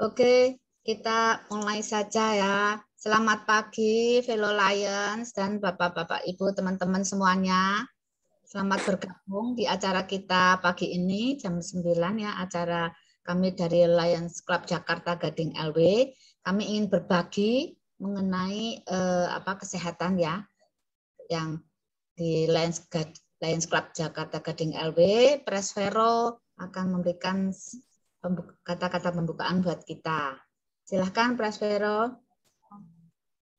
Oke, kita mulai saja ya. Selamat pagi, fellow Lions dan Bapak-Bapak, Ibu, teman-teman semuanya. Selamat bergabung di acara kita pagi ini jam 9 ya, acara kami dari Lions Club Jakarta Gading LW. Kami ingin berbagi mengenai eh, apa kesehatan ya yang di Lions Lions Club Jakarta Gading LW, Presvero akan memberikan kata-kata pembukaan buat kita. Silahkan, Prospero.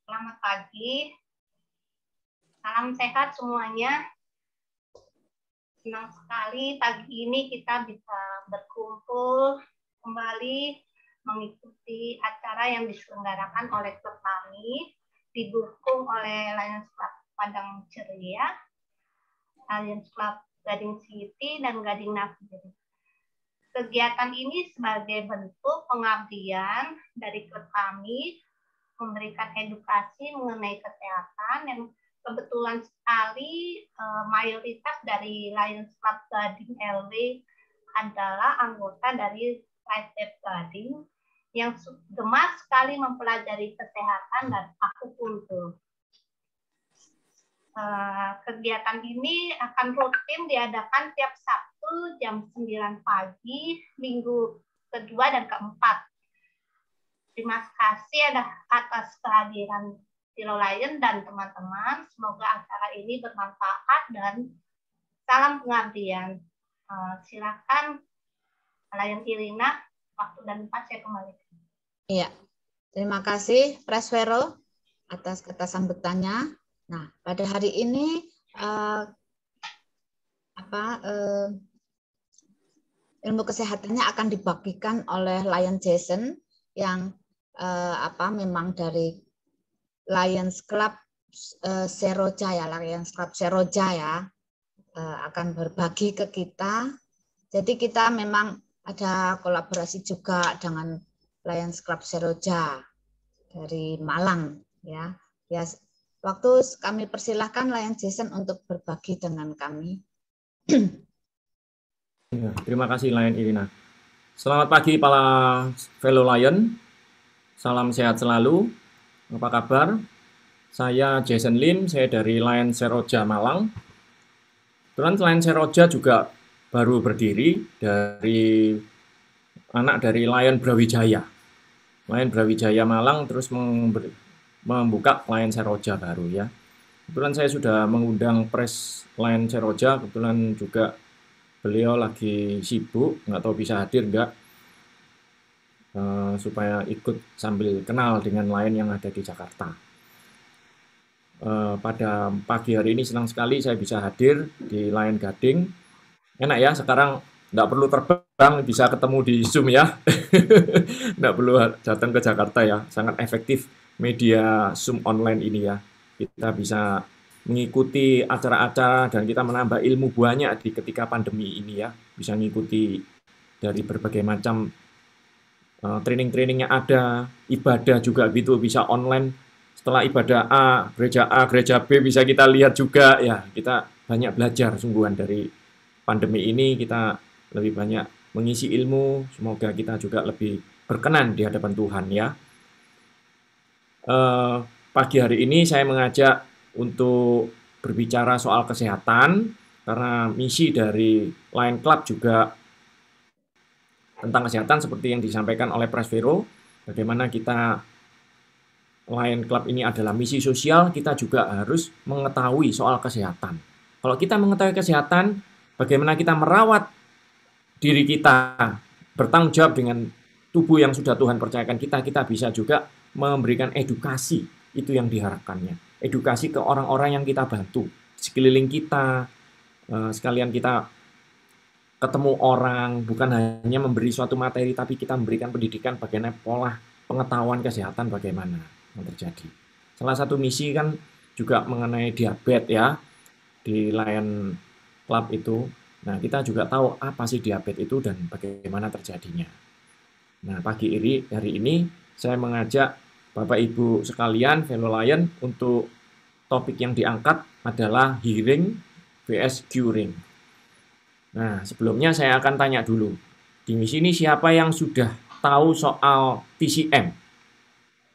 Selamat pagi. Salam sehat semuanya. Senang sekali pagi ini kita bisa berkumpul kembali mengikuti acara yang diselenggarakan oleh klub didukung oleh Lions Club Padang Ceria, Lions Club Gading City, dan Gading Nabi. Kegiatan ini sebagai bentuk pengabdian dari klub kami memberikan edukasi mengenai kesehatan yang kebetulan sekali eh, mayoritas dari Lions Club Gading LW adalah anggota dari Life Gading yang gemar sekali mempelajari kesehatan dan aku pun tuh. Eh, kegiatan ini akan rutin diadakan tiap Sabtu jam 9 pagi minggu kedua dan keempat. Terima kasih atas kehadiran Tilo Lion dan teman-teman. Semoga acara ini bermanfaat dan salam pengabdian. Eh, silakan Lion Irina, waktu dan tempat saya kembali. Iya, terima kasih Preswero atas kata sambutannya. Nah, pada hari ini uh, apa uh, ilmu kesehatannya akan dibagikan oleh Lion Jason yang uh, apa memang dari Lions Club uh, eh, Seroja ya, Lions Club Seroja ya uh, eh, akan berbagi ke kita. Jadi kita memang ada kolaborasi juga dengan Lions Club Seroja dari Malang ya. Ya waktu kami persilahkan Lion Jason untuk berbagi dengan kami. Iya. terima kasih Lion Irina. Selamat pagi para fellow Lion. Salam sehat selalu. Apa kabar? Saya Jason Lim, saya dari Lion Seroja Malang. Kebetulan Lion Seroja juga baru berdiri dari anak dari Lion Brawijaya. Lion Brawijaya Malang terus membuka Lion Seroja baru ya. Kebetulan saya sudah mengundang pres Lion Seroja, kebetulan juga beliau lagi sibuk, nggak tahu bisa hadir nggak, uh, supaya ikut sambil kenal dengan lain yang ada di Jakarta. Uh, pada pagi hari ini senang sekali saya bisa hadir di Lain Gading. Enak ya, sekarang nggak perlu terbang, bisa ketemu di Zoom ya. nggak perlu datang ke Jakarta ya, sangat efektif media Zoom online ini ya. Kita bisa mengikuti acara-acara dan kita menambah ilmu banyak di ketika pandemi ini ya bisa mengikuti dari berbagai macam uh, eh, training-trainingnya ada ibadah juga gitu bisa online setelah ibadah A gereja A gereja B bisa kita lihat juga ya kita banyak belajar sungguhan dari pandemi ini kita lebih banyak mengisi ilmu semoga kita juga lebih berkenan di hadapan Tuhan ya uh, pagi hari ini saya mengajak untuk berbicara soal kesehatan karena misi dari Lion Club juga tentang kesehatan seperti yang disampaikan oleh Vero, bagaimana kita Lion Club ini adalah misi sosial kita juga harus mengetahui soal kesehatan kalau kita mengetahui kesehatan bagaimana kita merawat diri kita bertanggung jawab dengan tubuh yang sudah Tuhan percayakan kita kita bisa juga memberikan edukasi itu yang diharapkannya edukasi ke orang-orang yang kita bantu sekeliling kita eh, sekalian kita ketemu orang bukan hanya memberi suatu materi tapi kita memberikan pendidikan bagaimana pola pengetahuan kesehatan bagaimana yang terjadi salah satu misi kan juga mengenai diabetes ya di lain Club itu nah kita juga tahu apa sih diabetes itu dan bagaimana terjadinya nah pagi ini hari ini saya mengajak Bapak Ibu sekalian, fellow lion, untuk topik yang diangkat adalah hearing vs curing. Nah, sebelumnya saya akan tanya dulu. Di sini siapa yang sudah tahu soal TCM?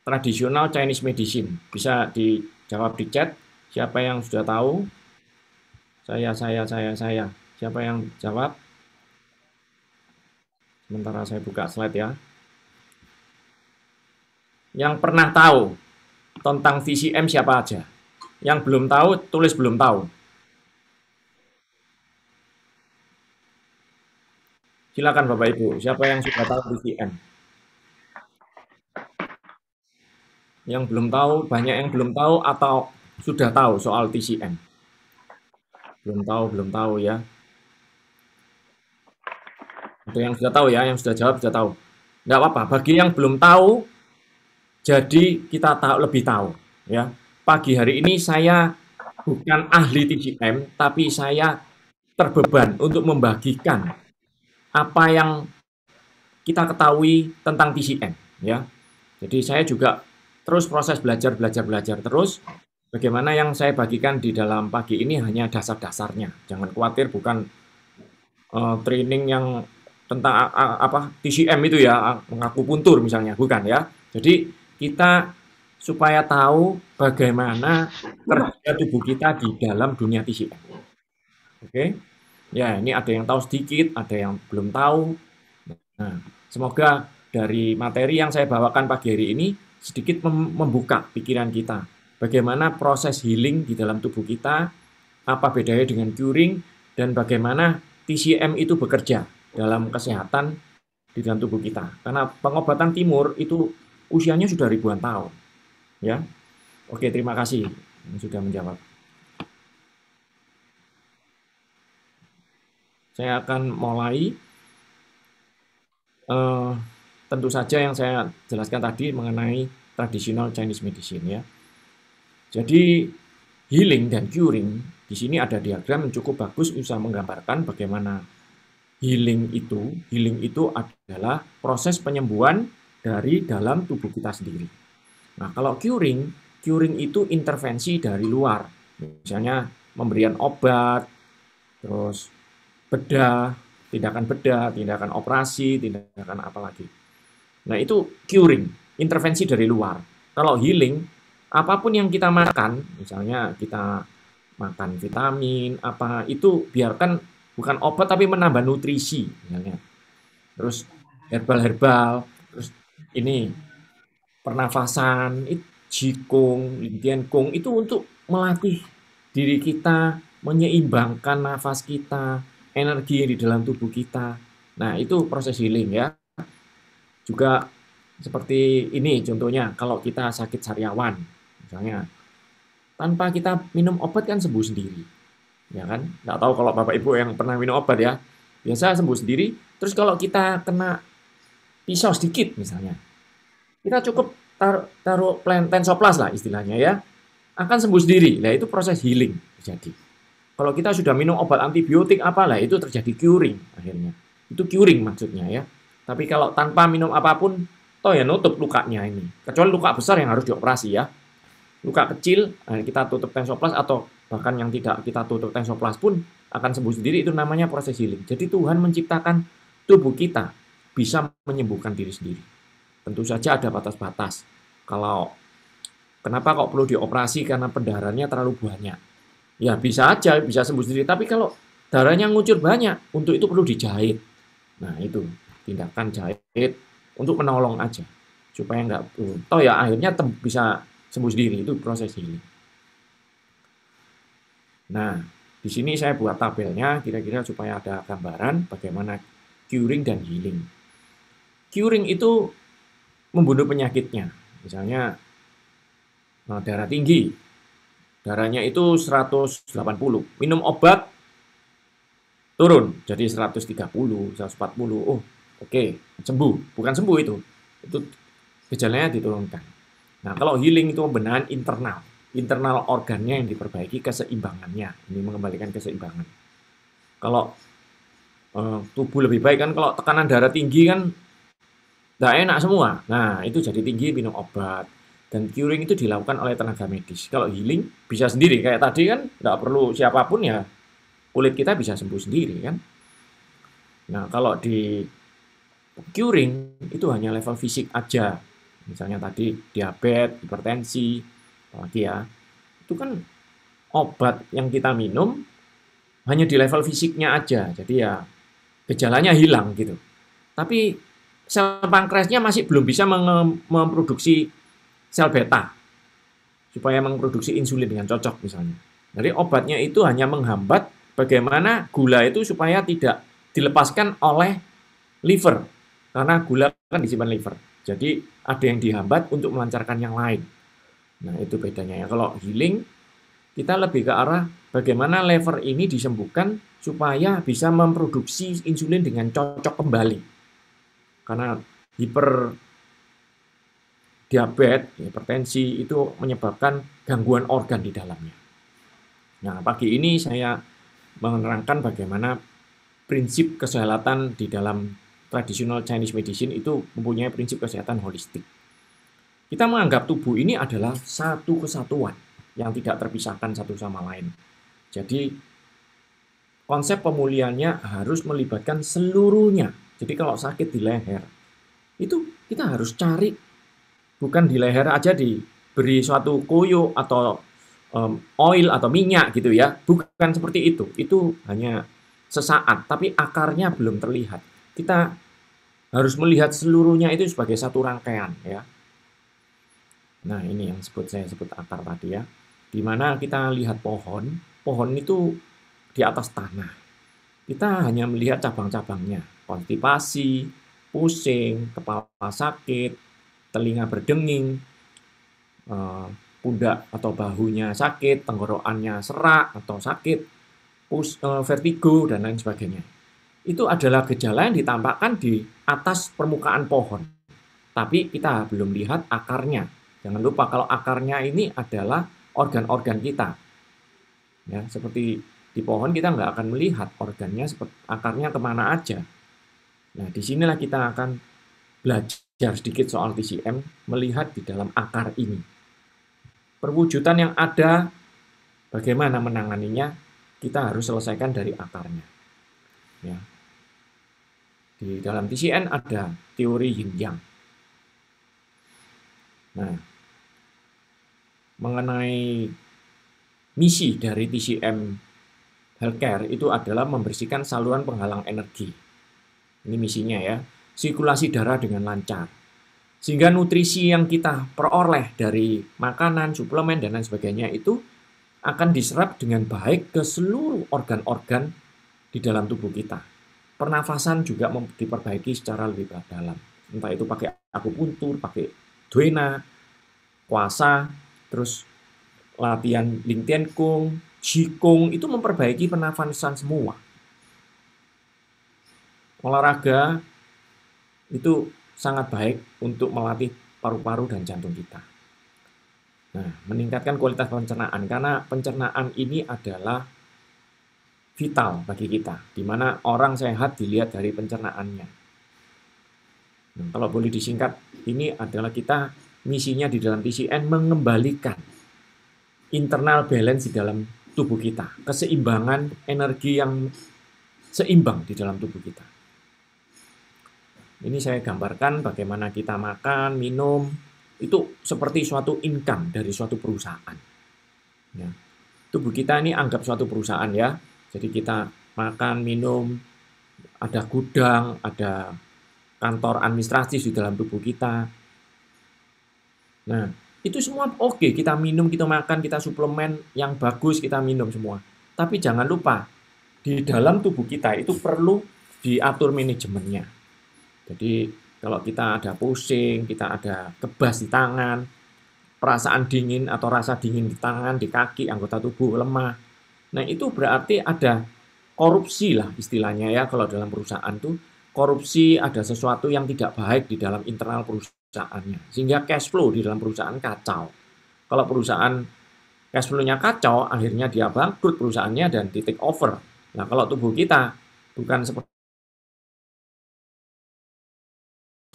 Tradisional Chinese Medicine. Bisa dijawab di chat. Siapa yang sudah tahu? Saya, saya, saya, saya. Siapa yang jawab? Sementara saya buka slide ya yang pernah tahu tentang VCM siapa aja. Yang belum tahu, tulis belum tahu. Silakan Bapak Ibu, siapa yang sudah tahu VCM? Yang belum tahu, banyak yang belum tahu atau sudah tahu soal TCM? Belum tahu, belum tahu ya. Untuk yang sudah tahu ya, yang sudah jawab sudah tahu. Enggak apa-apa, bagi yang belum tahu, jadi kita tahu lebih tahu ya. Pagi hari ini saya bukan ahli TGM tapi saya terbeban untuk membagikan apa yang kita ketahui tentang TGM ya. Jadi saya juga terus proses belajar belajar belajar terus bagaimana yang saya bagikan di dalam pagi ini hanya dasar-dasarnya. Jangan khawatir bukan uh, training yang tentang uh, apa TCM itu ya mengaku puntur misalnya, bukan ya. Jadi kita supaya tahu bagaimana kerja tubuh kita di dalam dunia fisik. Oke, okay? ya ini ada yang tahu sedikit, ada yang belum tahu. Nah, semoga dari materi yang saya bawakan pagi hari ini sedikit membuka pikiran kita. Bagaimana proses healing di dalam tubuh kita, apa bedanya dengan curing, dan bagaimana TCM itu bekerja dalam kesehatan di dalam tubuh kita. Karena pengobatan timur itu usianya sudah ribuan tahun. Ya. Oke, terima kasih yang sudah menjawab. Saya akan mulai uh, tentu saja yang saya jelaskan tadi mengenai tradisional Chinese medicine ya. Jadi healing dan curing di sini ada diagram yang cukup bagus bisa menggambarkan bagaimana healing itu. Healing itu adalah proses penyembuhan dari dalam tubuh kita sendiri. Nah, kalau curing, curing itu intervensi dari luar. Misalnya pemberian obat, terus bedah, tindakan bedah, tindakan operasi, tindakan apa lagi. Nah, itu curing, intervensi dari luar. Kalau healing, apapun yang kita makan, misalnya kita makan vitamin, apa itu biarkan bukan obat tapi menambah nutrisi misalnya. Terus herbal-herbal, terus ini pernafasan, jikung, lintian kung itu untuk melatih diri kita menyeimbangkan nafas kita, energi di dalam tubuh kita. Nah, itu proses healing ya. Juga seperti ini contohnya kalau kita sakit sariawan misalnya tanpa kita minum obat kan sembuh sendiri ya kan nggak tahu kalau bapak ibu yang pernah minum obat ya biasa sembuh sendiri terus kalau kita kena pisau sedikit misalnya kita cukup taruh, taruh plan tensoplas lah istilahnya ya akan sembuh sendiri. lah itu proses healing terjadi. Kalau kita sudah minum obat antibiotik apalah itu terjadi curing akhirnya. Itu curing maksudnya ya. Tapi kalau tanpa minum apapun toh ya nutup lukanya ini. Kecuali luka besar yang harus dioperasi ya. Luka kecil eh, kita tutup tensoplas atau bahkan yang tidak kita tutup tensoplas pun akan sembuh sendiri itu namanya proses healing. Jadi Tuhan menciptakan tubuh kita bisa menyembuhkan diri sendiri. Tentu saja ada batas-batas. Kalau kenapa kok perlu dioperasi karena pendarahannya terlalu banyak? Ya bisa aja, bisa sembuh sendiri. Tapi kalau darahnya ngucur banyak, untuk itu perlu dijahit. Nah itu tindakan jahit untuk menolong aja supaya nggak toh ya akhirnya bisa sembuh sendiri itu proses healing. Nah, di sini saya buat tabelnya kira-kira supaya ada gambaran bagaimana curing dan healing. Curing itu membunuh penyakitnya. Misalnya eh, darah tinggi, darahnya itu 180. Minum obat turun jadi 130, 140. Oh, oke, okay. sembuh. Bukan sembuh itu. Itu gejalanya diturunkan. Nah, kalau healing itu pembenahan internal. Internal organnya yang diperbaiki keseimbangannya. Ini mengembalikan keseimbangan. Kalau eh, tubuh lebih baik kan kalau tekanan darah tinggi kan Nggak enak semua. Nah, itu jadi tinggi minum obat. Dan curing itu dilakukan oleh tenaga medis. Kalau healing bisa sendiri. Kayak tadi kan nggak perlu siapapun ya kulit kita bisa sembuh sendiri kan. Nah, kalau di curing itu hanya level fisik aja. Misalnya tadi diabetes, hipertensi, apalagi ya. Itu kan obat yang kita minum hanya di level fisiknya aja. Jadi ya gejalanya hilang gitu. Tapi sel pankreasnya masih belum bisa memproduksi sel beta supaya memproduksi insulin dengan cocok misalnya. Jadi obatnya itu hanya menghambat bagaimana gula itu supaya tidak dilepaskan oleh liver karena gula kan disimpan liver. Jadi ada yang dihambat untuk melancarkan yang lain. Nah, itu bedanya ya. Kalau healing kita lebih ke arah bagaimana liver ini disembuhkan supaya bisa memproduksi insulin dengan cocok kembali karena hiper diabetes, hipertensi itu menyebabkan gangguan organ di dalamnya. Nah, pagi ini saya menerangkan bagaimana prinsip kesehatan di dalam tradisional Chinese medicine itu mempunyai prinsip kesehatan holistik. Kita menganggap tubuh ini adalah satu kesatuan yang tidak terpisahkan satu sama lain. Jadi konsep pemulihannya harus melibatkan seluruhnya jadi kalau sakit di leher, itu kita harus cari bukan di leher aja diberi suatu koyo atau um, oil atau minyak gitu ya. Bukan seperti itu. Itu hanya sesaat, tapi akarnya belum terlihat. Kita harus melihat seluruhnya itu sebagai satu rangkaian ya. Nah, ini yang sebut saya sebut akar tadi ya. Di mana kita lihat pohon, pohon itu di atas tanah. Kita hanya melihat cabang-cabangnya konstipasi, pusing, kepala sakit, telinga berdenging, eh, pundak atau bahunya sakit, tenggorokannya serak atau sakit, pus, eh, vertigo, dan lain sebagainya. Itu adalah gejala yang ditampakkan di atas permukaan pohon. Tapi kita belum lihat akarnya. Jangan lupa kalau akarnya ini adalah organ-organ kita. Ya, seperti di pohon kita nggak akan melihat organnya, akarnya kemana aja Nah, disinilah kita akan belajar sedikit soal TCM, melihat di dalam akar ini. Perwujudan yang ada, bagaimana menanganinya, kita harus selesaikan dari akarnya. Ya. Di dalam TCM ada teori yin yang. Nah, mengenai misi dari TCM Healthcare itu adalah membersihkan saluran penghalang energi ini misinya ya, sirkulasi darah dengan lancar. Sehingga nutrisi yang kita peroleh dari makanan, suplemen, dan lain sebagainya itu akan diserap dengan baik ke seluruh organ-organ di dalam tubuh kita. Pernafasan juga diperbaiki secara lebih dalam. Entah itu pakai akupuntur, pakai duena, kuasa, terus latihan lingtian kung, jikung itu memperbaiki pernafasan semua olahraga itu sangat baik untuk melatih paru-paru dan jantung kita. Nah, meningkatkan kualitas pencernaan karena pencernaan ini adalah vital bagi kita, di mana orang sehat dilihat dari pencernaannya. Nah, kalau boleh disingkat, ini adalah kita misinya di dalam TCN mengembalikan internal balance di dalam tubuh kita, keseimbangan energi yang seimbang di dalam tubuh kita. Ini saya gambarkan bagaimana kita makan, minum, itu seperti suatu income dari suatu perusahaan. Ya. Tubuh kita ini anggap suatu perusahaan ya. Jadi kita makan, minum, ada gudang, ada kantor administrasi di dalam tubuh kita. Nah, itu semua oke, okay. kita minum, kita makan, kita suplemen yang bagus, kita minum semua. Tapi jangan lupa, di dalam tubuh kita itu perlu diatur manajemennya. Jadi kalau kita ada pusing, kita ada kebas di tangan, perasaan dingin atau rasa dingin di tangan, di kaki, anggota tubuh lemah. Nah itu berarti ada korupsi lah istilahnya ya kalau dalam perusahaan tuh korupsi ada sesuatu yang tidak baik di dalam internal perusahaannya sehingga cash flow di dalam perusahaan kacau. Kalau perusahaan cash flow-nya kacau, akhirnya dia bangkrut perusahaannya dan di over. Nah kalau tubuh kita bukan seperti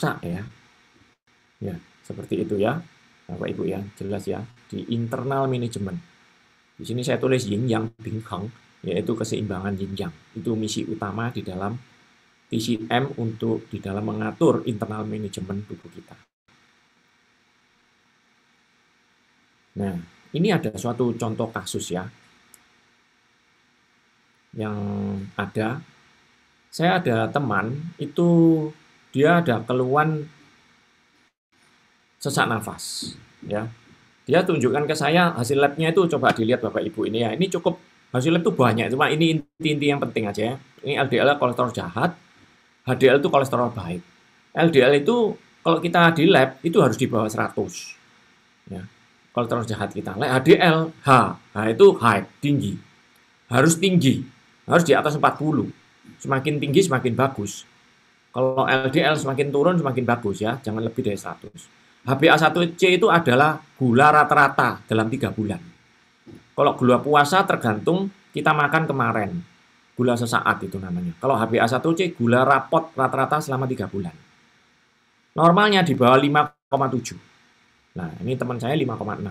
cak ya. Ya, seperti itu ya. Bapak Ibu ya, jelas ya. Di internal manajemen. Di sini saya tulis yin yang bingkang, yaitu keseimbangan yin yang. Itu misi utama di dalam TCM untuk di dalam mengatur internal manajemen tubuh kita. Nah, ini ada suatu contoh kasus ya. Yang ada saya ada teman itu dia ada keluhan sesak nafas ya dia tunjukkan ke saya hasil labnya itu coba dilihat bapak ibu ini ya ini cukup hasil lab itu banyak cuma ini inti-inti yang penting aja ya ini LDL kolesterol jahat HDL itu kolesterol baik LDL itu kalau kita di lab itu harus di bawah 100 ya kolesterol jahat kita HDL H H itu high tinggi harus tinggi harus di atas 40 semakin tinggi semakin bagus kalau LDL semakin turun semakin bagus ya, jangan lebih dari 100. HbA1c itu adalah gula rata-rata dalam 3 bulan. Kalau gula puasa tergantung kita makan kemarin. Gula sesaat itu namanya. Kalau HbA1c gula rapot rata-rata selama 3 bulan. Normalnya di bawah 5,7. Nah, ini teman saya 5,6.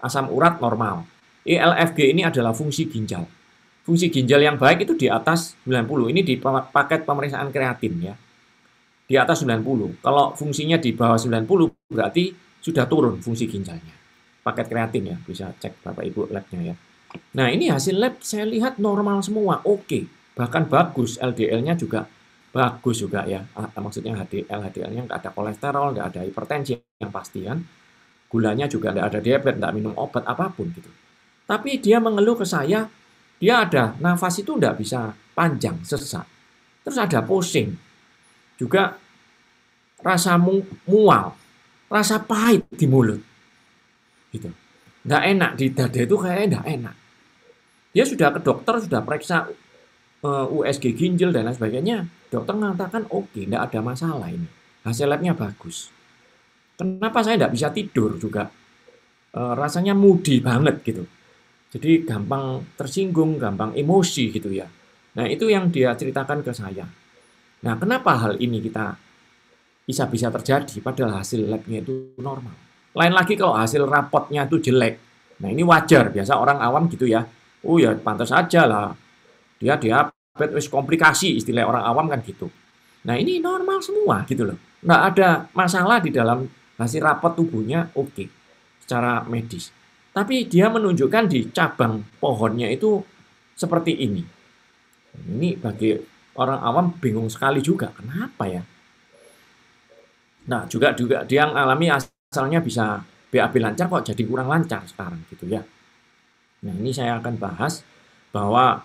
Asam urat normal. ILFG ini adalah fungsi ginjal. Fungsi ginjal yang baik itu di atas 90. Ini di paket pemeriksaan kreatin ya di atas 90. Kalau fungsinya di bawah 90 berarti sudah turun fungsi ginjalnya. Paket kreatin ya, bisa cek Bapak Ibu labnya ya. Nah ini hasil lab saya lihat normal semua, oke. Bahkan bagus, LDL-nya juga bagus juga ya. Ah, maksudnya HDL, HDL-nya nggak ada kolesterol, nggak ada hipertensi yang pastian Gulanya juga nggak ada diabetes, nggak minum obat apapun gitu. Tapi dia mengeluh ke saya, dia ada nafas itu nggak bisa panjang, sesak. Terus ada pusing, juga rasa mu mual, rasa pahit di mulut. Gitu. Nggak enak di dada itu kayaknya nggak enak. Dia sudah ke dokter, sudah periksa eh, USG ginjal dan lain sebagainya. Dokter mengatakan oke, okay, nggak ada masalah ini. Hasil labnya bagus. Kenapa saya nggak bisa tidur juga? Uh, rasanya moody banget gitu. Jadi gampang tersinggung, gampang emosi gitu ya. Nah itu yang dia ceritakan ke saya. Nah, kenapa hal ini kita bisa bisa terjadi padahal hasil labnya itu normal. Lain lagi kalau hasil rapotnya itu jelek. Nah, ini wajar biasa orang awam gitu ya. Oh ya, pantas aja lah. Dia diabetes wis komplikasi istilah orang awam kan gitu. Nah, ini normal semua gitu loh. Nggak ada masalah di dalam hasil rapot tubuhnya oke okay, secara medis. Tapi dia menunjukkan di cabang pohonnya itu seperti ini. Ini bagi orang awam bingung sekali juga kenapa ya nah juga juga dia alami asalnya bisa BAB lancar kok jadi kurang lancar sekarang gitu ya nah ini saya akan bahas bahwa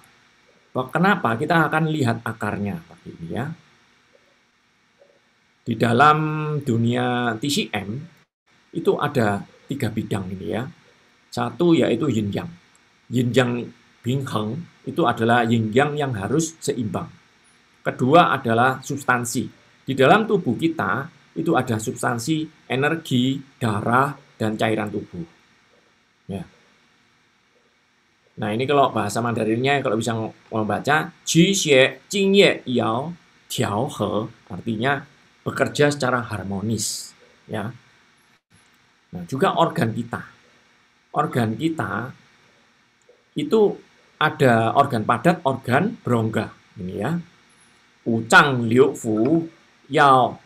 kenapa kita akan lihat akarnya pagi ini ya di dalam dunia TCM itu ada tiga bidang ini ya satu yaitu yin yang yin yang Bing itu adalah yin yang yang harus seimbang Kedua adalah substansi. Di dalam tubuh kita itu ada substansi, energi, darah, dan cairan tubuh. Ya. Nah ini kalau bahasa Mandarinnya kalau bisa membaca Ji xie jing ye yao tiao he artinya bekerja secara harmonis ya. Nah, juga organ kita. Organ kita itu ada organ padat, organ berongga ini ya. 五脏六腑要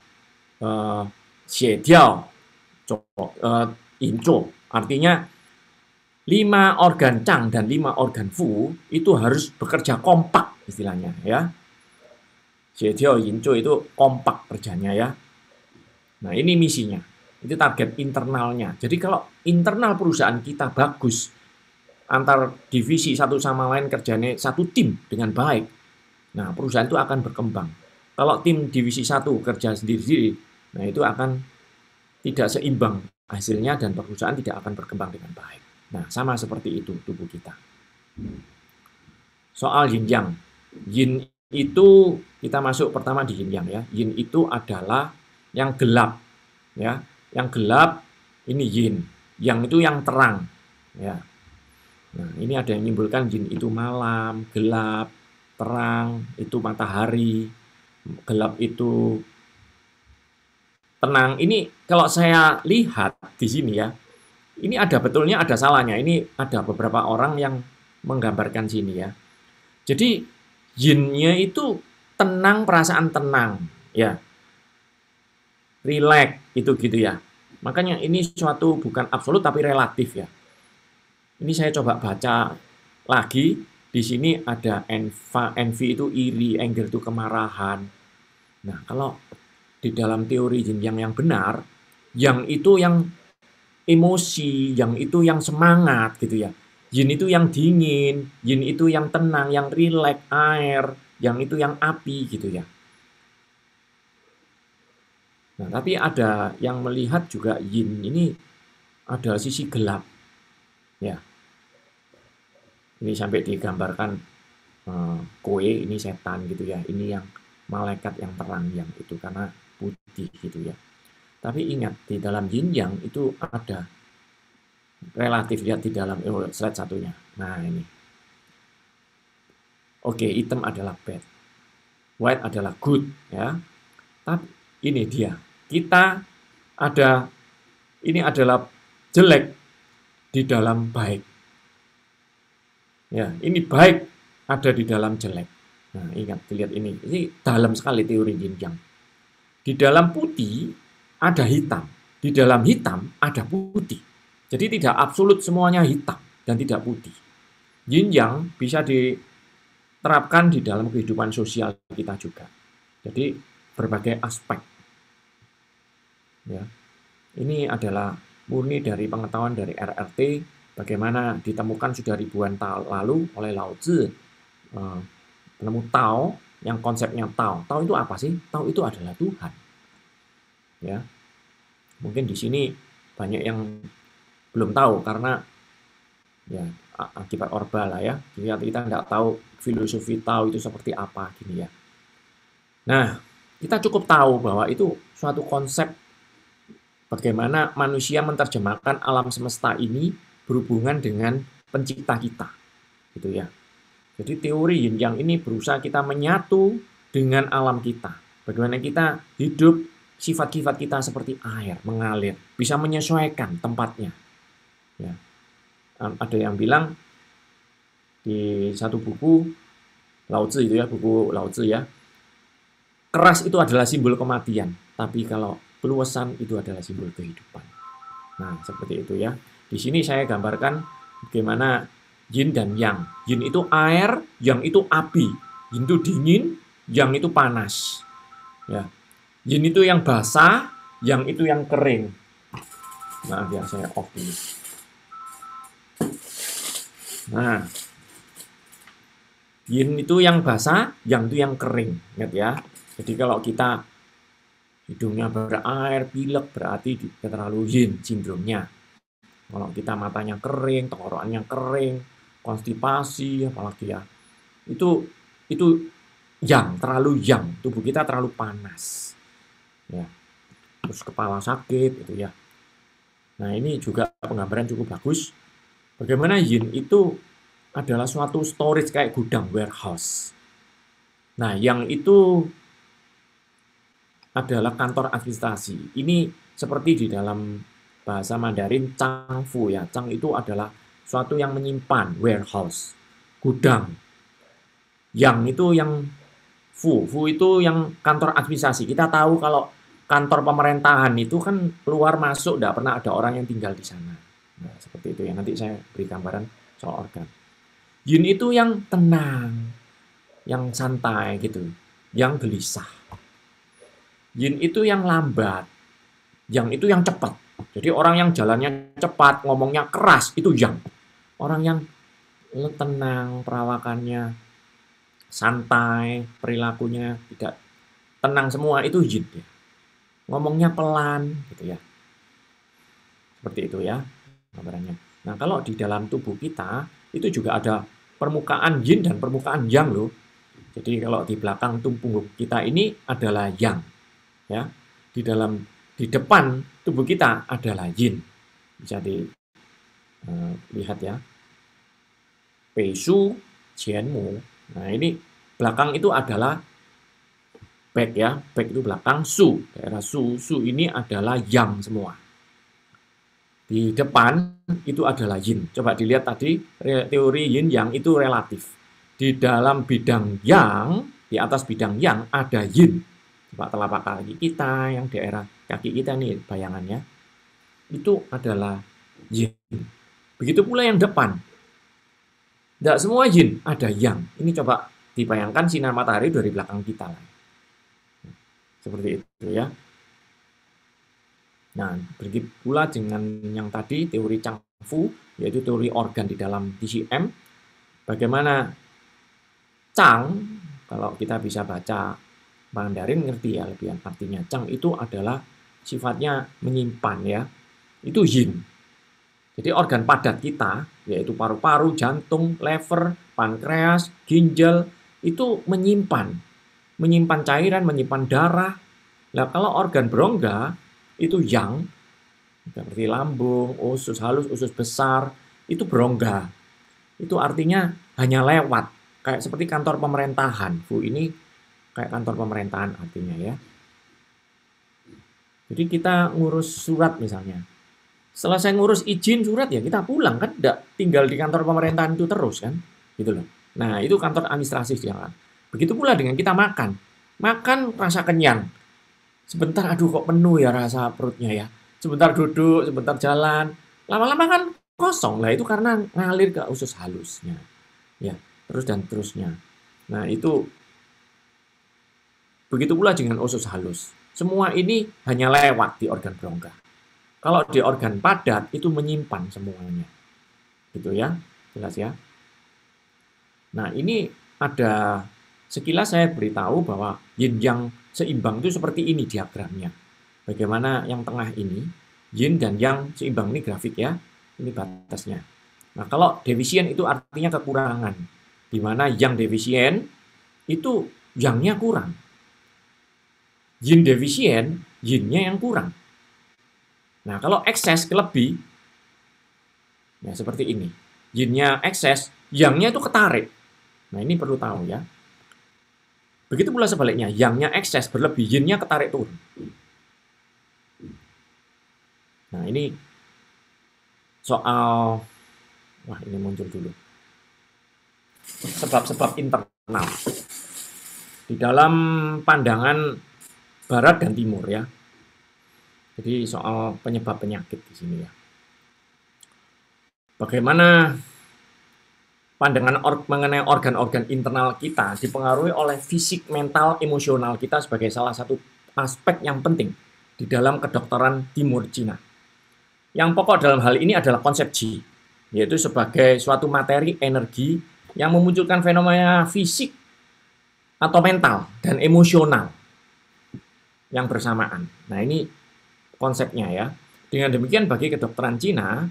呃协调做呃运作，artinya lima organ cang dan lima organ fu itu harus bekerja kompak istilahnya ya. Siedio Yinco itu kompak kerjanya ya. Nah ini misinya, itu target internalnya. Jadi kalau internal perusahaan kita bagus, antar divisi satu sama lain kerjanya satu tim dengan baik, Nah, perusahaan itu akan berkembang. Kalau tim divisi satu kerja sendiri-sendiri, nah itu akan tidak seimbang hasilnya dan perusahaan tidak akan berkembang dengan baik. Nah, sama seperti itu tubuh kita. Soal yin yang. Yin itu kita masuk pertama di yin yang ya. Yin itu adalah yang gelap ya. Yang gelap ini yin. Yang itu yang terang ya. Nah, ini ada yang menimbulkan yin itu malam, gelap, terang itu matahari, gelap itu tenang. Ini kalau saya lihat di sini ya, ini ada betulnya ada salahnya. Ini ada beberapa orang yang menggambarkan sini ya. Jadi yinnya itu tenang, perasaan tenang ya. Relax itu gitu ya. Makanya ini suatu bukan absolut tapi relatif ya. Ini saya coba baca lagi di sini ada enva, envy itu iri, anger itu kemarahan. Nah, kalau di dalam teori jin yang yang benar, yang itu yang emosi, yang itu yang semangat gitu ya. Yin itu yang dingin, jin itu yang tenang, yang rileks, air, yang itu yang api gitu ya. Nah, tapi ada yang melihat juga yin ini ada sisi gelap. Ya, ini sampai digambarkan eh, kue ini setan gitu ya ini yang malaikat yang terang yang itu karena putih gitu ya tapi ingat di dalam yin yang itu ada relatif lihat di dalam oh, slide satunya nah ini oke item adalah bad white adalah good ya tapi ini dia kita ada ini adalah jelek di dalam baik Ya, ini baik ada di dalam jelek. Nah, ingat dilihat ini. Ini dalam sekali teori yin yang. Di dalam putih ada hitam, di dalam hitam ada putih. Jadi tidak absolut semuanya hitam dan tidak putih. Yin yang bisa diterapkan di dalam kehidupan sosial kita juga. Jadi berbagai aspek. Ya. Ini adalah murni dari pengetahuan dari RRT Bagaimana ditemukan sudah ribuan tahun lalu oleh Lao Tzu, uh, Tao yang konsepnya Tao. Tao itu apa sih? Tao itu adalah Tuhan. Ya. Mungkin di sini banyak yang belum tahu karena ya akibat orba lah ya. Jadi kita nggak tahu filosofi Tao itu seperti apa gini ya. Nah, kita cukup tahu bahwa itu suatu konsep bagaimana manusia menerjemahkan alam semesta ini berhubungan dengan pencipta kita. Gitu ya. Jadi teori yin yang ini berusaha kita menyatu dengan alam kita. Bagaimana kita hidup sifat-sifat kita seperti air mengalir, bisa menyesuaikan tempatnya. Ya. Ada yang bilang di satu buku Laozi itu ya, buku Laozi ya. Keras itu adalah simbol kematian, tapi kalau peluasan itu adalah simbol kehidupan. Nah, seperti itu ya. Di sini saya gambarkan bagaimana yin dan yang. Yin itu air, yang itu api. Yin itu dingin, yang itu panas. Ya. Yin itu yang basah, yang itu yang kering. Nah, biar saya off dulu. Nah, yin itu yang basah, yang itu yang kering. Ingat ya. Jadi kalau kita hidungnya berair, pilek, berarti kita terlalu yin sindromnya. Kalau kita matanya kering, tenggorokannya kering, konstipasi apalagi ya. Itu itu yang terlalu yang, tubuh kita terlalu panas. Ya. Terus kepala sakit itu ya. Nah, ini juga penggambaran cukup bagus. Bagaimana yin itu adalah suatu storage kayak gudang warehouse. Nah, yang itu adalah kantor administrasi. Ini seperti di dalam bahasa Mandarin cangfu ya. Cang itu adalah suatu yang menyimpan, warehouse, gudang. Yang itu yang fu, fu itu yang kantor administrasi. Kita tahu kalau kantor pemerintahan itu kan keluar masuk tidak pernah ada orang yang tinggal di sana. Nah, seperti itu ya. Nanti saya beri gambaran soal organ. Yin itu yang tenang, yang santai gitu, yang gelisah. Yin itu yang lambat, yang itu yang cepat. Jadi orang yang jalannya cepat, ngomongnya keras, itu yang. Orang yang tenang, perawakannya santai, perilakunya tidak tenang semua, itu yin. Ya. Ngomongnya pelan, gitu ya. Seperti itu ya gambarannya. Nah kalau di dalam tubuh kita, itu juga ada permukaan yin dan permukaan yang loh. Jadi kalau di belakang tubuh kita ini adalah yang. ya Di dalam di depan tubuh kita adalah yin. Bisa dilihat eh, ya. Peisu, Jianmu. Nah ini belakang itu adalah back ya. Back itu belakang. Su, daerah su. Su ini adalah yang semua. Di depan itu adalah yin. Coba dilihat tadi teori yin yang itu relatif. Di dalam bidang yang, di atas bidang yang ada yin Coba telapak kaki kita yang daerah kaki kita nih bayangannya itu adalah yin. Begitu pula yang depan. Tidak semua yin, ada yang. Ini coba dibayangkan sinar matahari dari belakang kita Seperti itu ya. Nah, begitu pula dengan yang tadi teori Chang Fu, yaitu teori organ di dalam dcm Bagaimana Chang, kalau kita bisa baca Mandarin ngerti ya lebih artinya cang itu adalah sifatnya menyimpan ya itu yin jadi organ padat kita yaitu paru-paru jantung lever pankreas ginjal itu menyimpan menyimpan cairan menyimpan darah nah kalau organ berongga itu yang seperti lambung usus halus usus besar itu berongga itu artinya hanya lewat kayak seperti kantor pemerintahan bu ini kayak kantor pemerintahan artinya ya. Jadi kita ngurus surat misalnya. Selesai ngurus izin surat ya kita pulang kan tidak tinggal di kantor pemerintahan itu terus kan. Gitu loh. Nah, itu kantor administrasi jalan Begitu pula dengan kita makan. Makan rasa kenyang. Sebentar aduh kok penuh ya rasa perutnya ya. Sebentar duduk, sebentar jalan. Lama-lama kan kosong lah itu karena ngalir ke usus halusnya. Ya, terus dan terusnya. Nah, itu Begitu pula dengan usus halus. Semua ini hanya lewat di organ berongga Kalau di organ padat itu menyimpan semuanya. Gitu ya. Jelas ya. Nah, ini ada sekilas saya beritahu bahwa yin yang seimbang itu seperti ini diagramnya. Bagaimana yang tengah ini, yin dan yang seimbang ini grafik ya, ini batasnya. Nah kalau defisien itu artinya kekurangan, di mana yang defisien itu yangnya kurang yin defisien, yinnya yang kurang. Nah, kalau excess kelebih, ya nah, seperti ini. Yinnya excess, yangnya itu ketarik. Nah, ini perlu tahu ya. Begitu pula sebaliknya, yangnya excess berlebih, yinnya ketarik turun. Nah, ini soal wah ini muncul dulu. Sebab-sebab internal. Di dalam pandangan barat dan timur ya. Jadi soal penyebab penyakit di sini ya. Bagaimana pandangan or mengenai organ-organ internal kita dipengaruhi oleh fisik, mental, emosional kita sebagai salah satu aspek yang penting di dalam kedokteran timur Cina. Yang pokok dalam hal ini adalah konsep Ji, yaitu sebagai suatu materi energi yang memunculkan fenomena fisik atau mental dan emosional yang bersamaan. Nah, ini konsepnya ya. Dengan demikian bagi kedokteran Cina,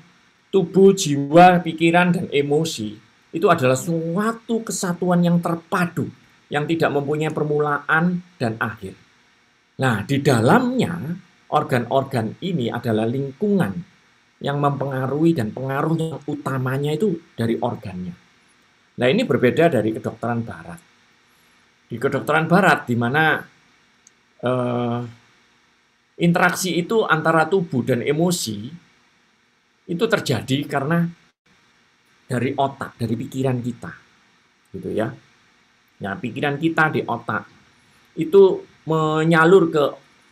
tubuh, jiwa, pikiran dan emosi itu adalah suatu kesatuan yang terpadu yang tidak mempunyai permulaan dan akhir. Nah, di dalamnya organ-organ ini adalah lingkungan yang mempengaruhi dan pengaruh yang utamanya itu dari organnya. Nah, ini berbeda dari kedokteran barat. Di kedokteran barat di mana Eh, interaksi itu antara tubuh dan emosi itu terjadi karena dari otak, dari pikiran kita, gitu ya. Nah, pikiran kita di otak itu menyalur ke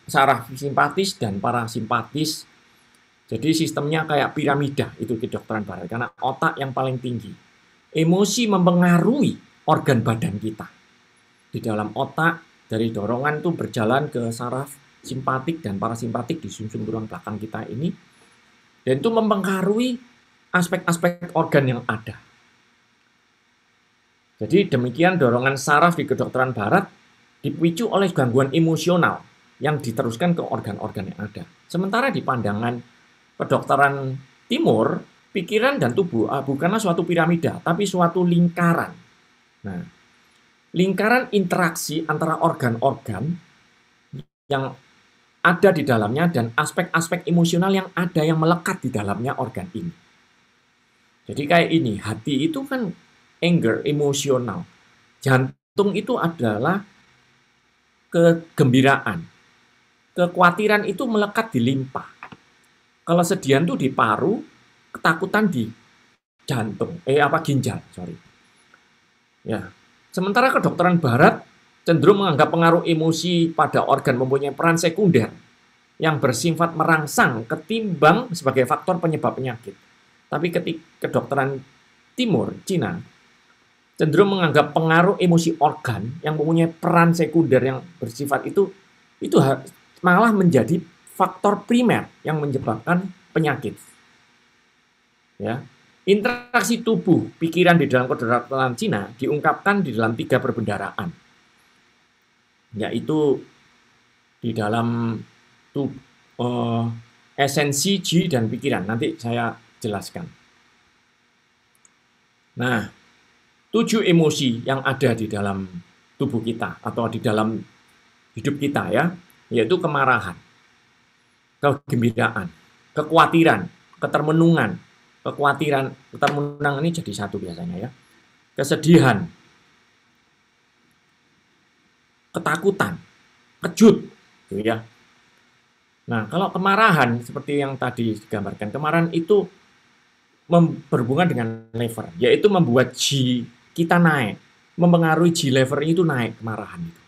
saraf simpatis dan parasimpatis. Jadi sistemnya kayak piramida itu kedokteran barat karena otak yang paling tinggi. Emosi mempengaruhi organ badan kita. Di dalam otak dari dorongan itu berjalan ke saraf simpatik dan parasimpatik di sumsum tulang belakang kita ini dan itu mempengaruhi aspek-aspek organ yang ada. Jadi demikian dorongan saraf di kedokteran barat dipicu oleh gangguan emosional yang diteruskan ke organ-organ yang ada. Sementara di pandangan kedokteran timur, pikiran dan tubuh ah, bukanlah suatu piramida, tapi suatu lingkaran. Nah, lingkaran interaksi antara organ-organ yang ada di dalamnya dan aspek-aspek emosional yang ada yang melekat di dalamnya organ ini. Jadi kayak ini, hati itu kan anger, emosional. Jantung itu adalah kegembiraan. Kekhawatiran itu melekat di limpa. kalau sedian itu di paru, ketakutan di jantung, eh apa ginjal, sorry. Ya, Sementara kedokteran barat cenderung menganggap pengaruh emosi pada organ mempunyai peran sekunder yang bersifat merangsang ketimbang sebagai faktor penyebab penyakit. Tapi ketika kedokteran timur, Cina, cenderung menganggap pengaruh emosi organ yang mempunyai peran sekunder yang bersifat itu itu malah menjadi faktor primer yang menyebabkan penyakit. Ya. Interaksi tubuh, pikiran di dalam kedaulatan Cina diungkapkan di dalam tiga perbendaraan, yaitu di dalam tubuh, eh, uh, esensi ji dan pikiran. Nanti saya jelaskan. Nah, tujuh emosi yang ada di dalam tubuh kita atau di dalam hidup kita ya, yaitu kemarahan, kegembiraan, kekhawatiran, ketermenungan, kekhawatiran termenang ini jadi satu biasanya ya kesedihan ketakutan kejut gitu ya nah kalau kemarahan seperti yang tadi digambarkan kemarahan itu berhubungan dengan lever yaitu membuat G kita naik mempengaruhi G lever itu naik kemarahan itu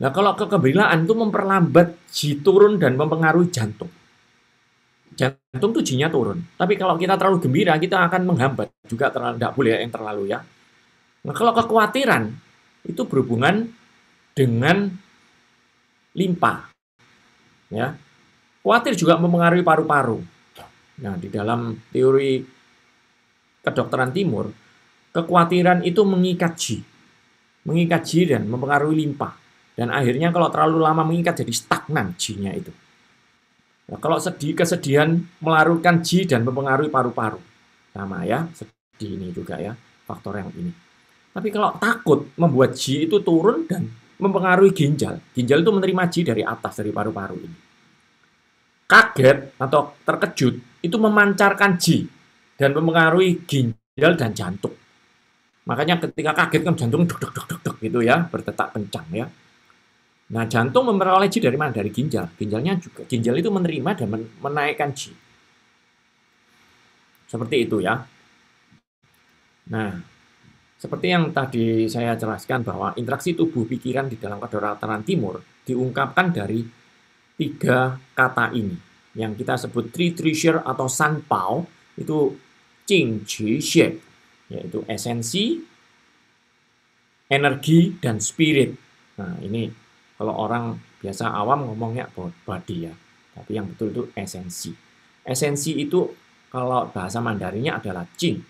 nah kalau kekebilaan itu memperlambat G turun dan mempengaruhi jantung jantung tuh jinnya turun. Tapi kalau kita terlalu gembira, kita akan menghambat juga terlalu tidak boleh yang terlalu ya. Nah, kalau kekhawatiran itu berhubungan dengan limpa, ya. Khawatir juga mempengaruhi paru-paru. Nah, di dalam teori kedokteran timur, kekhawatiran itu mengikat ji, mengikat ji dan mempengaruhi limpa. Dan akhirnya kalau terlalu lama mengikat jadi stagnan jinya itu. Nah, kalau sedih, kesedihan melarutkan ji dan mempengaruhi paru-paru. Sama ya, sedih ini juga ya, faktor yang ini. Tapi kalau takut membuat ji itu turun dan mempengaruhi ginjal. Ginjal itu menerima ji dari atas, dari paru-paru ini. Kaget atau terkejut itu memancarkan ji dan mempengaruhi ginjal dan jantung. Makanya ketika kaget kan jantung deg deg deg deg gitu ya, berdetak kencang ya. Nah, jantung memperoleh G dari mana? Dari ginjal. Ginjalnya juga. Ginjal itu menerima dan menaikkan ji. Seperti itu ya. Nah, seperti yang tadi saya jelaskan bahwa interaksi tubuh pikiran di dalam kedaulatan timur diungkapkan dari tiga kata ini. Yang kita sebut three treasure atau san sanpao itu Qing Qi Xie, yaitu esensi, energi, dan spirit. Nah, ini kalau orang biasa awam ngomongnya body ya, tapi yang betul itu esensi. Esensi itu kalau bahasa Mandarinnya adalah Jing.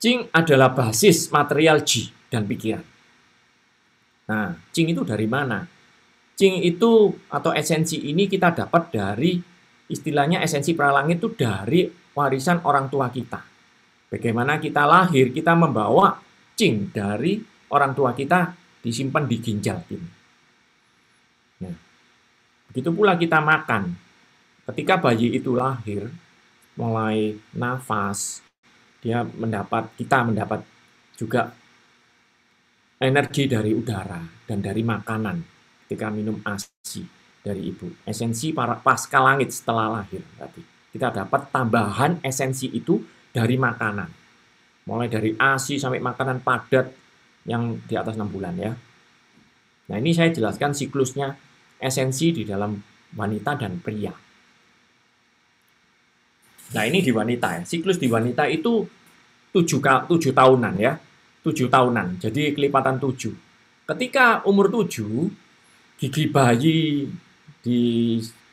Jing adalah basis material Ji dan pikiran. Nah, Jing itu dari mana? Jing itu atau esensi ini kita dapat dari istilahnya esensi pralangit itu dari warisan orang tua kita. Bagaimana kita lahir, kita membawa Jing dari orang tua kita disimpan di ginjal ini. Nah, ya. begitu pula kita makan. Ketika bayi itu lahir, mulai nafas, dia mendapat kita mendapat juga energi dari udara dan dari makanan ketika minum ASI dari ibu. Esensi para pasca langit setelah lahir tadi. Kita dapat tambahan esensi itu dari makanan. Mulai dari ASI sampai makanan padat, yang di atas 6 bulan ya. Nah, ini saya jelaskan siklusnya esensi di dalam wanita dan pria. Nah, ini di wanita ya. Siklus di wanita itu 7, 7 tahunan ya. 7 tahunan. Jadi kelipatan 7. Ketika umur 7, gigi bayi di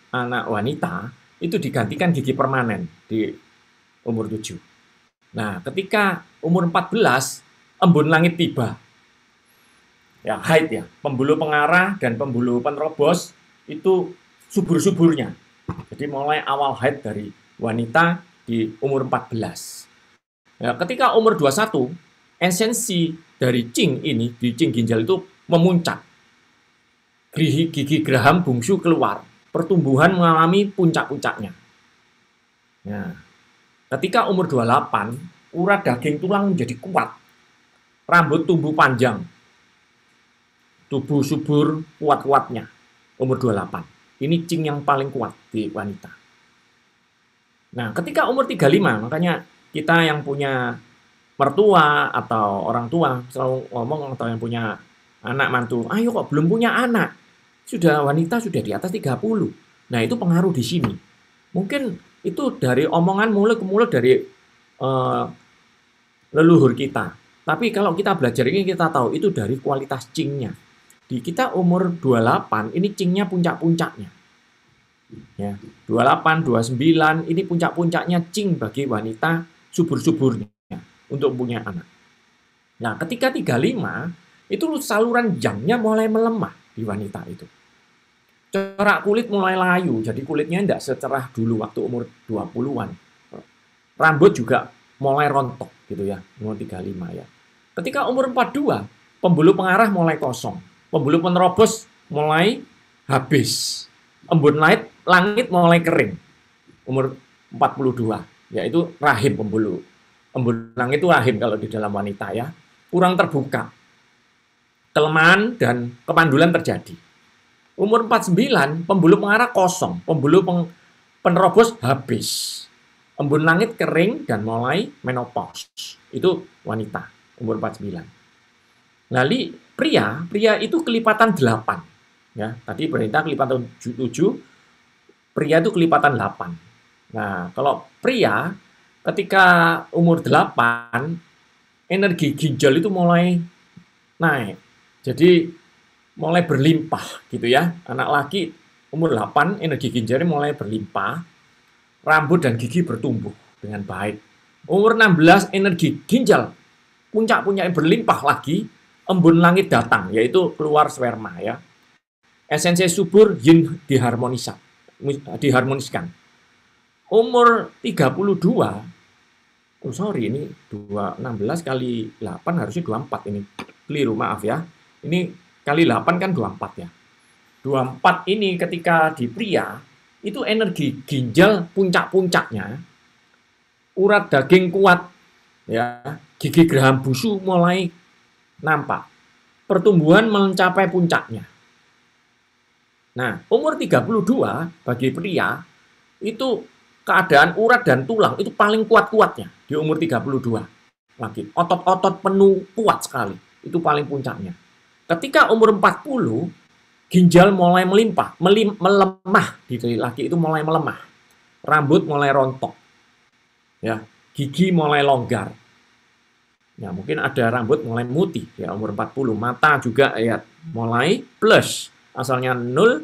anak wanita itu digantikan gigi permanen di umur 7. Nah, ketika umur 14, embun langit tiba ya haid ya, pembuluh pengarah dan pembuluh penerobos itu subur-suburnya. Jadi mulai awal haid dari wanita di umur 14. Ya, ketika umur 21, esensi dari cing ini, di cing ginjal itu memuncak. Gigi, gigi geraham bungsu keluar. Pertumbuhan mengalami puncak-puncaknya. Nah, ketika umur 28, urat daging tulang menjadi kuat. Rambut tumbuh panjang, tubuh subur kuat-kuatnya umur 28. Ini cing yang paling kuat di wanita. Nah, ketika umur 35, makanya kita yang punya mertua atau orang tua selalu ngomong atau yang punya anak mantu, ayo kok belum punya anak. Sudah wanita sudah di atas 30. Nah, itu pengaruh di sini. Mungkin itu dari omongan mulut ke mulut dari uh, leluhur kita. Tapi kalau kita belajar ini kita tahu itu dari kualitas cingnya di kita umur 28 ini cingnya puncak-puncaknya. Ya, 28, 29 ini puncak-puncaknya cing bagi wanita subur-suburnya untuk punya anak. Nah, ketika 35 itu saluran jamnya mulai melemah di wanita itu. Corak kulit mulai layu, jadi kulitnya tidak secerah dulu waktu umur 20-an. Rambut juga mulai rontok gitu ya, umur 35 ya. Ketika umur 42, pembuluh pengarah mulai kosong pembuluh penerobos mulai habis. Embun langit, langit mulai kering. Umur 42, yaitu rahim pembuluh. Embun langit itu rahim kalau di dalam wanita ya. Kurang terbuka. Kelemahan dan kemandulan terjadi. Umur 49, pembuluh pengarah kosong. Pembuluh penerobos habis. Embun langit kering dan mulai menopause. Itu wanita umur 49. Lalu pria, pria itu kelipatan 8. Ya, tadi perintah kelipatan 7, pria itu kelipatan 8. Nah, kalau pria ketika umur 8 energi ginjal itu mulai naik. Jadi mulai berlimpah gitu ya. Anak laki umur 8 energi ginjalnya mulai berlimpah. Rambut dan gigi bertumbuh dengan baik. Umur 16 energi ginjal puncak-puncaknya berlimpah lagi embun langit datang, yaitu keluar sperma ya. Esensi subur yin diharmonisat, diharmoniskan. Umur 32, oh sorry ini 216 kali 8 harusnya 24 ini. Keliru maaf ya. Ini kali 8 kan 24 ya. 24 ini ketika di pria itu energi ginjal puncak-puncaknya urat daging kuat ya gigi geraham busu mulai nampak. Pertumbuhan mencapai puncaknya. Nah, umur 32 bagi pria itu keadaan urat dan tulang itu paling kuat-kuatnya di umur 32. Lagi otot-otot penuh kuat sekali. Itu paling puncaknya. Ketika umur 40, ginjal mulai melimpah, melim, melemah di gitu, laki itu mulai melemah. Rambut mulai rontok. Ya, gigi mulai longgar Ya, mungkin ada rambut mulai muti ya umur 40, mata juga ya mulai plus. Asalnya nol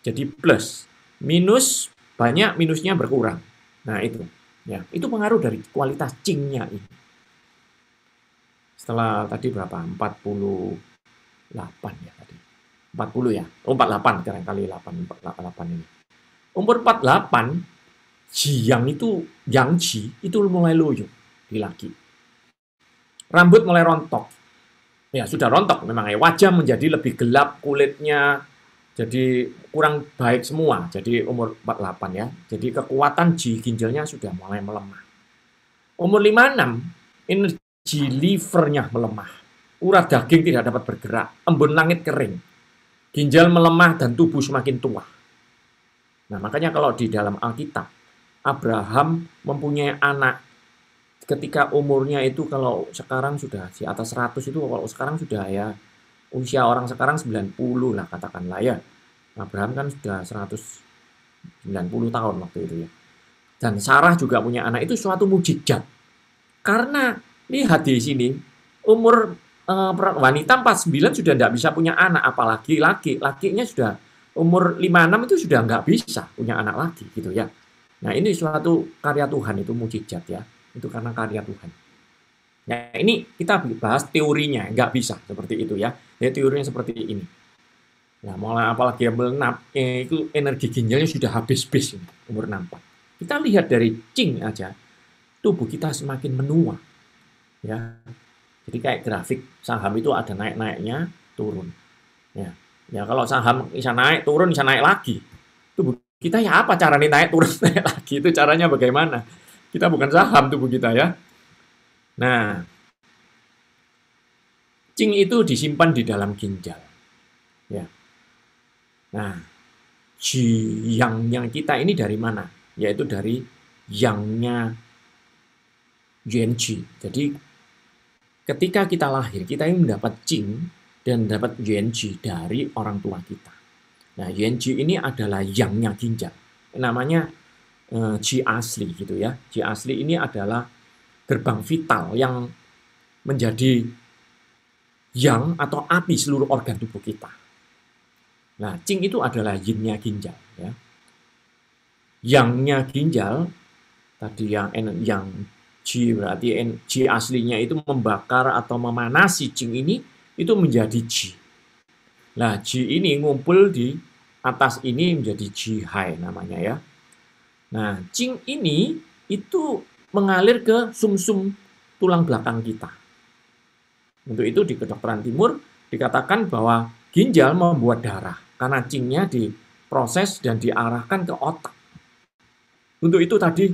jadi plus. Minus banyak minusnya berkurang. Nah, itu. Ya, itu pengaruh dari kualitas cingnya ini. Setelah tadi berapa? 48 ya tadi. 40 ya. Oh, 48 sekarang kali 8 delapan ini. Umur 48 yang itu Yang Ji itu mulai loyo di laki rambut mulai rontok. Ya, sudah rontok memang ya. Wajah menjadi lebih gelap, kulitnya jadi kurang baik semua. Jadi umur 48 ya. Jadi kekuatan ji ginjalnya sudah mulai melemah. Umur 56, energi livernya melemah. Urat daging tidak dapat bergerak, embun langit kering. Ginjal melemah dan tubuh semakin tua. Nah, makanya kalau di dalam Alkitab, Abraham mempunyai anak ketika umurnya itu kalau sekarang sudah di atas 100 itu kalau sekarang sudah ya usia orang sekarang 90 lah katakanlah ya. Abraham kan sudah 190 tahun waktu itu ya. Dan Sarah juga punya anak itu suatu mujizat. Karena lihat di sini umur uh, wanita 49 sudah tidak bisa punya anak apalagi laki. Lakinya sudah umur 56 itu sudah nggak bisa punya anak lagi gitu ya. Nah ini suatu karya Tuhan itu mujizat ya itu karena karya Tuhan. Nah ini kita bahas teorinya, nggak bisa seperti itu ya. Jadi teorinya seperti ini. Nah mulai apalagi yang berenap, eh, ya, itu energi ginjalnya sudah habis-habis umur 64. Kita lihat dari cing aja, tubuh kita semakin menua. ya. Jadi kayak grafik saham itu ada naik-naiknya, turun. Ya. ya kalau saham bisa naik, turun, bisa naik lagi. Tubuh kita ya apa caranya naik, turun, naik lagi, itu caranya bagaimana? Kita bukan saham tubuh kita ya. Nah, cing itu disimpan di dalam ginjal. Ya. Nah, yang-yang kita ini dari mana? Yaitu dari yangnya yenji. Jadi ketika kita lahir, kita ini mendapat cing dan dapat yenji dari orang tua kita. Nah, yenji ini adalah yangnya ginjal. Namanya Ji eh, asli gitu ya. Ji asli ini adalah gerbang vital yang menjadi yang atau api seluruh organ tubuh kita. Nah, cing itu adalah yinnya ginjal ya. Yangnya ginjal tadi yang yang G berarti G aslinya itu membakar atau memanasi cing ini itu menjadi G. Nah, G ini ngumpul di atas ini menjadi G high namanya ya Nah, cing ini itu mengalir ke sumsum -sum tulang belakang kita. Untuk itu di kedokteran timur dikatakan bahwa ginjal membuat darah karena cingnya diproses dan diarahkan ke otak. Untuk itu tadi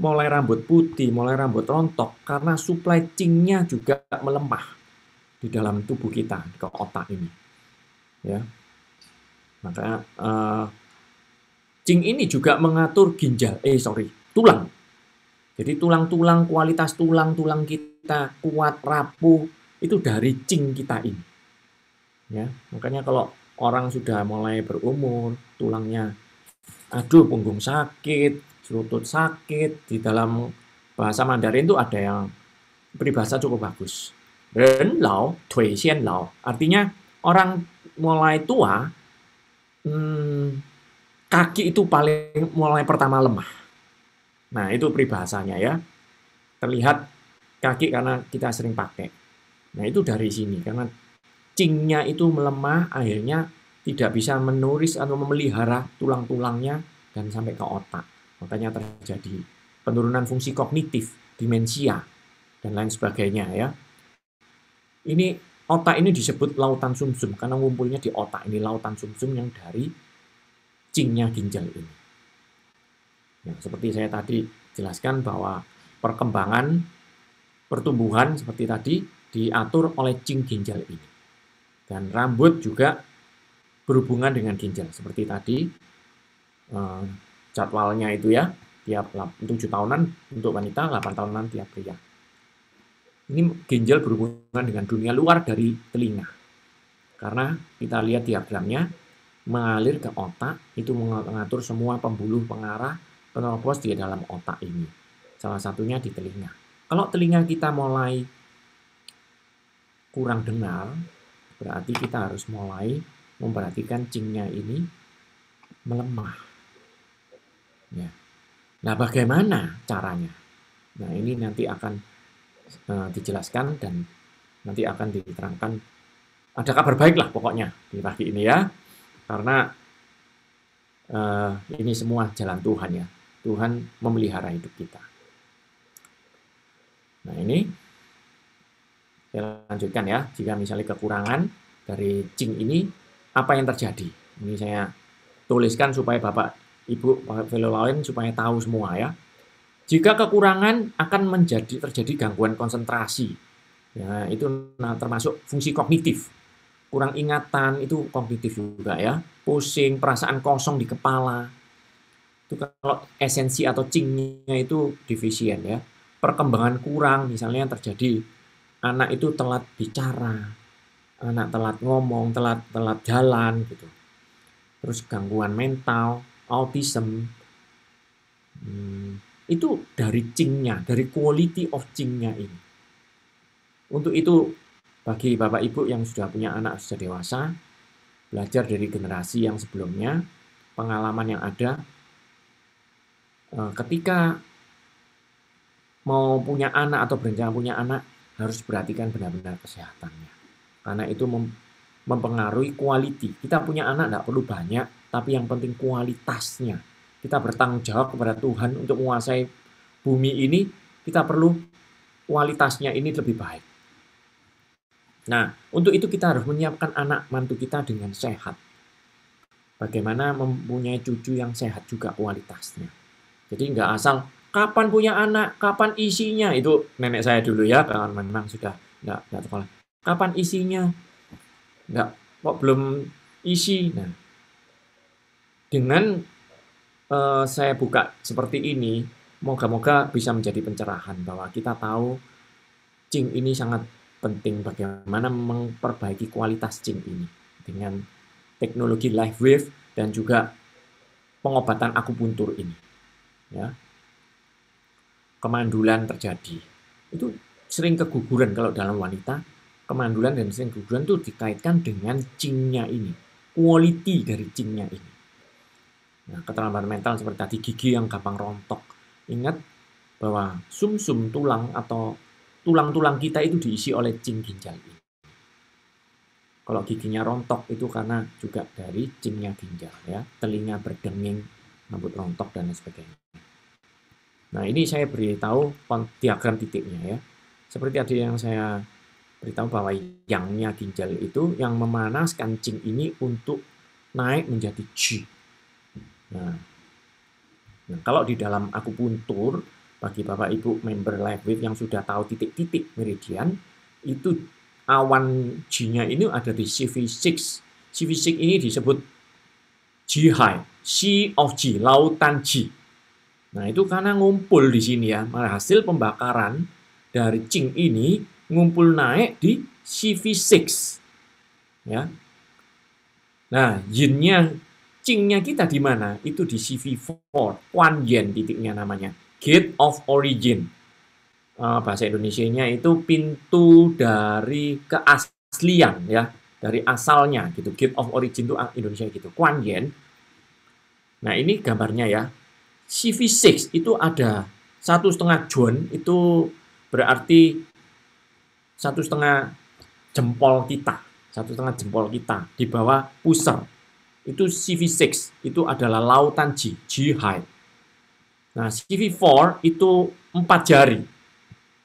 mulai rambut putih, mulai rambut rontok karena suplai cingnya juga melemah di dalam tubuh kita ke otak ini. Ya. Maka uh, Jing ini juga mengatur ginjal, eh sorry, tulang. Jadi tulang-tulang, kualitas tulang-tulang kita kuat, rapuh, itu dari cing kita ini. Ya, makanya kalau orang sudah mulai berumur, tulangnya aduh punggung sakit, lutut sakit, di dalam bahasa Mandarin itu ada yang peribahasa cukup bagus. Ren lao, tui xian lao. Artinya orang mulai tua, hmm, kaki itu paling mulai pertama lemah. Nah, itu peribahasanya ya. Terlihat kaki karena kita sering pakai. Nah, itu dari sini karena cingnya itu melemah akhirnya tidak bisa menuris atau memelihara tulang-tulangnya dan sampai ke otak. otaknya terjadi penurunan fungsi kognitif, demensia, dan lain sebagainya ya. Ini otak ini disebut lautan sumsum -sum, karena ngumpulnya di otak ini lautan sumsum -sum yang dari kencingnya ginjal ini. Nah, seperti saya tadi jelaskan bahwa perkembangan pertumbuhan seperti tadi diatur oleh cing ginjal ini. Dan rambut juga berhubungan dengan ginjal seperti tadi eh, jadwalnya itu ya tiap 7 tahunan untuk wanita, 8 tahunan tiap pria. Ini ginjal berhubungan dengan dunia luar dari telinga. Karena kita lihat diagramnya, mengalir ke otak itu mengatur semua pembuluh pengarah penerobos di dalam otak ini. Salah satunya di telinga. Kalau telinga kita mulai kurang dengar, berarti kita harus mulai memperhatikan cingnya ini melemah. Ya. Nah, bagaimana caranya? Nah, ini nanti akan uh, dijelaskan dan nanti akan diterangkan. Ada kabar baik lah pokoknya di pagi ini ya karena uh, ini semua jalan Tuhan ya. Tuhan memelihara hidup kita. Nah ini saya lanjutkan ya. Jika misalnya kekurangan dari cing ini, apa yang terjadi? Ini saya tuliskan supaya Bapak, Ibu, Bapak Velo lain supaya tahu semua ya. Jika kekurangan akan menjadi terjadi gangguan konsentrasi. Ya, itu termasuk fungsi kognitif kurang ingatan itu kognitif juga ya pusing perasaan kosong di kepala itu kalau esensi atau cingnya itu defisien ya perkembangan kurang misalnya yang terjadi anak itu telat bicara anak telat ngomong telat telat jalan gitu terus gangguan mental autism hmm, itu dari cingnya dari quality of cingnya ini untuk itu bagi Bapak Ibu yang sudah punya anak sudah dewasa, belajar dari generasi yang sebelumnya, pengalaman yang ada, eh, ketika mau punya anak atau berencana punya anak, harus perhatikan benar-benar kesehatannya. Karena itu mempengaruhi quality. Kita punya anak tidak perlu banyak, tapi yang penting kualitasnya. Kita bertanggung jawab kepada Tuhan untuk menguasai bumi ini, kita perlu kualitasnya ini lebih baik Nah, untuk itu kita harus menyiapkan anak mantu kita dengan sehat. Bagaimana mempunyai cucu yang sehat juga kualitasnya. Jadi nggak asal kapan punya anak, kapan isinya. Itu nenek saya dulu ya, kalau memang sudah nggak, nggak sekolah. Kapan isinya? Nggak, kok belum isi. Nah, dengan uh, saya buka seperti ini, moga-moga bisa menjadi pencerahan bahwa kita tahu cing ini sangat penting bagaimana memperbaiki kualitas cing ini dengan teknologi live wave dan juga pengobatan akupuntur ini. Ya. Kemandulan terjadi. Itu sering keguguran kalau dalam wanita, kemandulan dan sering keguguran itu dikaitkan dengan cingnya ini, quality dari cingnya ini. Nah, keterlambatan mental seperti tadi gigi yang gampang rontok. Ingat bahwa sumsum -sum tulang atau tulang-tulang kita itu diisi oleh cing ginjal ini. Kalau giginya rontok itu karena juga dari cingnya ginjal ya, telinga berdenging, rambut rontok dan lain sebagainya. Nah ini saya beritahu diagram titiknya ya. Seperti ada yang saya beritahu bahwa yangnya ginjal itu yang memanaskan cing ini untuk naik menjadi ji. Nah, nah kalau di dalam akupuntur bagi Bapak Ibu member live wave yang sudah tahu titik-titik meridian, itu awan G-nya ini ada di CV6. CV6 ini disebut G high, Sea of G, lautan G. Nah, itu karena ngumpul di sini ya. Nah, hasil pembakaran dari Qing ini ngumpul naik di CV6. Ya. Nah, yin-nya Qing-nya kita di mana? Itu di CV4, Quan Yin titiknya namanya. Gate of Origin. Uh, bahasa nya itu pintu dari keaslian ya, dari asalnya gitu. Gate of Origin itu Indonesia gitu. Kuan Yen. Nah ini gambarnya ya. CV6 itu ada satu setengah John itu berarti satu setengah jempol kita, satu setengah jempol kita di bawah pusar itu CV6 itu adalah lautan Ji, Ji High. Nah, CV4 itu empat jari.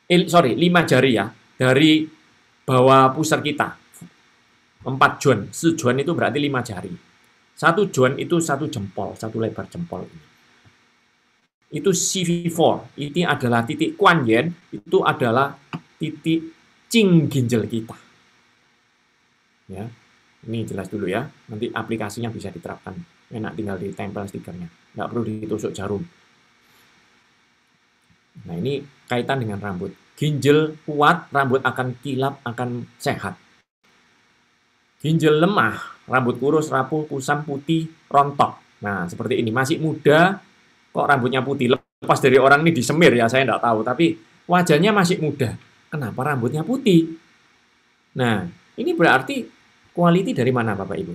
Eh, sorry, lima jari ya. Dari bawah pusar kita. Empat juan. Sejuan itu berarti lima jari. Satu juan itu satu jempol, satu lebar jempol ini. Itu CV4. Ini adalah titik kuan yen, itu adalah titik cing ginjal kita. Ya. Ini jelas dulu ya. Nanti aplikasinya bisa diterapkan. Enak tinggal ditempel stikernya. Nggak perlu ditusuk jarum. Nah ini kaitan dengan rambut. Ginjal kuat, rambut akan kilap, akan sehat. Ginjal lemah, rambut kurus, rapuh, kusam, putih, rontok. Nah seperti ini, masih muda, kok rambutnya putih. Lepas dari orang ini disemir ya, saya tidak tahu. Tapi wajahnya masih muda. Kenapa rambutnya putih? Nah, ini berarti kualiti dari mana Bapak Ibu?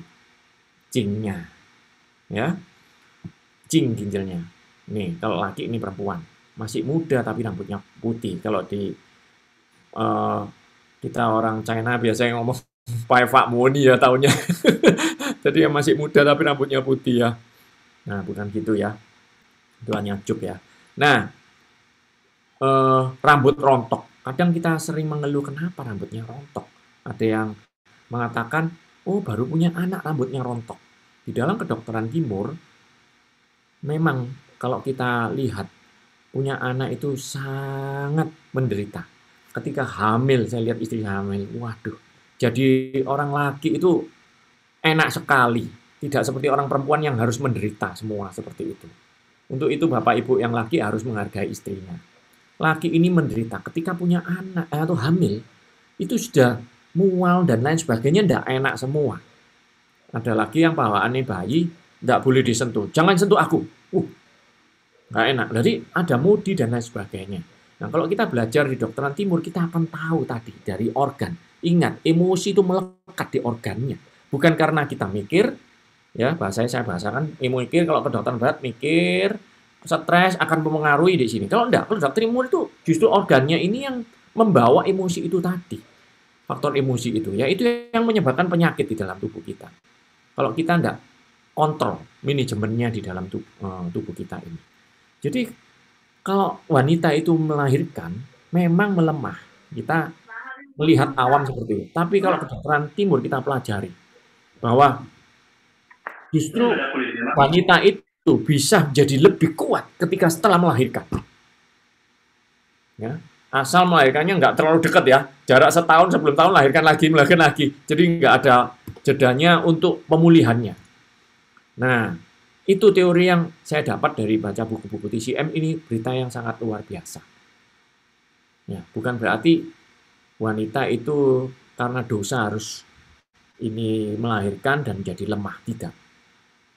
Cingnya. Ya. Cing ginjalnya. Nih, kalau laki ini perempuan masih muda tapi rambutnya putih. Kalau di uh, kita orang China biasanya ngomong Pai Fak Moni ya tahunnya. Jadi yang masih muda tapi rambutnya putih ya. Nah, bukan gitu ya. Tuhan yang cuk ya. Nah, uh, rambut rontok. Kadang kita sering mengeluh kenapa rambutnya rontok. Ada yang mengatakan, oh baru punya anak rambutnya rontok. Di dalam kedokteran timur, memang kalau kita lihat punya anak itu sangat menderita. Ketika hamil, saya lihat istri hamil, waduh. Jadi orang laki itu enak sekali. Tidak seperti orang perempuan yang harus menderita semua seperti itu. Untuk itu bapak ibu yang laki harus menghargai istrinya. Laki ini menderita ketika punya anak eh, atau hamil, itu sudah mual dan lain sebagainya, tidak enak semua. Ada laki yang bawaannya bayi, tidak boleh disentuh. Jangan sentuh aku. Uh, nggak enak. Jadi ada mudi dan lain sebagainya. Nah, kalau kita belajar di dokteran timur, kita akan tahu tadi dari organ. Ingat, emosi itu melekat di organnya. Bukan karena kita mikir, ya bahasa saya bahasakan, emosi mikir kalau ke dokteran barat mikir, stres akan mempengaruhi di sini. Kalau enggak, kalau dokter timur itu justru organnya ini yang membawa emosi itu tadi. Faktor emosi itu, ya itu yang menyebabkan penyakit di dalam tubuh kita. Kalau kita enggak kontrol manajemennya di dalam tubuh, eh, tubuh kita ini. Jadi kalau wanita itu melahirkan memang melemah. Kita melihat awam seperti itu. Tapi kalau kedokteran timur kita pelajari bahwa justru wanita itu bisa menjadi lebih kuat ketika setelah melahirkan. Ya, asal melahirkannya nggak terlalu dekat ya jarak setahun sebelum tahun lahirkan lagi melahirkan lagi jadi nggak ada jedanya untuk pemulihannya nah itu teori yang saya dapat dari baca buku-buku TCM ini berita yang sangat luar biasa. Ya, bukan berarti wanita itu karena dosa harus ini melahirkan dan jadi lemah tidak.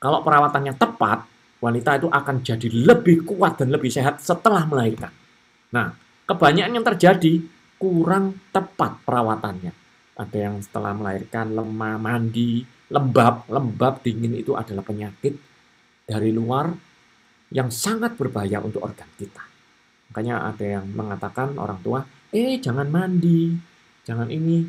Kalau perawatannya tepat, wanita itu akan jadi lebih kuat dan lebih sehat setelah melahirkan. Nah, kebanyakan yang terjadi kurang tepat perawatannya. Ada yang setelah melahirkan lemah, mandi, lembab, lembab, dingin itu adalah penyakit dari luar yang sangat berbahaya untuk organ kita. Makanya ada yang mengatakan orang tua, eh jangan mandi, jangan ini.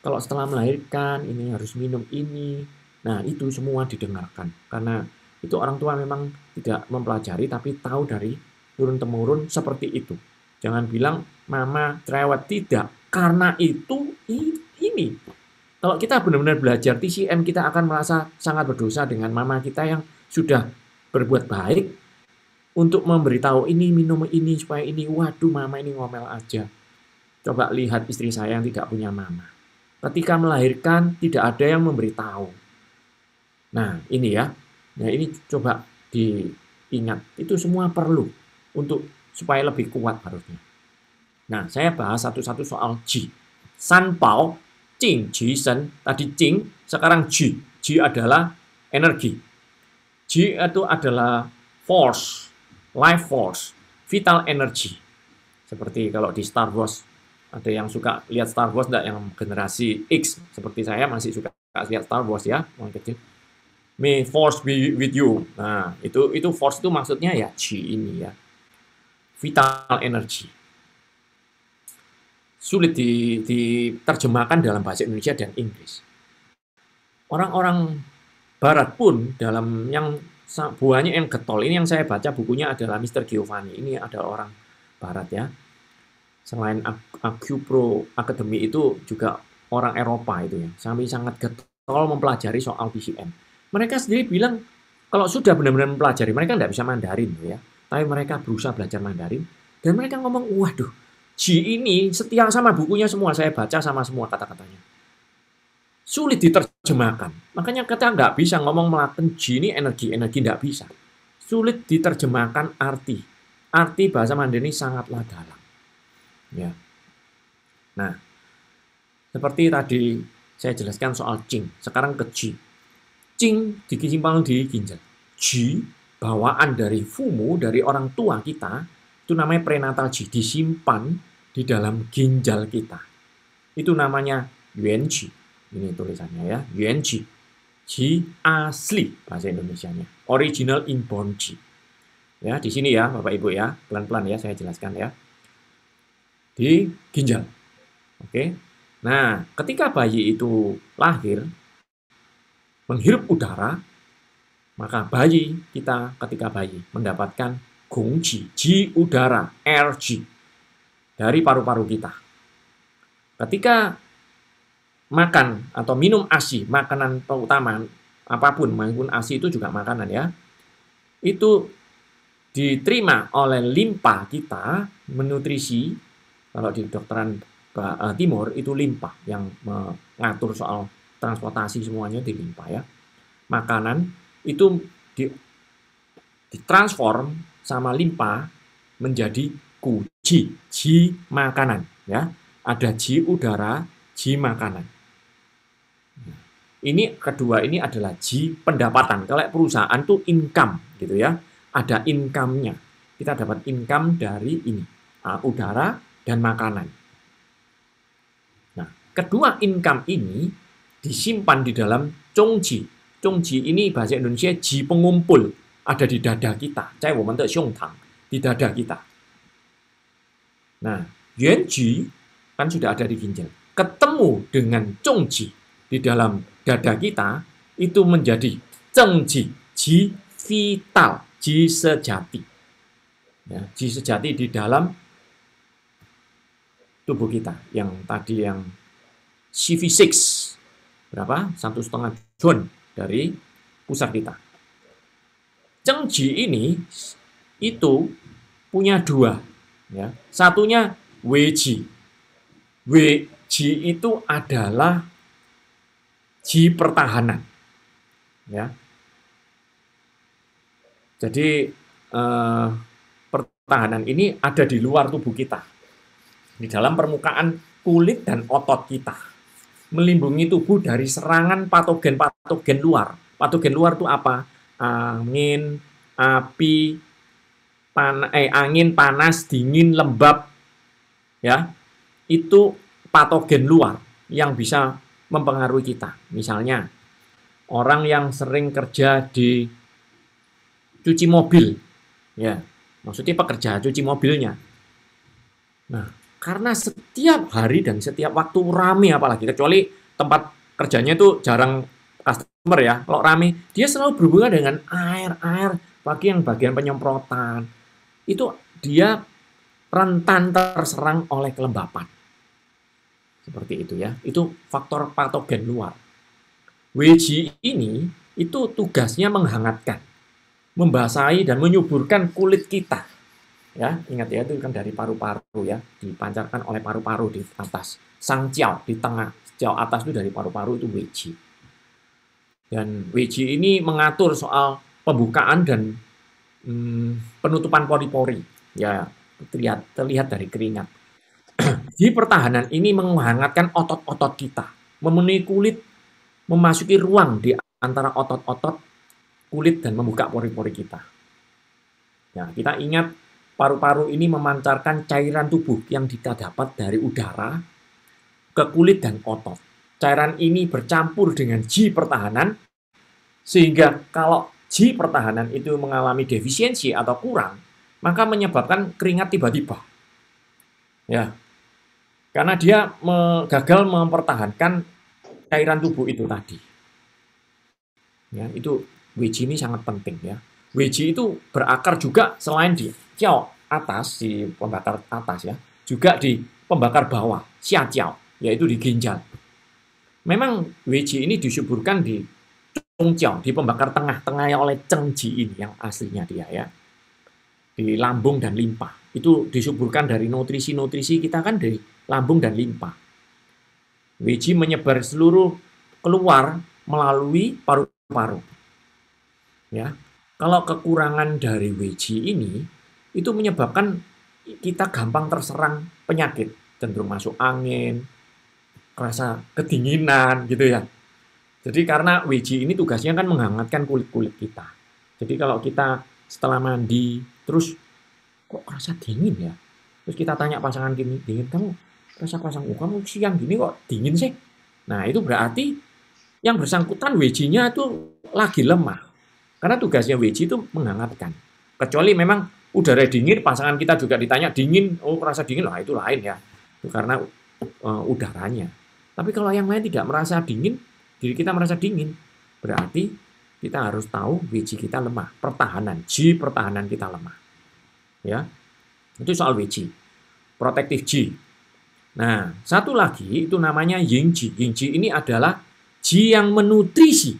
Kalau setelah melahirkan ini harus minum ini. Nah itu semua didengarkan karena itu orang tua memang tidak mempelajari tapi tahu dari turun temurun seperti itu. Jangan bilang mama terawat tidak karena itu ini. Kalau kita benar-benar belajar TCM kita akan merasa sangat berdosa dengan mama kita yang sudah berbuat baik untuk memberitahu ini minum ini supaya ini waduh mama ini ngomel aja. Coba lihat istri saya yang tidak punya mama. Ketika melahirkan tidak ada yang memberitahu. Nah, ini ya. Nah, ini coba diingat. Itu semua perlu untuk supaya lebih kuat harusnya. Nah, saya bahas satu-satu soal ji. San Pao, Jing, Ji Sen, tadi Jing, sekarang Ji. Ji adalah energi. G itu adalah force, life force, vital energy. Seperti kalau di Star Wars, ada yang suka lihat Star Wars enggak yang generasi X seperti saya masih suka lihat Star Wars ya, orang kecil. May force be with you. Nah, itu itu force itu maksudnya ya G ini ya. Vital energy. Sulit diterjemahkan dalam bahasa Indonesia dan Inggris. Orang-orang Barat pun dalam yang buahnya yang getol ini yang saya baca bukunya adalah Mr. Giovanni. Ini ada orang Barat ya. Selain Acupro Academy itu juga orang Eropa itu ya. Sampai sangat getol mempelajari soal BCM. Mereka sendiri bilang kalau sudah benar-benar mempelajari, mereka nggak bisa Mandarin ya. Tapi mereka berusaha belajar Mandarin dan mereka ngomong, waduh, Ji ini setia sama bukunya semua, saya baca sama semua kata-katanya sulit diterjemahkan. Makanya kita nggak bisa ngomong melaten ji ini energi-energi nggak bisa. Sulit diterjemahkan arti. Arti bahasa Mandarin ini sangatlah dalam. Ya. Nah, seperti tadi saya jelaskan soal cing. Sekarang ke ji. Cing dikimpang di ginjal. Ji, bawaan dari fumu, dari orang tua kita, itu namanya prenatal ji, disimpan di dalam ginjal kita. Itu namanya yuan ji ini tulisannya ya, Yuan Ji. Ji asli bahasa Indonesia-nya, Original inborn Ji. Ya, di sini ya Bapak Ibu ya, pelan-pelan ya saya jelaskan ya. Di ginjal. Oke. Nah, ketika bayi itu lahir menghirup udara, maka bayi kita ketika bayi mendapatkan gongji, ji udara, RG dari paru-paru kita. Ketika makan atau minum ASI, makanan utama apapun, maupun ASI itu juga makanan ya, itu diterima oleh limpa kita menutrisi kalau di dokteran eh, timur itu limpa yang mengatur soal transportasi semuanya di limpa ya makanan itu di ditransform sama limpa menjadi kuji ji makanan ya ada ji udara ji makanan ini kedua ini adalah G pendapatan. Kalau perusahaan tuh income gitu ya. Ada income-nya. Kita dapat income dari ini, uh, udara dan makanan. Nah, kedua income ini disimpan di dalam congji. Congji ini bahasa Indonesia ji pengumpul, ada di dada kita. Cai woman de tang, di dada kita. Nah, yuan ji kan sudah ada di ginjal. Ketemu dengan congji di dalam dada kita itu menjadi cengji, ji vital, ji sejati. Ya, ji sejati di dalam tubuh kita yang tadi yang CV6 berapa? Satu setengah ton dari pusat kita. Cengji ini itu punya dua, ya. Satunya wg wg itu adalah strategi pertahanan. Ya. Jadi eh, pertahanan ini ada di luar tubuh kita, di dalam permukaan kulit dan otot kita, melindungi tubuh dari serangan patogen-patogen luar. Patogen luar itu apa? Angin, api, pan eh, angin panas, dingin, lembab, ya itu patogen luar yang bisa mempengaruhi kita. Misalnya, orang yang sering kerja di cuci mobil, ya, maksudnya pekerja cuci mobilnya. Nah, karena setiap hari dan setiap waktu rame apalagi kecuali tempat kerjanya itu jarang customer ya, kalau rame, dia selalu berhubungan dengan air-air, bagi yang bagian penyemprotan. Itu dia rentan terserang oleh kelembapan. Seperti itu ya. Itu faktor patogen luar. WG ini itu tugasnya menghangatkan, membasahi dan menyuburkan kulit kita. Ya, ingat ya itu kan dari paru-paru ya, dipancarkan oleh paru-paru di atas. Sang ciao di tengah, ciao atas itu dari paru-paru itu WG. Dan WG ini mengatur soal pembukaan dan hmm, penutupan pori-pori. Ya, terlihat terlihat dari keringat. Di pertahanan ini menghangatkan otot-otot kita, memenuhi kulit, memasuki ruang di antara otot-otot kulit dan membuka pori-pori kita. Ya, kita ingat paru-paru ini memancarkan cairan tubuh yang kita dapat dari udara ke kulit dan otot. Cairan ini bercampur dengan ji pertahanan sehingga kalau ji pertahanan itu mengalami defisiensi atau kurang, maka menyebabkan keringat tiba-tiba. Ya, karena dia gagal mempertahankan cairan tubuh itu tadi. Ya, itu WG ini sangat penting ya. WG itu berakar juga selain di Ciao atas, di pembakar atas ya, juga di pembakar bawah, Xia Ciao, yaitu di ginjal. Memang WG ini disuburkan di ciao di pembakar tengah-tengahnya oleh Cheng ini yang aslinya dia ya. Di lambung dan limpa. Itu disuburkan dari nutrisi-nutrisi kita kan dari lambung dan limpa. Wiji menyebar seluruh keluar melalui paru-paru. Ya. Kalau kekurangan dari wiji ini itu menyebabkan kita gampang terserang penyakit, cenderung masuk angin, rasa kedinginan gitu ya. Jadi karena wiji ini tugasnya kan menghangatkan kulit-kulit kita. Jadi kalau kita setelah mandi terus kok rasa dingin ya? Terus kita tanya pasangan gini, dingin kamu rasa pasang oh kamu siang gini kok dingin sih nah itu berarti yang bersangkutan wc nya itu lagi lemah karena tugasnya WC itu menghangatkan kecuali memang udara dingin pasangan kita juga ditanya dingin oh merasa dingin lah itu lain ya itu karena uh, udaranya tapi kalau yang lain tidak merasa dingin diri kita merasa dingin berarti kita harus tahu WC kita lemah pertahanan G pertahanan kita lemah ya itu soal WC protektif G Nah, satu lagi itu namanya yingji. Yingji ini adalah ji yang menutrisi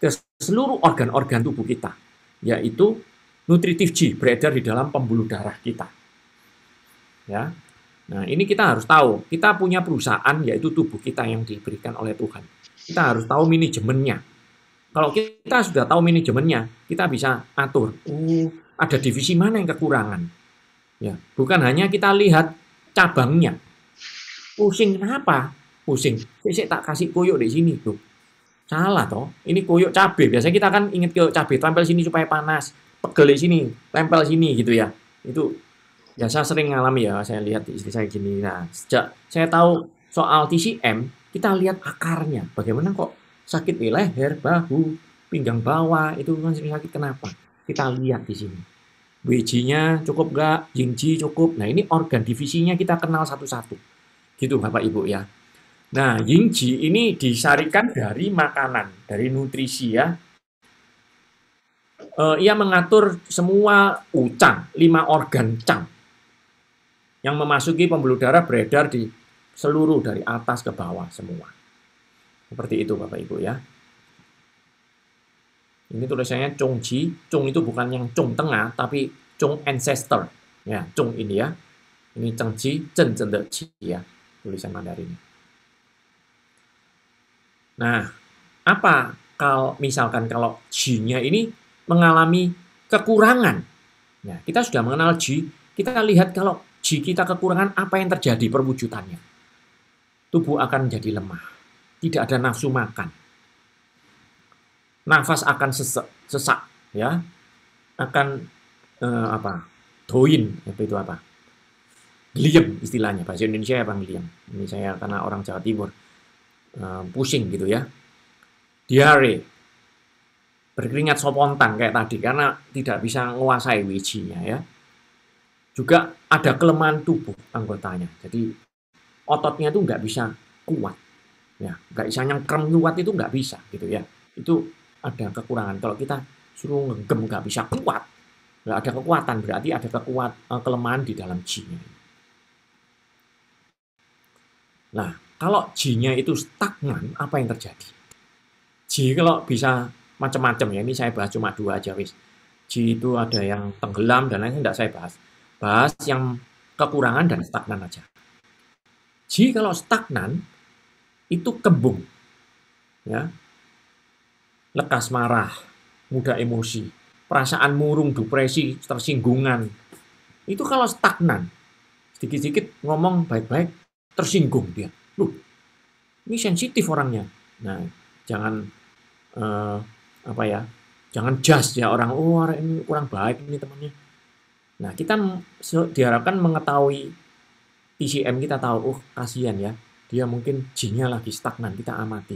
ke seluruh organ-organ tubuh kita, yaitu nutritif ji beredar di dalam pembuluh darah kita. Ya. Nah, ini kita harus tahu. Kita punya perusahaan yaitu tubuh kita yang diberikan oleh Tuhan. Kita harus tahu manajemennya. Kalau kita sudah tahu manajemennya, kita bisa atur. Uh, ada divisi mana yang kekurangan? Ya, bukan hanya kita lihat cabangnya, Pusing kenapa? Pusing. Saya tak kasih koyok di sini tuh. Salah toh. Ini koyok cabai. Biasanya kita kan inget ke cabai. Tempel sini supaya panas. Pegel di sini. Tempel sini gitu ya. Itu ya saya sering ngalami ya. Saya lihat di istri saya gini. Nah sejak saya tahu soal TCM, kita lihat akarnya. Bagaimana kok sakit di leher, bahu, pinggang bawah itu kan sering sakit kenapa? Kita lihat di sini. bijinya cukup gak Jinji cukup? Nah ini organ divisinya kita kenal satu-satu. Gitu Bapak Ibu ya. Nah, yingji ini disarikan dari makanan, dari nutrisi ya. E, ia mengatur semua ucang, lima organ cang yang memasuki pembuluh darah beredar di seluruh dari atas ke bawah semua. Seperti itu Bapak Ibu ya. Ini tulisannya Chongji. Chong itu bukan yang Chong tengah, tapi Chong ancestor. Ya, Chong ini ya. Ini Chengji, Chen Chen de ya tulisan Mandarin. Nah, apa kalau misalkan kalau G-nya ini mengalami kekurangan. Nah, kita sudah mengenal G, kita lihat kalau G kita kekurangan apa yang terjadi perwujudannya. Tubuh akan menjadi lemah, tidak ada nafsu makan. Nafas akan sesak, sesak ya. Akan eh, apa? Doin, itu apa? geliem istilahnya bahasa Indonesia ya Bang Liam. Ini saya karena orang Jawa Timur eh, pusing gitu ya. Diare berkeringat sopontang kayak tadi karena tidak bisa menguasai wijinya ya. Juga ada kelemahan tubuh anggotanya. Jadi ototnya itu nggak bisa kuat. Ya, nggak bisa nyengkrem kuat itu nggak bisa gitu ya. Itu ada kekurangan. Kalau kita suruh ngegem nggak bisa kuat, nggak ada kekuatan berarti ada kekuat eh, kelemahan di dalam jinya Nah, kalau g nya itu stagnan, apa yang terjadi? G kalau bisa macam-macam ya, ini saya bahas cuma dua aja wis. G itu ada yang tenggelam dan lain-lain, tidak saya bahas. Bahas yang kekurangan dan stagnan aja. G kalau stagnan, itu kembung. Ya. Lekas marah, mudah emosi, perasaan murung, depresi, tersinggungan. Itu kalau stagnan. Sedikit-sedikit ngomong baik-baik, tersinggung dia. Loh, ini sensitif orangnya. Nah, jangan uh, apa ya? Jangan jas ya orang, oh ini kurang baik ini temannya. Nah, kita diharapkan mengetahui TCM kita tahu, oh kasihan ya, dia mungkin jinnya lagi stagnan, kita amati.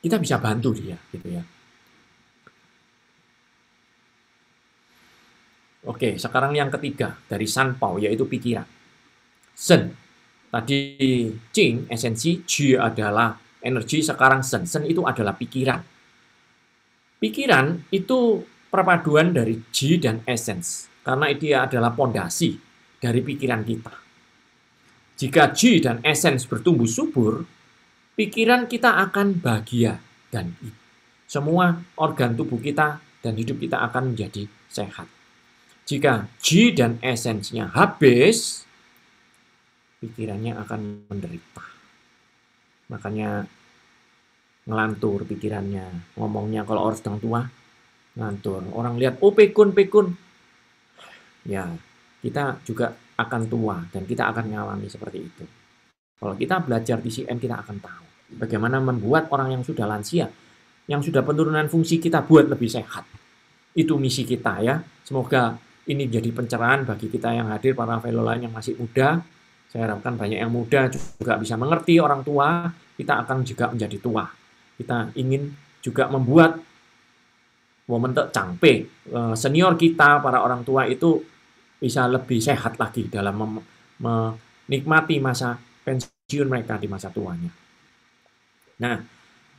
Kita bisa bantu dia gitu ya. Oke, sekarang yang ketiga dari sanpau yaitu pikiran. Sen Tadi Jing, esensi Ji adalah energi, sekarang Sen. Sen itu adalah pikiran. Pikiran itu perpaduan dari Ji dan esens karena itu adalah pondasi dari pikiran kita. Jika Ji dan esens bertumbuh subur, pikiran kita akan bahagia dan hidup. Semua organ tubuh kita dan hidup kita akan menjadi sehat. Jika Ji dan esensnya habis, pikirannya akan menderita. Makanya ngelantur pikirannya, ngomongnya kalau orang sedang tua, ngelantur. Orang lihat, oh pekun, pekun. Ya, kita juga akan tua dan kita akan mengalami seperti itu. Kalau kita belajar di cm kita akan tahu bagaimana membuat orang yang sudah lansia, yang sudah penurunan fungsi kita buat lebih sehat. Itu misi kita ya. Semoga ini jadi pencerahan bagi kita yang hadir, para fellow lain yang masih muda, saya harapkan banyak yang muda juga bisa mengerti orang tua, kita akan juga menjadi tua. Kita ingin juga membuat momen cangpe e, senior kita para orang tua itu bisa lebih sehat lagi dalam menikmati masa pensiun mereka di masa tuanya. Nah,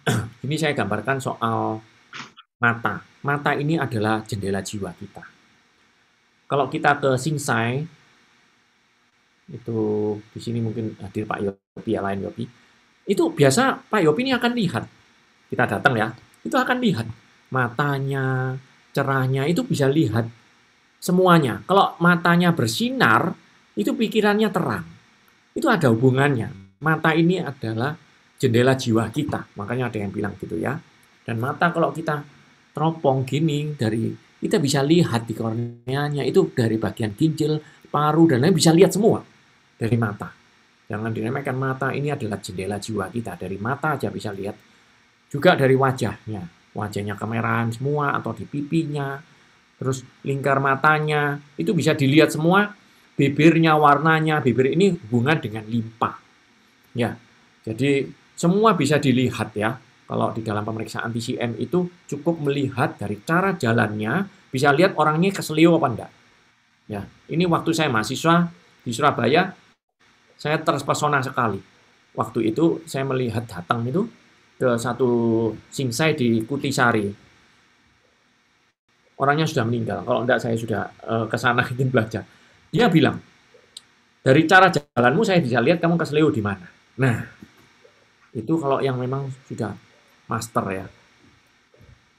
ini saya gambarkan soal mata. Mata ini adalah jendela jiwa kita. Kalau kita ke Singsai, itu di sini mungkin hadir Pak Yopi ya lain Yopi itu biasa Pak Yopi ini akan lihat kita datang ya itu akan lihat matanya cerahnya itu bisa lihat semuanya kalau matanya bersinar itu pikirannya terang itu ada hubungannya mata ini adalah jendela jiwa kita makanya ada yang bilang gitu ya dan mata kalau kita teropong gini dari kita bisa lihat di korneanya itu dari bagian ginjal paru dan lain bisa lihat semua dari mata. Jangan diremehkan mata ini adalah jendela jiwa kita. Dari mata aja bisa lihat. Juga dari wajahnya. Wajahnya kemerahan semua atau di pipinya. Terus lingkar matanya. Itu bisa dilihat semua. Bibirnya, warnanya. Bibir ini hubungan dengan limpa. Ya, jadi semua bisa dilihat ya. Kalau di dalam pemeriksaan TCM itu cukup melihat dari cara jalannya. Bisa lihat orangnya keselio apa enggak. Ya, ini waktu saya mahasiswa di Surabaya saya terpesona sekali. Waktu itu saya melihat datang itu ke satu singsai di Kutisari. Orangnya sudah meninggal. Kalau enggak saya sudah uh, ke sana ingin belajar. Dia bilang, "Dari cara jalanmu saya bisa lihat kamu ke Seleo di mana." Nah, itu kalau yang memang sudah master ya.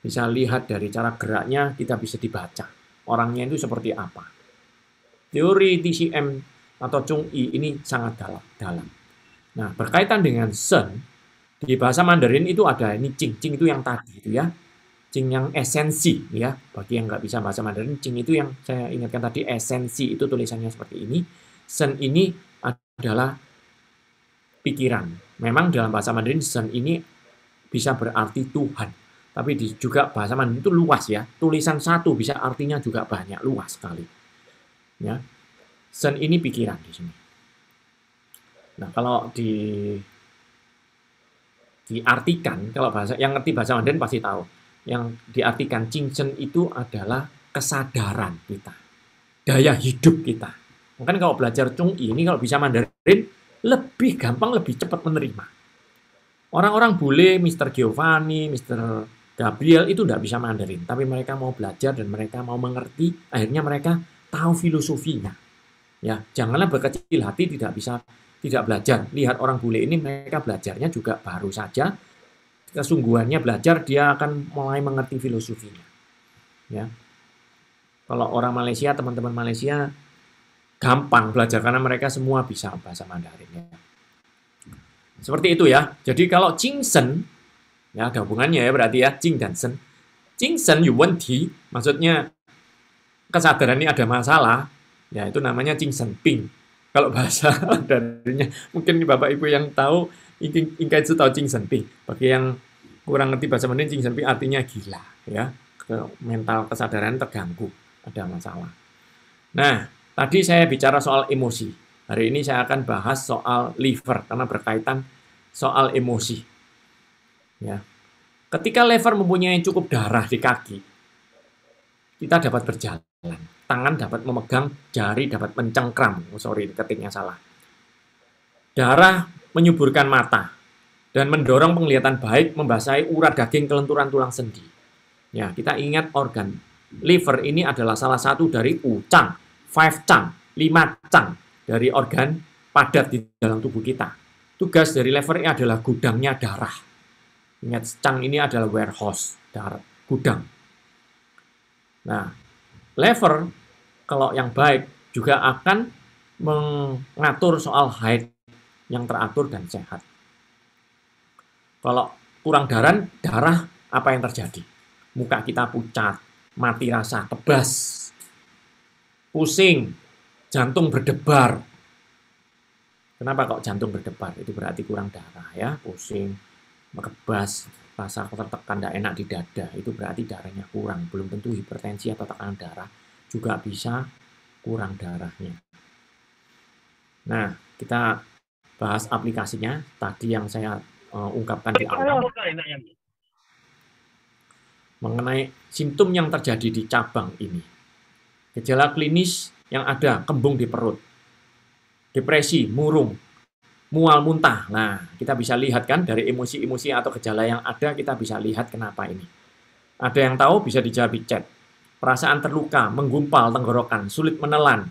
Bisa lihat dari cara geraknya kita bisa dibaca orangnya itu seperti apa. Teori TCM atau Chung I ini sangat dalam. Nah, berkaitan dengan Sen, di bahasa Mandarin itu ada ini Cing. Cing itu yang tadi itu ya. Cing yang esensi ya. Bagi yang nggak bisa bahasa Mandarin, Cing itu yang saya ingatkan tadi esensi itu tulisannya seperti ini. Sen ini adalah pikiran. Memang dalam bahasa Mandarin Sen ini bisa berarti Tuhan. Tapi di, juga bahasa Mandarin itu luas ya. Tulisan satu bisa artinya juga banyak, luas sekali. Ya, Sen ini pikiran di sini. Nah, kalau di diartikan, kalau bahasa yang ngerti bahasa Mandarin pasti tahu. Yang diartikan cincin itu adalah kesadaran kita, daya hidup kita. Mungkin kalau belajar Chung ini kalau bisa Mandarin lebih gampang, lebih cepat menerima. Orang-orang bule, Mr. Giovanni, Mr. Gabriel itu tidak bisa Mandarin, tapi mereka mau belajar dan mereka mau mengerti, akhirnya mereka tahu filosofinya. Ya, janganlah berkecil hati tidak bisa tidak belajar. Lihat orang bule ini mereka belajarnya juga baru saja. Kesungguhannya belajar dia akan mulai mengerti filosofinya. Ya. Kalau orang Malaysia, teman-teman Malaysia gampang belajar karena mereka semua bisa bahasa Mandarin ya. Seperti itu ya. Jadi kalau Sen ya gabungannya ya berarti ya Jing dan Sen. Sen Jingsen Ti maksudnya kesadaran ini ada masalah, Ya, itu namanya Ching Ping. Kalau bahasa darinya, mungkin Bapak Ibu yang tahu, Ingkai itu tahu Ching Ping. Bagi yang kurang ngerti bahasa Mandarin, Ching Ping artinya gila. ya Mental kesadaran terganggu, ada masalah. Nah, tadi saya bicara soal emosi. Hari ini saya akan bahas soal liver, karena berkaitan soal emosi. Ya. Ketika liver mempunyai cukup darah di kaki, kita dapat berjalan tangan dapat memegang, jari dapat mencengkram. Oh, sorry, ketiknya salah. Darah menyuburkan mata dan mendorong penglihatan baik membasahi urat daging kelenturan tulang sendi. Ya, kita ingat organ liver ini adalah salah satu dari ucang, five cang, lima cang dari organ padat di dalam tubuh kita. Tugas dari liver ini adalah gudangnya darah. Ingat, cang ini adalah warehouse, darah, gudang. Nah, liver kalau yang baik juga akan mengatur soal haid yang teratur dan sehat. Kalau kurang darah, darah apa yang terjadi? Muka kita pucat, mati rasa, kebas, pusing, jantung berdebar. Kenapa kok jantung berdebar? Itu berarti kurang darah ya, pusing, kebas, rasa tertekan, tidak enak di dada. Itu berarti darahnya kurang. Belum tentu hipertensi atau tekanan darah juga bisa kurang darahnya. Nah, kita bahas aplikasinya. Tadi yang saya uh, ungkapkan di awal mengenai simptom yang terjadi di cabang ini. Gejala klinis yang ada kembung di perut, depresi, murung, mual muntah. Nah, kita bisa lihat kan dari emosi-emosi atau gejala yang ada kita bisa lihat kenapa ini. Ada yang tahu bisa dijawab di chat perasaan terluka, menggumpal tenggorokan, sulit menelan,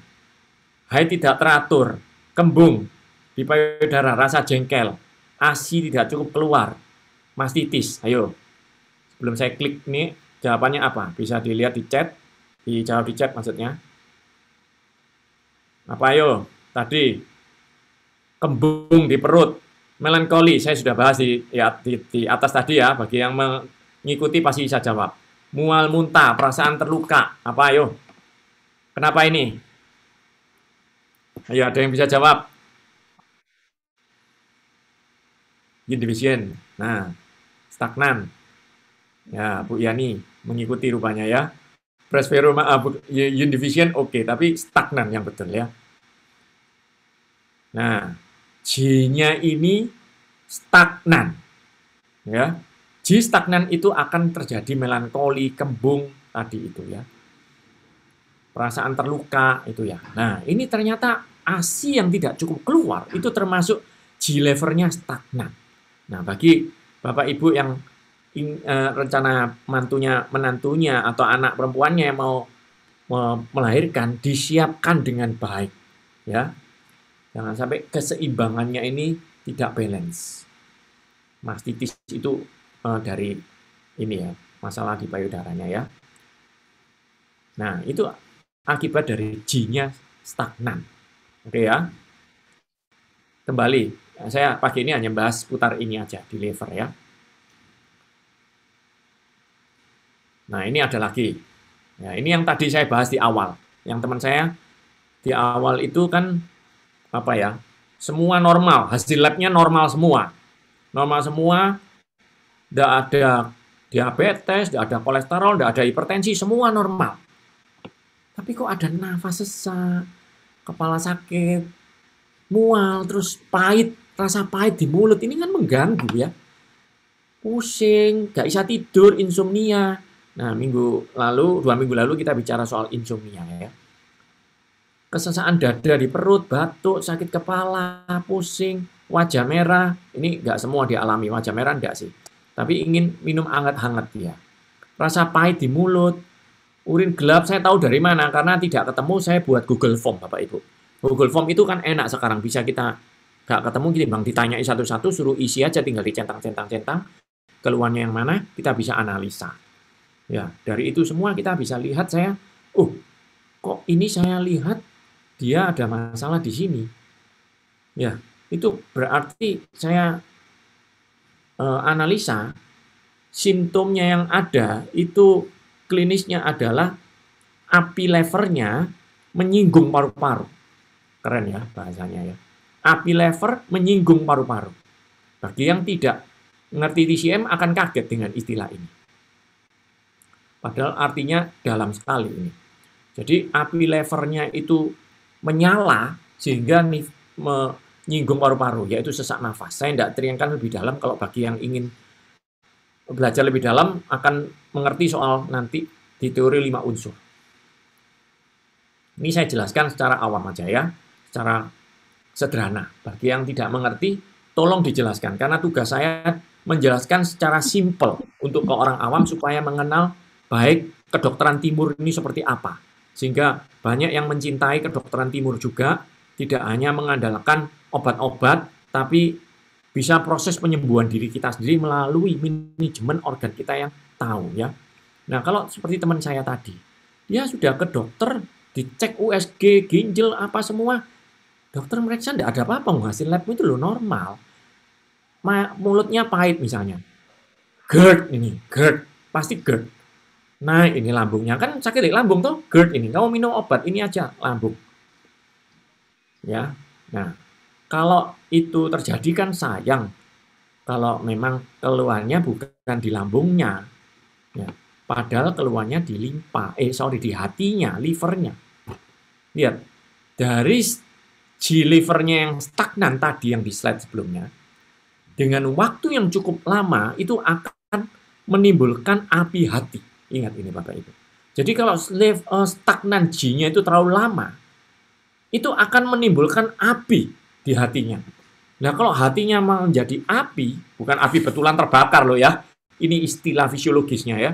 haid tidak teratur, kembung di payudara, rasa jengkel, ASI tidak cukup keluar, mastitis. Ayo, sebelum saya klik nih, jawabannya apa? Bisa dilihat di chat, dijawab di chat maksudnya. Apa ayo? Tadi kembung di perut, melankoli, saya sudah bahas di, ya, di, di atas tadi ya, bagi yang mengikuti pasti bisa jawab mual muntah, perasaan terluka. Apa ayo? Kenapa ini? Ayo ada yang bisa jawab? Indivision. Nah, stagnan. Ya, Bu Yani mengikuti rupanya ya. maaf ah, bu Indivision oke, okay, tapi stagnan yang betul ya. Nah, J-nya ini stagnan. Ya. Ji stagnan itu akan terjadi melankoli, kembung tadi itu ya. Perasaan terluka itu ya. Nah, ini ternyata ASI yang tidak cukup keluar itu termasuk G levernya stagnan. Nah, bagi Bapak Ibu yang in, e, rencana mantunya menantunya atau anak perempuannya yang mau me, melahirkan disiapkan dengan baik ya. Jangan sampai keseimbangannya ini tidak balance mastitis itu uh, dari ini ya masalah di payudaranya ya. Nah itu akibat dari G-nya stagnan. Oke okay, ya. Kembali, saya pagi ini hanya bahas putar ini aja di lever ya. Nah ini ada lagi. Ya, ini yang tadi saya bahas di awal. Yang teman saya di awal itu kan apa ya? Semua normal, hasil labnya normal semua. Normal semua, tidak ada diabetes, tidak ada kolesterol, tidak ada hipertensi, semua normal. Tapi kok ada nafas sesak, kepala sakit, mual, terus pahit, rasa pahit di mulut, ini kan mengganggu ya. Pusing, gak bisa tidur, insomnia. Nah, minggu lalu, dua minggu lalu kita bicara soal insomnia ya Kesesaan dada di perut, batuk, sakit kepala, pusing, wajah merah. Ini nggak semua dialami wajah merah enggak sih tapi ingin minum hangat-hangat dia. Ya. Rasa pahit di mulut, urin gelap saya tahu dari mana karena tidak ketemu saya buat Google Form Bapak Ibu. Google Form itu kan enak sekarang bisa kita nggak ketemu gini bang ditanyai satu-satu suruh isi aja tinggal dicentang-centang-centang keluarnya yang mana kita bisa analisa ya dari itu semua kita bisa lihat saya oh kok ini saya lihat dia ada masalah di sini ya itu berarti saya Eh, analisa simptomnya yang ada itu klinisnya adalah api levernya menyinggung paru-paru. Keren ya bahasanya ya. Api lever menyinggung paru-paru. Bagi yang tidak ngerti TCM akan kaget dengan istilah ini. Padahal artinya dalam sekali ini. Jadi api levernya itu menyala sehingga nyinggung paru-paru, yaitu sesak nafas. Saya tidak teriakkan lebih dalam kalau bagi yang ingin belajar lebih dalam akan mengerti soal nanti di teori lima unsur. Ini saya jelaskan secara awam aja ya, secara sederhana. Bagi yang tidak mengerti, tolong dijelaskan. Karena tugas saya menjelaskan secara simpel untuk ke orang awam supaya mengenal baik kedokteran timur ini seperti apa. Sehingga banyak yang mencintai kedokteran timur juga, tidak hanya mengandalkan obat-obat, tapi bisa proses penyembuhan diri kita sendiri melalui manajemen organ kita yang tahu ya. Nah kalau seperti teman saya tadi, dia sudah ke dokter, dicek USG, ginjal, apa semua, dokter mereka tidak ada apa-apa, hasil lab itu loh normal. Ma, mulutnya pahit misalnya, GERD ini, GERD, pasti GERD. Nah ini lambungnya, kan sakit lambung tuh GERD ini, kamu minum obat, ini aja lambung. Ya, nah kalau itu terjadi kan sayang. Kalau memang keluarnya bukan di lambungnya, ya. padahal keluarnya di limpa, eh sorry di hatinya, livernya. Lihat dari G livernya yang stagnan tadi yang di slide sebelumnya, dengan waktu yang cukup lama itu akan menimbulkan api hati. Ingat ini Bapak Ibu. Jadi kalau eh, stagnan g itu terlalu lama, itu akan menimbulkan api di hatinya. Nah, kalau hatinya menjadi api, bukan api betulan terbakar loh ya. Ini istilah fisiologisnya ya.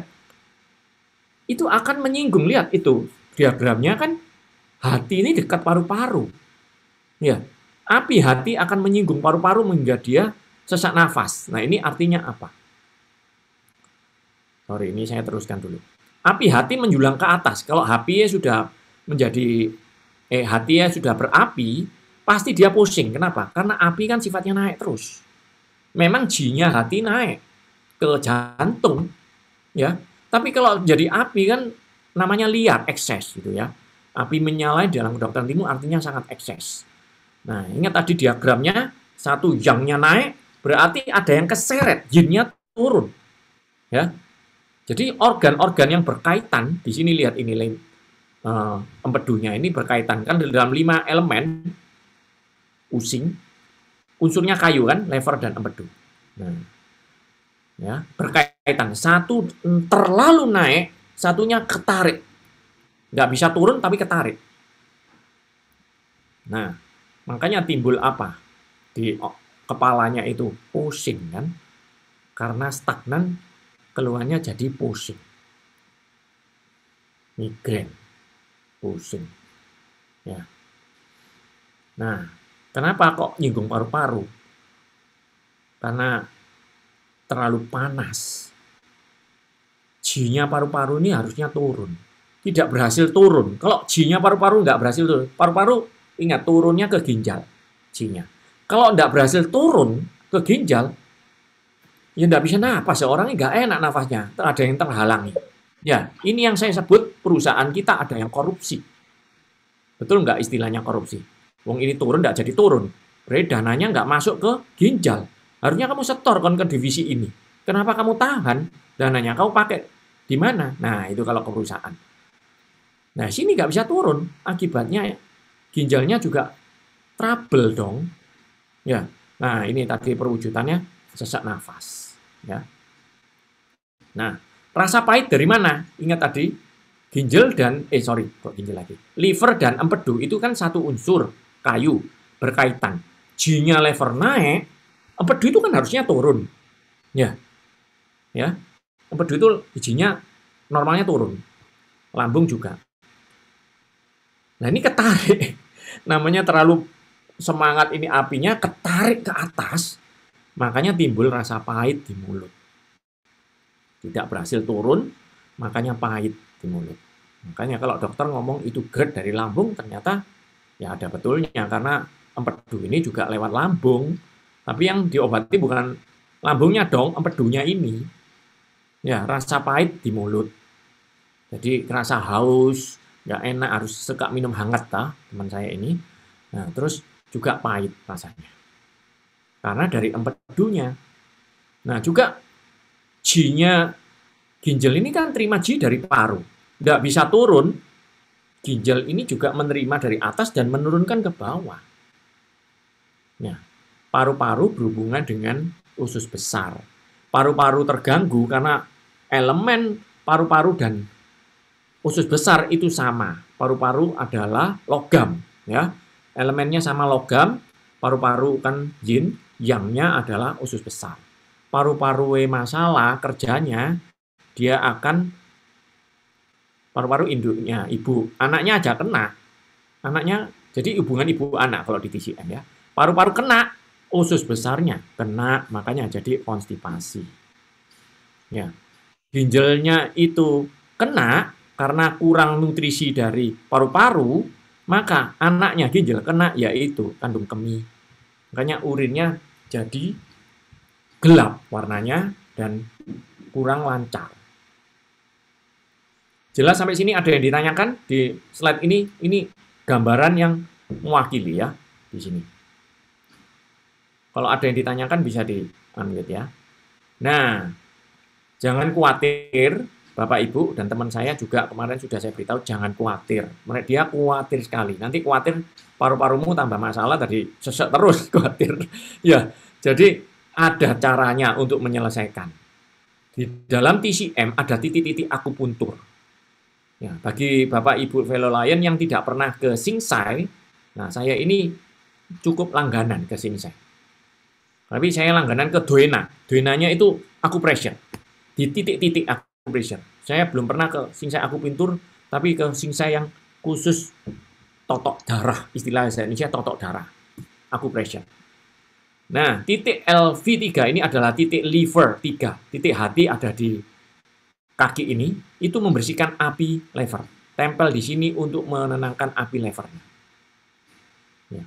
Itu akan menyinggung, lihat itu diagramnya kan hati ini dekat paru-paru. Ya, api hati akan menyinggung paru-paru hingga dia sesak nafas. Nah, ini artinya apa? Sorry, ini saya teruskan dulu. Api hati menjulang ke atas. Kalau hatinya sudah menjadi eh hatinya sudah berapi, pasti dia pusing. Kenapa? Karena api kan sifatnya naik terus. Memang jinya hati naik ke jantung, ya. Tapi kalau jadi api kan namanya liar, ekses gitu ya. Api menyala di dalam kedokteran timur artinya sangat ekses. Nah, ingat tadi diagramnya, satu yangnya naik, berarti ada yang keseret, jinnya turun. Ya. Jadi organ-organ yang berkaitan, di sini lihat ini uh, empedunya ini berkaitan kan dalam lima elemen using. Unsurnya kayu kan, lever dan empedu. Nah, ya, berkaitan. Satu terlalu naik, satunya ketarik. Nggak bisa turun tapi ketarik. Nah, makanya timbul apa? Di kepalanya itu pusing kan? Karena stagnan, keluarnya jadi pusing. Migrain, pusing. Ya. Nah, Kenapa kok nyinggung paru-paru? Karena terlalu panas. Jinya paru-paru ini harusnya turun. Tidak berhasil turun. Kalau jinya paru-paru nggak berhasil turun, paru-paru ingat turunnya ke ginjal jinya. Kalau nggak berhasil turun ke ginjal, ya nggak bisa nafas. ini ya, nggak enak nafasnya. Ada yang terhalangi. Ya, ini yang saya sebut perusahaan kita ada yang korupsi. Betul nggak istilahnya korupsi? Wong ini turun tidak jadi turun. Berarti dananya nggak masuk ke ginjal. Harusnya kamu setor kan ke divisi ini. Kenapa kamu tahan dananya? Kau pakai di mana? Nah, itu kalau ke perusahaan. Nah, sini nggak bisa turun. Akibatnya ginjalnya juga trouble dong. Ya. Nah, ini tadi perwujudannya sesak nafas, ya. Nah, rasa pahit dari mana? Ingat tadi ginjal dan eh sorry kok ginjal lagi liver dan empedu itu kan satu unsur kayu berkaitan. g nya lever naik, empedu itu kan harusnya turun. Ya. Ya. Empedu itu j normalnya turun. Lambung juga. Nah, ini ketarik. Namanya terlalu semangat ini apinya ketarik ke atas, makanya timbul rasa pahit di mulut. Tidak berhasil turun, makanya pahit di mulut. Makanya kalau dokter ngomong itu GERD dari lambung, ternyata Ya ada betulnya karena empedu ini juga lewat lambung. Tapi yang diobati bukan lambungnya dong, empedunya ini. Ya, rasa pahit di mulut. Jadi kerasa haus, nggak enak, harus suka minum hangat ta teman saya ini. Nah, terus juga pahit rasanya. Karena dari empedunya. Nah, juga jinya ginjal ini kan terima ji dari paru. Nggak bisa turun, ginjal ini juga menerima dari atas dan menurunkan ke bawah. Nah, paru-paru berhubungan dengan usus besar. Paru-paru terganggu karena elemen paru-paru dan usus besar itu sama. Paru-paru adalah logam, ya. Elemennya sama logam, paru-paru kan yin, yangnya adalah usus besar. Paru-paru masalah kerjanya dia akan paru-paru induknya ibu anaknya aja kena anaknya jadi hubungan ibu anak kalau di TCM ya paru-paru kena usus besarnya kena makanya jadi konstipasi ya ginjalnya itu kena karena kurang nutrisi dari paru-paru maka anaknya ginjal kena yaitu kandung kemih makanya urinnya jadi gelap warnanya dan kurang lancar Jelas sampai sini ada yang ditanyakan di slide ini. Ini gambaran yang mewakili ya di sini. Kalau ada yang ditanyakan bisa di unmute ya. Nah, jangan khawatir Bapak Ibu dan teman saya juga kemarin sudah saya beritahu jangan khawatir. Dia khawatir sekali. Nanti khawatir paru-parumu tambah masalah tadi sesek terus khawatir. ya, jadi ada caranya untuk menyelesaikan. Di dalam TCM ada titik-titik akupuntur. Ya, bagi Bapak Ibu Fellow Lion yang tidak pernah ke Singsai, nah saya ini cukup langganan ke Singsai. Tapi saya langganan ke Doena. Doenanya itu aku pressure. Di titik-titik aku pressure. Saya belum pernah ke Singsai aku pintur, tapi ke Singsai yang khusus totok darah. Istilah saya Indonesia totok darah. Aku pressure. Nah, titik LV3 ini adalah titik liver 3. Titik hati ada di kaki ini itu membersihkan api lever. Tempel di sini untuk menenangkan api levernya. Ya.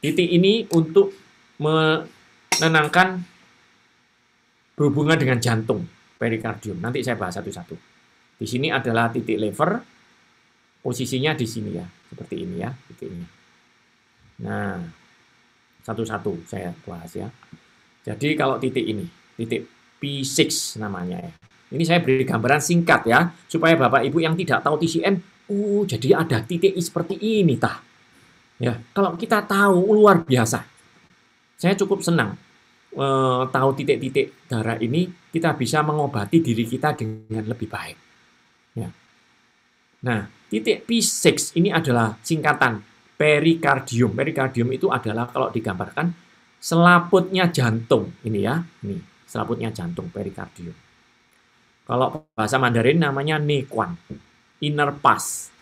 Titik ini untuk menenangkan berhubungan dengan jantung perikardium. Nanti saya bahas satu-satu. Di sini adalah titik lever. Posisinya di sini ya, seperti ini ya, titiknya. Nah, satu-satu saya bahas ya. Jadi kalau titik ini, titik P6 namanya ya ini saya beri gambaran singkat ya, supaya Bapak Ibu yang tidak tahu TCM, uh oh, jadi ada titik seperti ini tah. Ya, kalau kita tahu luar biasa. Saya cukup senang eh, tahu titik-titik darah ini kita bisa mengobati diri kita dengan lebih baik. Ya. Nah, titik P6 ini adalah singkatan perikardium. Perikardium itu adalah kalau digambarkan selaputnya jantung ini ya, ini selaputnya jantung perikardium. Kalau bahasa Mandarin namanya nekuan, inner pass,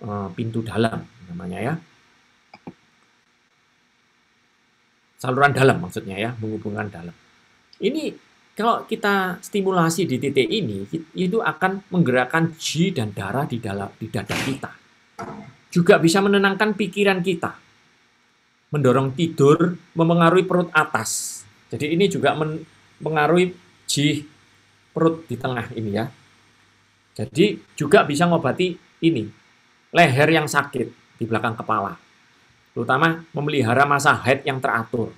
eh, pintu dalam namanya ya. Saluran dalam maksudnya ya, menghubungkan dalam. Ini kalau kita stimulasi di titik ini, itu akan menggerakkan G dan darah di dalam di dada kita. Juga bisa menenangkan pikiran kita, mendorong tidur, memengaruhi perut atas. Jadi ini juga mengaruhi G perut di tengah ini ya. Jadi juga bisa ngobati ini, leher yang sakit di belakang kepala. Terutama memelihara masa haid yang teratur.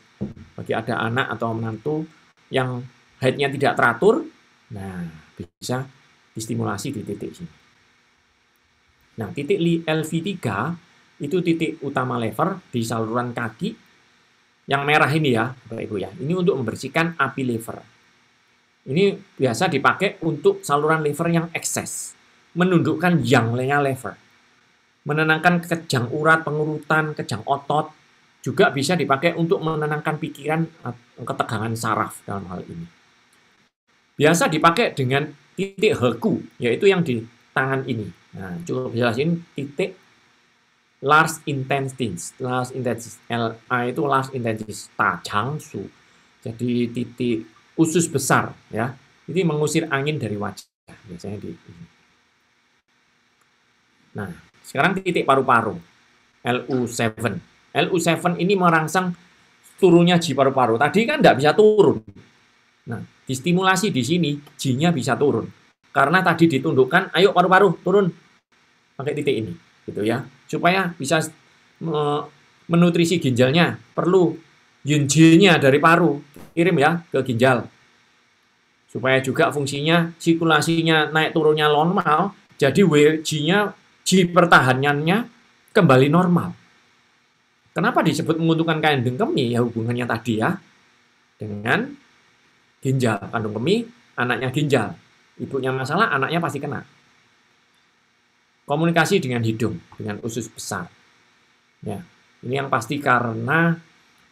Bagi ada anak atau menantu yang haidnya tidak teratur, nah bisa distimulasi di titik ini. Nah, titik LV3 itu titik utama lever di saluran kaki yang merah ini ya, Bapak Ibu ya. Ini untuk membersihkan api lever. Ini biasa dipakai untuk saluran liver yang ekses, menundukkan yang janglenya liver, menenangkan kejang urat, pengurutan, kejang otot, juga bisa dipakai untuk menenangkan pikiran ketegangan saraf dalam hal ini. Biasa dipakai dengan titik heku, yaitu yang di tangan ini. Nah, cukup jelasin titik large intestines, large intestines, LA itu large intestines tajang su. Jadi titik usus besar ya ini mengusir angin dari wajah biasanya di gitu. nah sekarang titik paru-paru LU7 LU7 ini merangsang turunnya ji paru-paru tadi kan tidak bisa turun nah distimulasi di sini jinya bisa turun karena tadi ditundukkan ayo paru-paru turun pakai titik ini gitu ya supaya bisa eh, menutrisi ginjalnya perlu yunjinya dari paru irim ya ke ginjal. Supaya juga fungsinya sirkulasinya naik turunnya normal, jadi WG-nya G pertahanannya kembali normal. Kenapa disebut menguntungkan kandung kemih? Ya hubungannya tadi ya dengan ginjal kandung kemih, anaknya ginjal, ibunya masalah, anaknya pasti kena. Komunikasi dengan hidung, dengan usus besar. Ya, ini yang pasti karena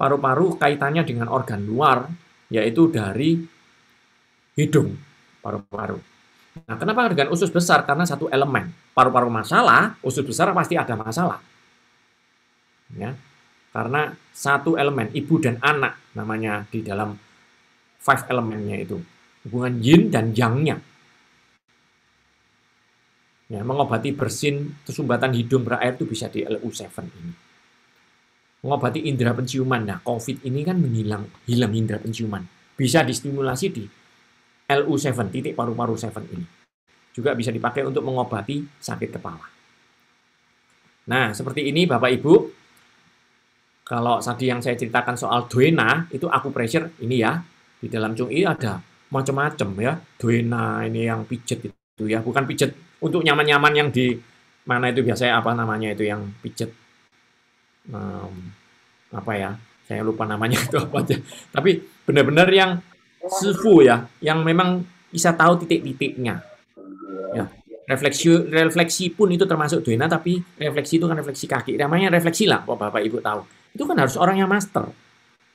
Paru-paru kaitannya dengan organ luar, yaitu dari hidung paru-paru. Nah, kenapa dengan usus besar? Karena satu elemen. Paru-paru masalah, usus besar pasti ada masalah. Ya. Karena satu elemen, ibu dan anak namanya di dalam five elemennya itu. Hubungan yin dan yangnya. Ya, mengobati bersin, kesumbatan hidung berair itu bisa di LU7 ini mengobati indera penciuman. Nah, COVID ini kan menghilang hilang indera penciuman. Bisa distimulasi di LU7, titik paru-paru 7 ini. Juga bisa dipakai untuk mengobati sakit kepala. Nah, seperti ini Bapak Ibu. Kalau tadi yang saya ceritakan soal doena, itu aku pressure ini ya. Di dalam cung ini iya, ada macam-macam ya. Doena ini yang pijet itu ya, bukan pijet untuk nyaman-nyaman yang di mana itu biasanya apa namanya itu yang pijet um, apa ya saya lupa namanya itu apa aja tapi benar-benar yang sifu ya yang memang bisa tahu titik-titiknya ya refleksi refleksi pun itu termasuk duena tapi refleksi itu kan refleksi kaki namanya refleksi lah kok bapak ibu tahu itu kan harus orang yang master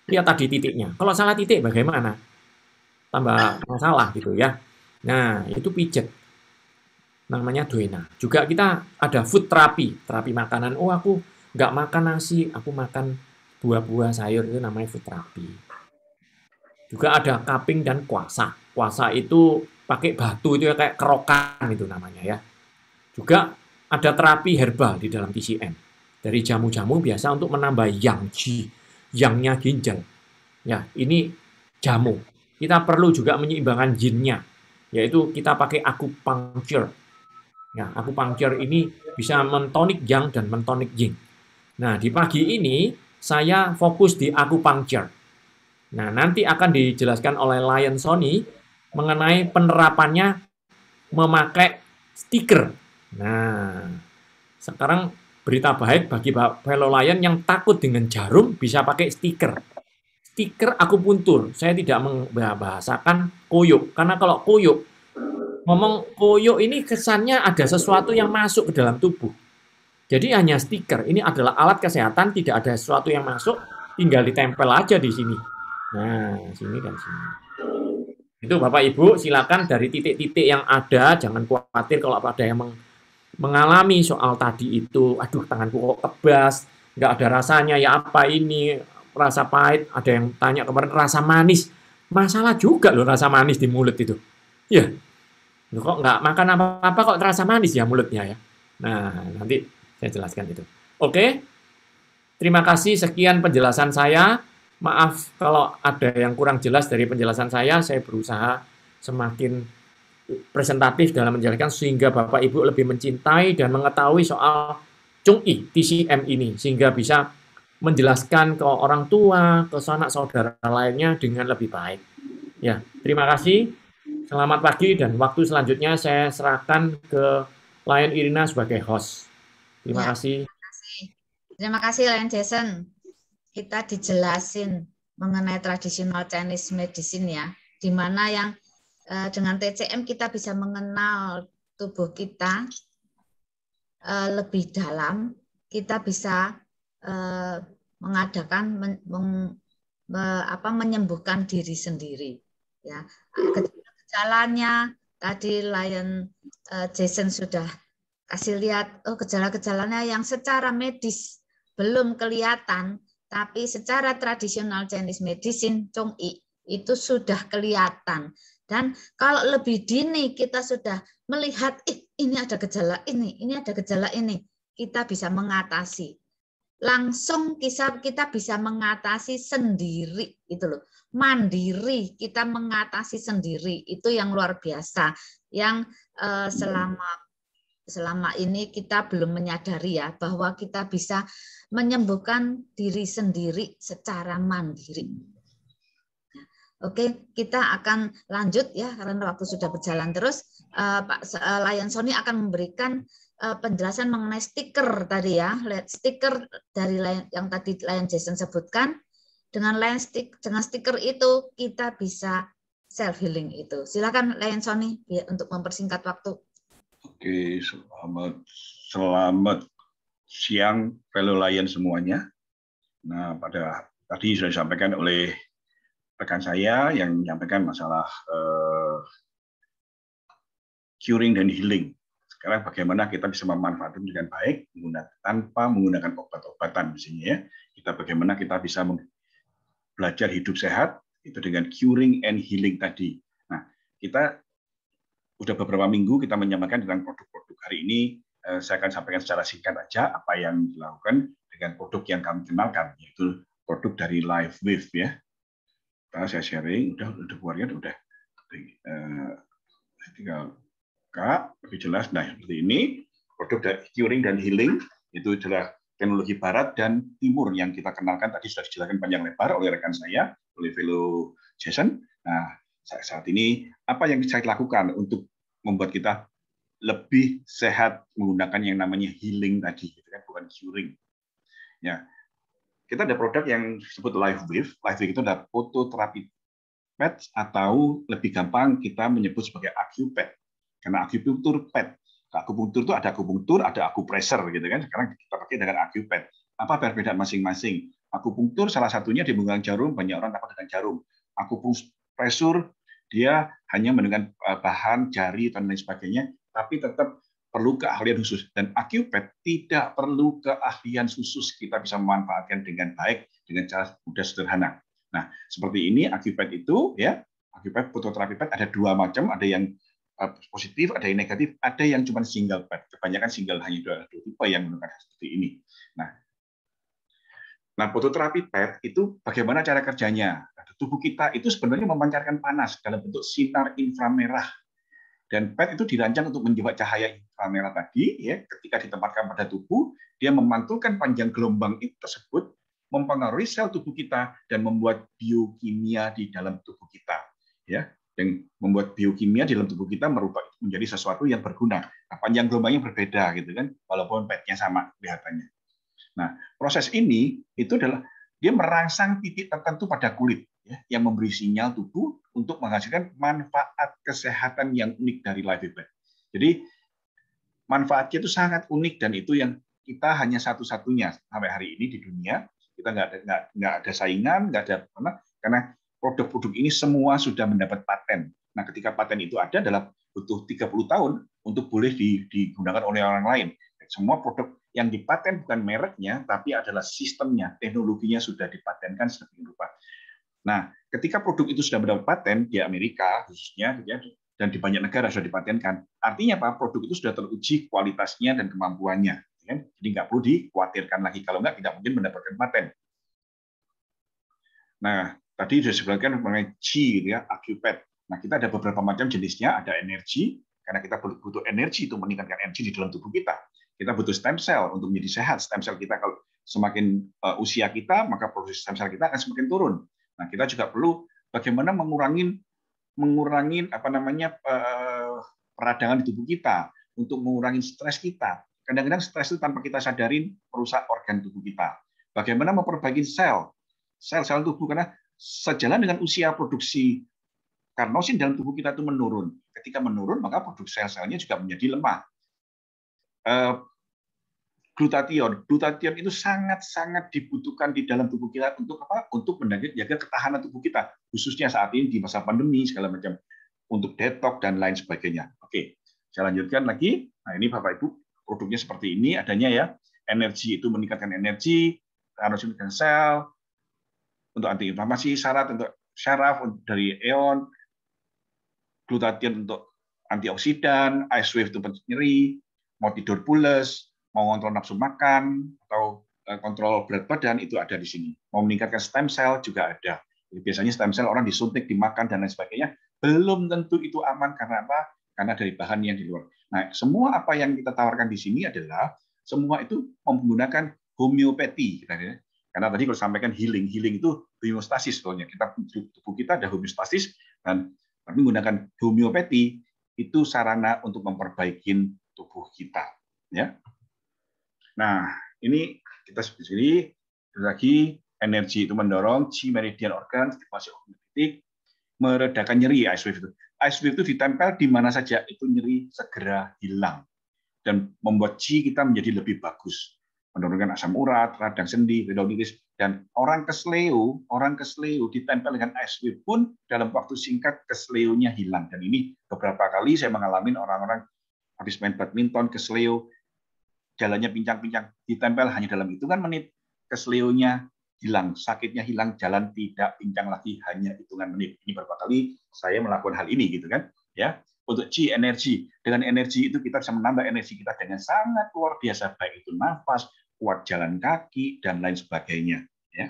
lihat tadi titiknya kalau salah titik bagaimana tambah masalah gitu ya nah itu pijet namanya duena juga kita ada food terapi terapi makanan oh aku nggak makan nasi, aku makan buah-buah sayur itu namanya food therapy. Juga ada kaping dan kuasa. Kuasa itu pakai batu itu ya, kayak kerokan itu namanya ya. Juga ada terapi herbal di dalam TCM. Dari jamu-jamu biasa untuk menambah yang ji, yangnya ginjal. Ya, ini jamu. Kita perlu juga menyeimbangkan jinnya, yaitu kita pakai akupuncture. Ya, akupuncture ini bisa mentonik yang dan mentonik jing. Nah, di pagi ini saya fokus di acupuncture. Nah, nanti akan dijelaskan oleh Lion Sony mengenai penerapannya memakai stiker. Nah, sekarang berita baik bagi fellow Lion yang takut dengan jarum bisa pakai stiker. Stiker puntur, Saya tidak membahasakan koyok karena kalau koyok ngomong koyok ini kesannya ada sesuatu yang masuk ke dalam tubuh. Jadi hanya stiker. Ini adalah alat kesehatan, tidak ada sesuatu yang masuk, tinggal ditempel aja di sini. Nah, sini dan sini. Itu Bapak Ibu silakan dari titik-titik yang ada, jangan khawatir kalau ada yang meng mengalami soal tadi itu, aduh tanganku kok kebas, nggak ada rasanya, ya apa ini, rasa pahit, ada yang tanya kemarin rasa manis. Masalah juga loh rasa manis di mulut itu. Ya, kok nggak makan apa-apa kok terasa manis ya mulutnya ya. Nah, nanti saya jelaskan itu. Oke. Terima kasih sekian penjelasan saya. Maaf kalau ada yang kurang jelas dari penjelasan saya, saya berusaha semakin presentatif dalam menjelaskan sehingga Bapak Ibu lebih mencintai dan mengetahui soal I, TCM ini sehingga bisa menjelaskan ke orang tua, ke sanak saudara lainnya dengan lebih baik. Ya, terima kasih. Selamat pagi dan waktu selanjutnya saya serahkan ke Lion Irina sebagai host. Terima ya, kasih. Terima kasih. Len Jason. Kita dijelasin mengenai tradisional Chinese medicine ya, di mana yang eh, dengan TCM kita bisa mengenal tubuh kita eh, lebih dalam, kita bisa eh, mengadakan meng, apa menyembuhkan diri sendiri ya. Gejalanya tadi Lion Jason sudah kasih lihat oh gejala-gejalanya yang secara medis belum kelihatan, tapi secara tradisional jenis medicine Chong I itu sudah kelihatan. Dan kalau lebih dini kita sudah melihat, eh, ini ada gejala ini, ini ada gejala ini, kita bisa mengatasi. Langsung kita, kita bisa mengatasi sendiri, itu loh. Mandiri, kita mengatasi sendiri, itu yang luar biasa. Yang eh, selama selama ini kita belum menyadari ya bahwa kita bisa menyembuhkan diri sendiri secara mandiri. Oke, kita akan lanjut ya karena waktu sudah berjalan terus. Eh, Pak eh, Lion Layan Sony akan memberikan eh, penjelasan mengenai stiker tadi ya, stiker dari yang tadi Layan Jason sebutkan. Dengan Layan stick, dengan stiker itu kita bisa self healing itu. Silakan Layan Sony untuk mempersingkat waktu. Oke, selamat selamat siang fellow layan semuanya. Nah, pada tadi sudah disampaikan oleh rekan saya yang menyampaikan masalah uh, curing dan healing. Sekarang bagaimana kita bisa memanfaatkan dengan baik menggunakan, tanpa menggunakan obat-obatan misalnya ya. Kita bagaimana kita bisa belajar hidup sehat itu dengan curing and healing tadi. Nah, kita sudah beberapa minggu kita menyampaikan tentang produk-produk hari ini. Eh, saya akan sampaikan secara singkat aja apa yang dilakukan dengan produk yang kami kenalkan, yaitu produk dari live wave ya. Kita saya sharing, udah udah keluarnya udah eh, tinggal kak lebih jelas. Nah seperti ini produk dari curing dan healing itu adalah teknologi barat dan timur yang kita kenalkan tadi sudah dijelaskan panjang lebar oleh rekan saya, oleh fellow Jason. Nah, saat ini apa yang bisa kita lakukan untuk membuat kita lebih sehat menggunakan yang namanya healing tadi, gitu kan, bukan curing. Ya, kita ada produk yang disebut live wave live wave itu adalah fototerapi PET atau lebih gampang kita menyebut sebagai AcuPET. Karena akupunktur PET. Akupunktur itu ada akupunktur, ada akupressure gitu kan. Sekarang kita pakai dengan AcuPET. Apa perbedaan masing-masing? Akupunktur salah satunya di menggunakan jarum, banyak orang takut dengan jarum. Akupressure dia hanya mendengar eh, bahan jari dan lain sebagainya, tapi tetap perlu keahlian khusus. Dan akupet tidak perlu keahlian khusus, kita bisa memanfaatkan dengan baik dengan cara mudah sederhana. Nah, seperti ini akupet itu ya, akupet fototerapi pet ada dua macam, ada yang eh, positif, ada yang negatif, ada yang cuma single pet. Kebanyakan single hanya dua, dua tipe yang menggunakan seperti ini. Nah, Nah, fototerapi PET itu bagaimana cara kerjanya? tubuh kita itu sebenarnya memancarkan panas dalam bentuk sinar inframerah. Dan PET itu dirancang untuk menjebak cahaya inframerah tadi, ya, ketika ditempatkan pada tubuh, dia memantulkan panjang gelombang itu tersebut, mempengaruhi sel tubuh kita dan membuat biokimia di dalam tubuh kita, ya, yang membuat biokimia di dalam tubuh kita merubah menjadi sesuatu yang berguna. Nah, panjang gelombangnya berbeda, gitu kan, walaupun pet sama kelihatannya. Nah, proses ini itu adalah dia merangsang titik tertentu pada kulit ya, yang memberi sinyal tubuh untuk menghasilkan manfaat kesehatan yang unik dari live feedback. Jadi manfaatnya itu sangat unik dan itu yang kita hanya satu-satunya sampai hari ini di dunia kita nggak ada nggak, nggak ada saingan nggak ada karena karena produk-produk ini semua sudah mendapat paten. Nah ketika paten itu ada dalam butuh 30 tahun untuk boleh digunakan oleh orang lain. Semua produk yang dipaten bukan mereknya, tapi adalah sistemnya, teknologinya sudah dipatenkan sedemikian rupa. Nah, ketika produk itu sudah mendapat paten di Amerika khususnya ya, dan di banyak negara sudah dipatenkan, artinya apa? Produk itu sudah teruji kualitasnya dan kemampuannya. Ya. Jadi nggak perlu dikhawatirkan lagi kalau nggak tidak mungkin mendapatkan paten. Nah, tadi sudah disebutkan mengenai G, gitu ya, Acupet. Nah, kita ada beberapa macam jenisnya. Ada energi, karena kita butuh energi itu meningkatkan energi di dalam tubuh kita. Kita butuh stem cell untuk menjadi sehat. Stem cell kita kalau semakin eh, usia kita, maka produksi stem cell kita akan semakin turun. Nah, kita juga perlu bagaimana mengurangi mengurangi apa namanya eh, peradangan di tubuh kita untuk mengurangi stres kita. Kadang-kadang stres itu tanpa kita sadarin merusak organ tubuh kita. Bagaimana memperbaiki sel, sel-sel tubuh karena sejalan dengan usia produksi karnosin dalam tubuh kita itu menurun. Ketika menurun, maka produksi sel-selnya juga menjadi lemah. Eh, glutathione. Glutation itu sangat-sangat dibutuhkan di dalam tubuh kita untuk apa? Untuk menjaga ketahanan tubuh kita, khususnya saat ini di masa pandemi segala macam, untuk detox dan lain sebagainya. Oke, saya lanjutkan lagi. Nah ini Bapak Ibu produknya seperti ini adanya ya. Energi itu meningkatkan energi, harus meningkatkan sel untuk antiinflamasi, syarat untuk syaraf dari eon, glutathione untuk antioksidan, ice wave untuk nyeri, multidor pulas mau kontrol nafsu makan atau e, kontrol berat badan itu ada di sini. Mau meningkatkan stem cell juga ada. Jadi biasanya stem cell orang disuntik, dimakan dan lain sebagainya. Belum tentu itu aman karena apa? Karena dari bahan yang di luar. Nah, semua apa yang kita tawarkan di sini adalah semua itu menggunakan homeopati. Nah, ya. Karena tadi kalau sampaikan healing, healing itu homeostasis soalnya. Kita tubuh kita ada homeostasis dan tapi menggunakan homeopati itu sarana untuk memperbaiki tubuh kita. Ya, Nah, ini kita sebut sini lagi energi itu mendorong chi meridian organ stimulasi organ meredakan nyeri ice wave itu. Ice wave itu ditempel di mana saja itu nyeri segera hilang dan membuat chi kita menjadi lebih bagus menurunkan asam urat, radang sendi, redonitis, dan orang kesleo, orang kesleo ditempel dengan ice wave pun dalam waktu singkat kesleonya hilang. Dan ini beberapa kali saya mengalami orang-orang habis main badminton kesleo, jalannya pincang-pincang ditempel hanya dalam hitungan menit, keselionya hilang, sakitnya hilang, jalan tidak pincang lagi hanya hitungan menit. Ini berapa kali saya melakukan hal ini gitu kan? Ya, untuk G energi. Dengan energi itu kita bisa menambah energi kita dengan sangat luar biasa baik itu nafas, kuat jalan kaki dan lain sebagainya, ya.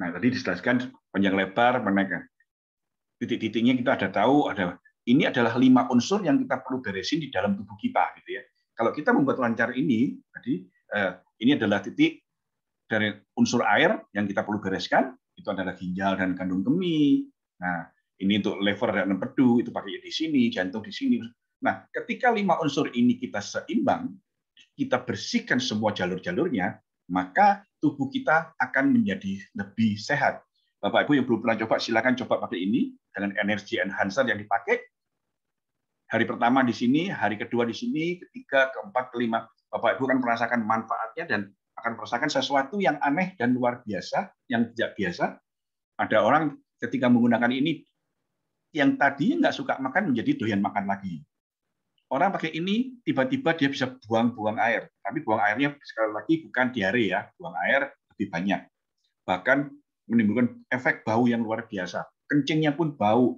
Nah, tadi dijelaskan panjang lebar mereka. Titik-titiknya kita ada tahu, ada ini adalah lima unsur yang kita perlu beresin di dalam tubuh kita gitu ya. Kalau kita membuat lancar ini tadi eh, ini adalah titik dari unsur air yang kita perlu bereskan itu adalah ginjal dan kandung kemih. Nah, ini untuk lever dan empedu itu pakai di sini, jantung di sini. Nah, ketika lima unsur ini kita seimbang, kita bersihkan semua jalur-jalurnya, maka tubuh kita akan menjadi lebih sehat. Bapak Ibu yang belum pernah coba, silakan coba pakai ini dengan energi enhancer yang dipakai. Hari pertama di sini, hari kedua di sini, ketiga, keempat, kelima. Bapak Ibu akan merasakan manfaatnya dan akan merasakan sesuatu yang aneh dan luar biasa, yang tidak biasa. Ada orang ketika menggunakan ini yang tadinya nggak suka makan menjadi doyan makan lagi. Orang pakai ini tiba-tiba dia bisa buang-buang air, tapi buang airnya sekali lagi bukan diare ya, buang air lebih banyak. Bahkan menimbulkan efek bau yang luar biasa. Kencingnya pun bau,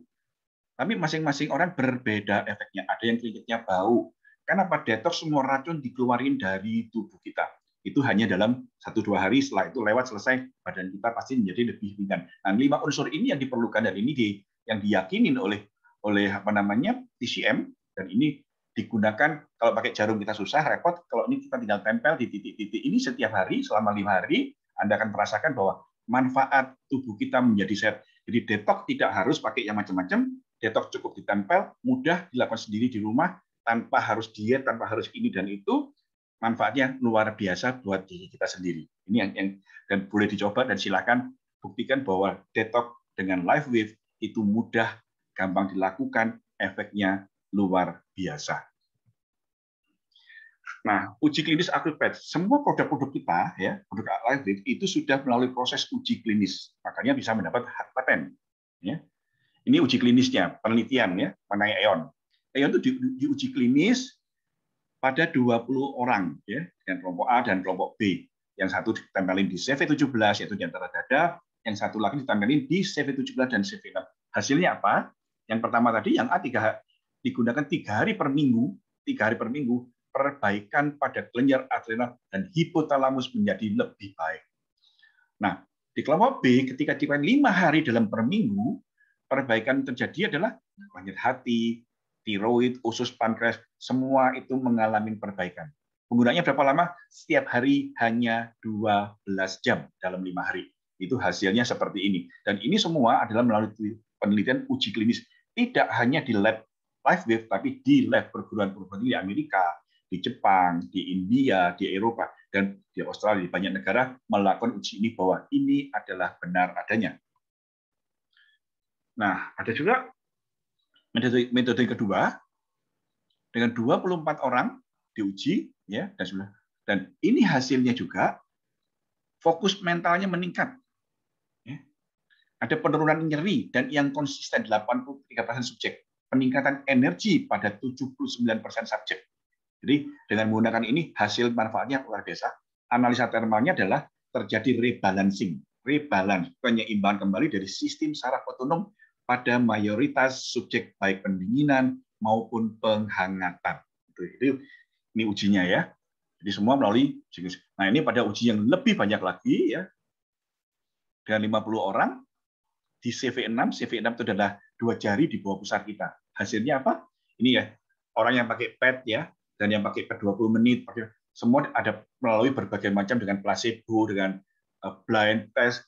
tapi masing-masing orang berbeda efeknya. Ada yang keringatnya bau. Karena pada detox semua racun dikeluarin dari tubuh kita. Itu hanya dalam satu dua hari setelah itu lewat selesai badan kita pasti menjadi lebih ringan. Nah, lima unsur ini yang diperlukan dari ini yang diyakinin oleh oleh apa namanya TCM dan ini digunakan kalau pakai jarum kita susah repot kalau ini kita tinggal tempel di titik-titik ini setiap hari selama lima hari anda akan merasakan bahwa manfaat tubuh kita menjadi sehat jadi detox tidak harus pakai yang macam-macam detox cukup ditempel, mudah dilakukan sendiri di rumah tanpa harus diet, tanpa harus ini dan itu. Manfaatnya luar biasa buat diri kita sendiri. Ini yang, yang dan boleh dicoba dan silakan buktikan bahwa detox dengan live wave itu mudah, gampang dilakukan, efeknya luar biasa. Nah, uji klinis AccuPad, semua produk-produk kita ya, produk live itu sudah melalui proses uji klinis, makanya bisa mendapat hak paten. Ya. Ini uji klinisnya, penelitian ya, mengenai EON. EON itu diuji di klinis pada 20 orang ya, dengan kelompok A dan kelompok B. Yang satu ditempelin di CV17 yaitu di antara dada, yang satu lagi ditempelin di CV17 dan CV6. Hasilnya apa? Yang pertama tadi yang A tiga, digunakan tiga hari per minggu, tiga hari per minggu perbaikan pada kelenjar adrenal dan hipotalamus menjadi lebih baik. Nah, di kelompok B ketika dipakai lima hari dalam per minggu perbaikan terjadi adalah banyak hati, tiroid, usus pankreas, semua itu mengalami perbaikan. Penggunanya berapa lama? Setiap hari hanya 12 jam dalam lima hari. Itu hasilnya seperti ini. Dan ini semua adalah melalui penelitian uji klinis. Tidak hanya di lab LifeWave, tapi di lab perguruan-perguruan di Amerika, di Jepang, di India, di Eropa, dan di Australia, di banyak negara melakukan uji ini bahwa ini adalah benar adanya. Nah, ada juga metode, metode kedua dengan 24 orang diuji ya dan sudah dan ini hasilnya juga fokus mentalnya meningkat. Ya. Ada penurunan nyeri dan yang konsisten 83% subjek, peningkatan energi pada 79% subjek. Jadi dengan menggunakan ini hasil manfaatnya luar biasa. Analisa termalnya adalah terjadi rebalancing, rebalance, penyeimbangan kembali dari sistem saraf otonom pada mayoritas subjek baik pendinginan maupun penghangatan. Gitu. ini ujinya ya. Jadi semua melalui jenis. Nah, ini pada uji yang lebih banyak lagi ya. Dengan 50 orang di CV6, CV6 itu adalah dua jari di bawah pusar kita. Hasilnya apa? Ini ya, orang yang pakai PET ya dan yang pakai PET 20 menit, semua ada melalui berbagai macam dengan placebo, dengan eh, blind test,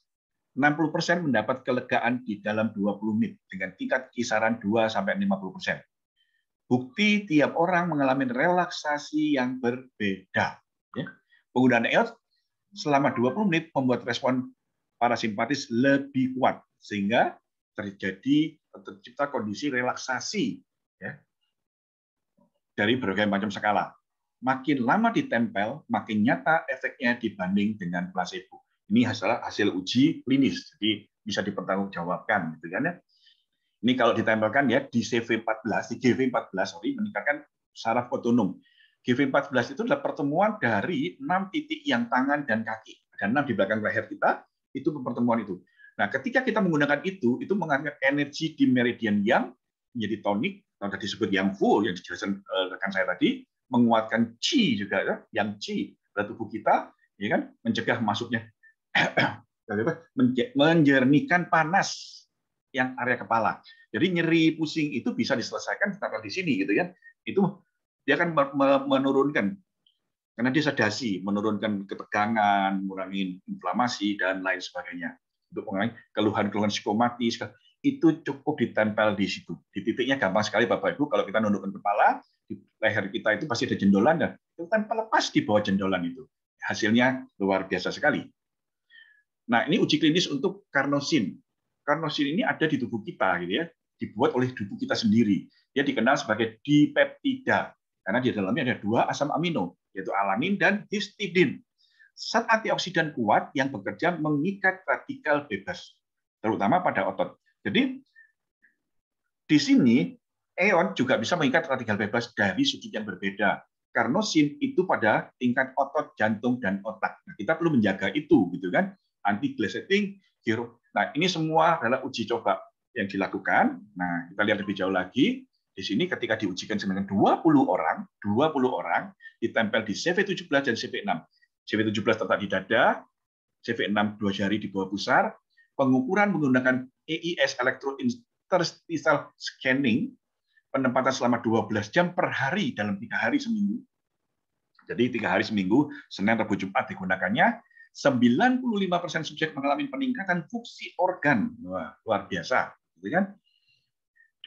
60% mendapat kelegaan di dalam 20 menit dengan tingkat kisaran 2 sampai 50%. Bukti tiap orang mengalami relaksasi yang berbeda. Ya. Penggunaan EOS selama 20 menit membuat respon parasimpatis lebih kuat sehingga terjadi tercipta kondisi relaksasi ya, dari berbagai macam skala. Makin lama ditempel, makin nyata efeknya dibanding dengan placebo. Ini hasil hasil uji klinis, jadi bisa dipertanggungjawabkan, gitu kan ya. Ini kalau ditempelkan ya di CV14, di GV14, sorry, meningkatkan saraf otonom. GV14 itu adalah pertemuan dari enam titik yang tangan dan kaki. Ada enam di belakang leher kita, itu pertemuan itu. Nah, ketika kita menggunakan itu, itu mengangkat energi di meridian yang menjadi tonik, atau disebut yang full, yang dijelaskan eh, rekan saya tadi, menguatkan chi juga, ya yang chi pada tubuh kita, ya kan, mencegah masuknya menjernihkan panas yang area kepala. Jadi nyeri pusing itu bisa diselesaikan tetap di sini gitu kan. Itu dia akan menurunkan karena dia sedasi, menurunkan ketegangan, mengurangi inflamasi dan lain sebagainya. Untuk mengurangi keluhan-keluhan psikomatis itu cukup ditempel di situ. Di titiknya gampang sekali Bapak Ibu kalau kita nundukkan kepala, di leher kita itu pasti ada jendolan dan itu tanpa lepas di bawah jendolan itu. Hasilnya luar biasa sekali Nah, ini uji klinis untuk karnosin. Karnosin ini ada di tubuh kita, gitu ya, dibuat oleh tubuh kita sendiri. Dia dikenal sebagai dipeptida karena di dalamnya ada dua asam amino, yaitu alanin dan histidin. Zat antioksidan kuat yang bekerja mengikat radikal bebas, terutama pada otot. Jadi di sini eon juga bisa mengikat radikal bebas dari sudut yang berbeda. Karnosin itu pada tingkat otot, jantung, dan otak. Nah, kita perlu menjaga itu, gitu kan? anti glazing hirup. Nah, ini semua adalah uji coba yang dilakukan. Nah, kita lihat lebih jauh lagi. Di sini ketika diujikan dengan 20 orang, 20 orang ditempel di CV17 dan CV6. CV17 tetap di dada, CV6 dua jari di bawah pusar. Pengukuran menggunakan EIS elektrointerstitial scanning, penempatan selama 12 jam per hari dalam tiga hari seminggu. Jadi tiga hari seminggu, Senin, Rabu, Jumat digunakannya. 95% subjek mengalami peningkatan fungsi organ. Wah, luar biasa, gitu kan?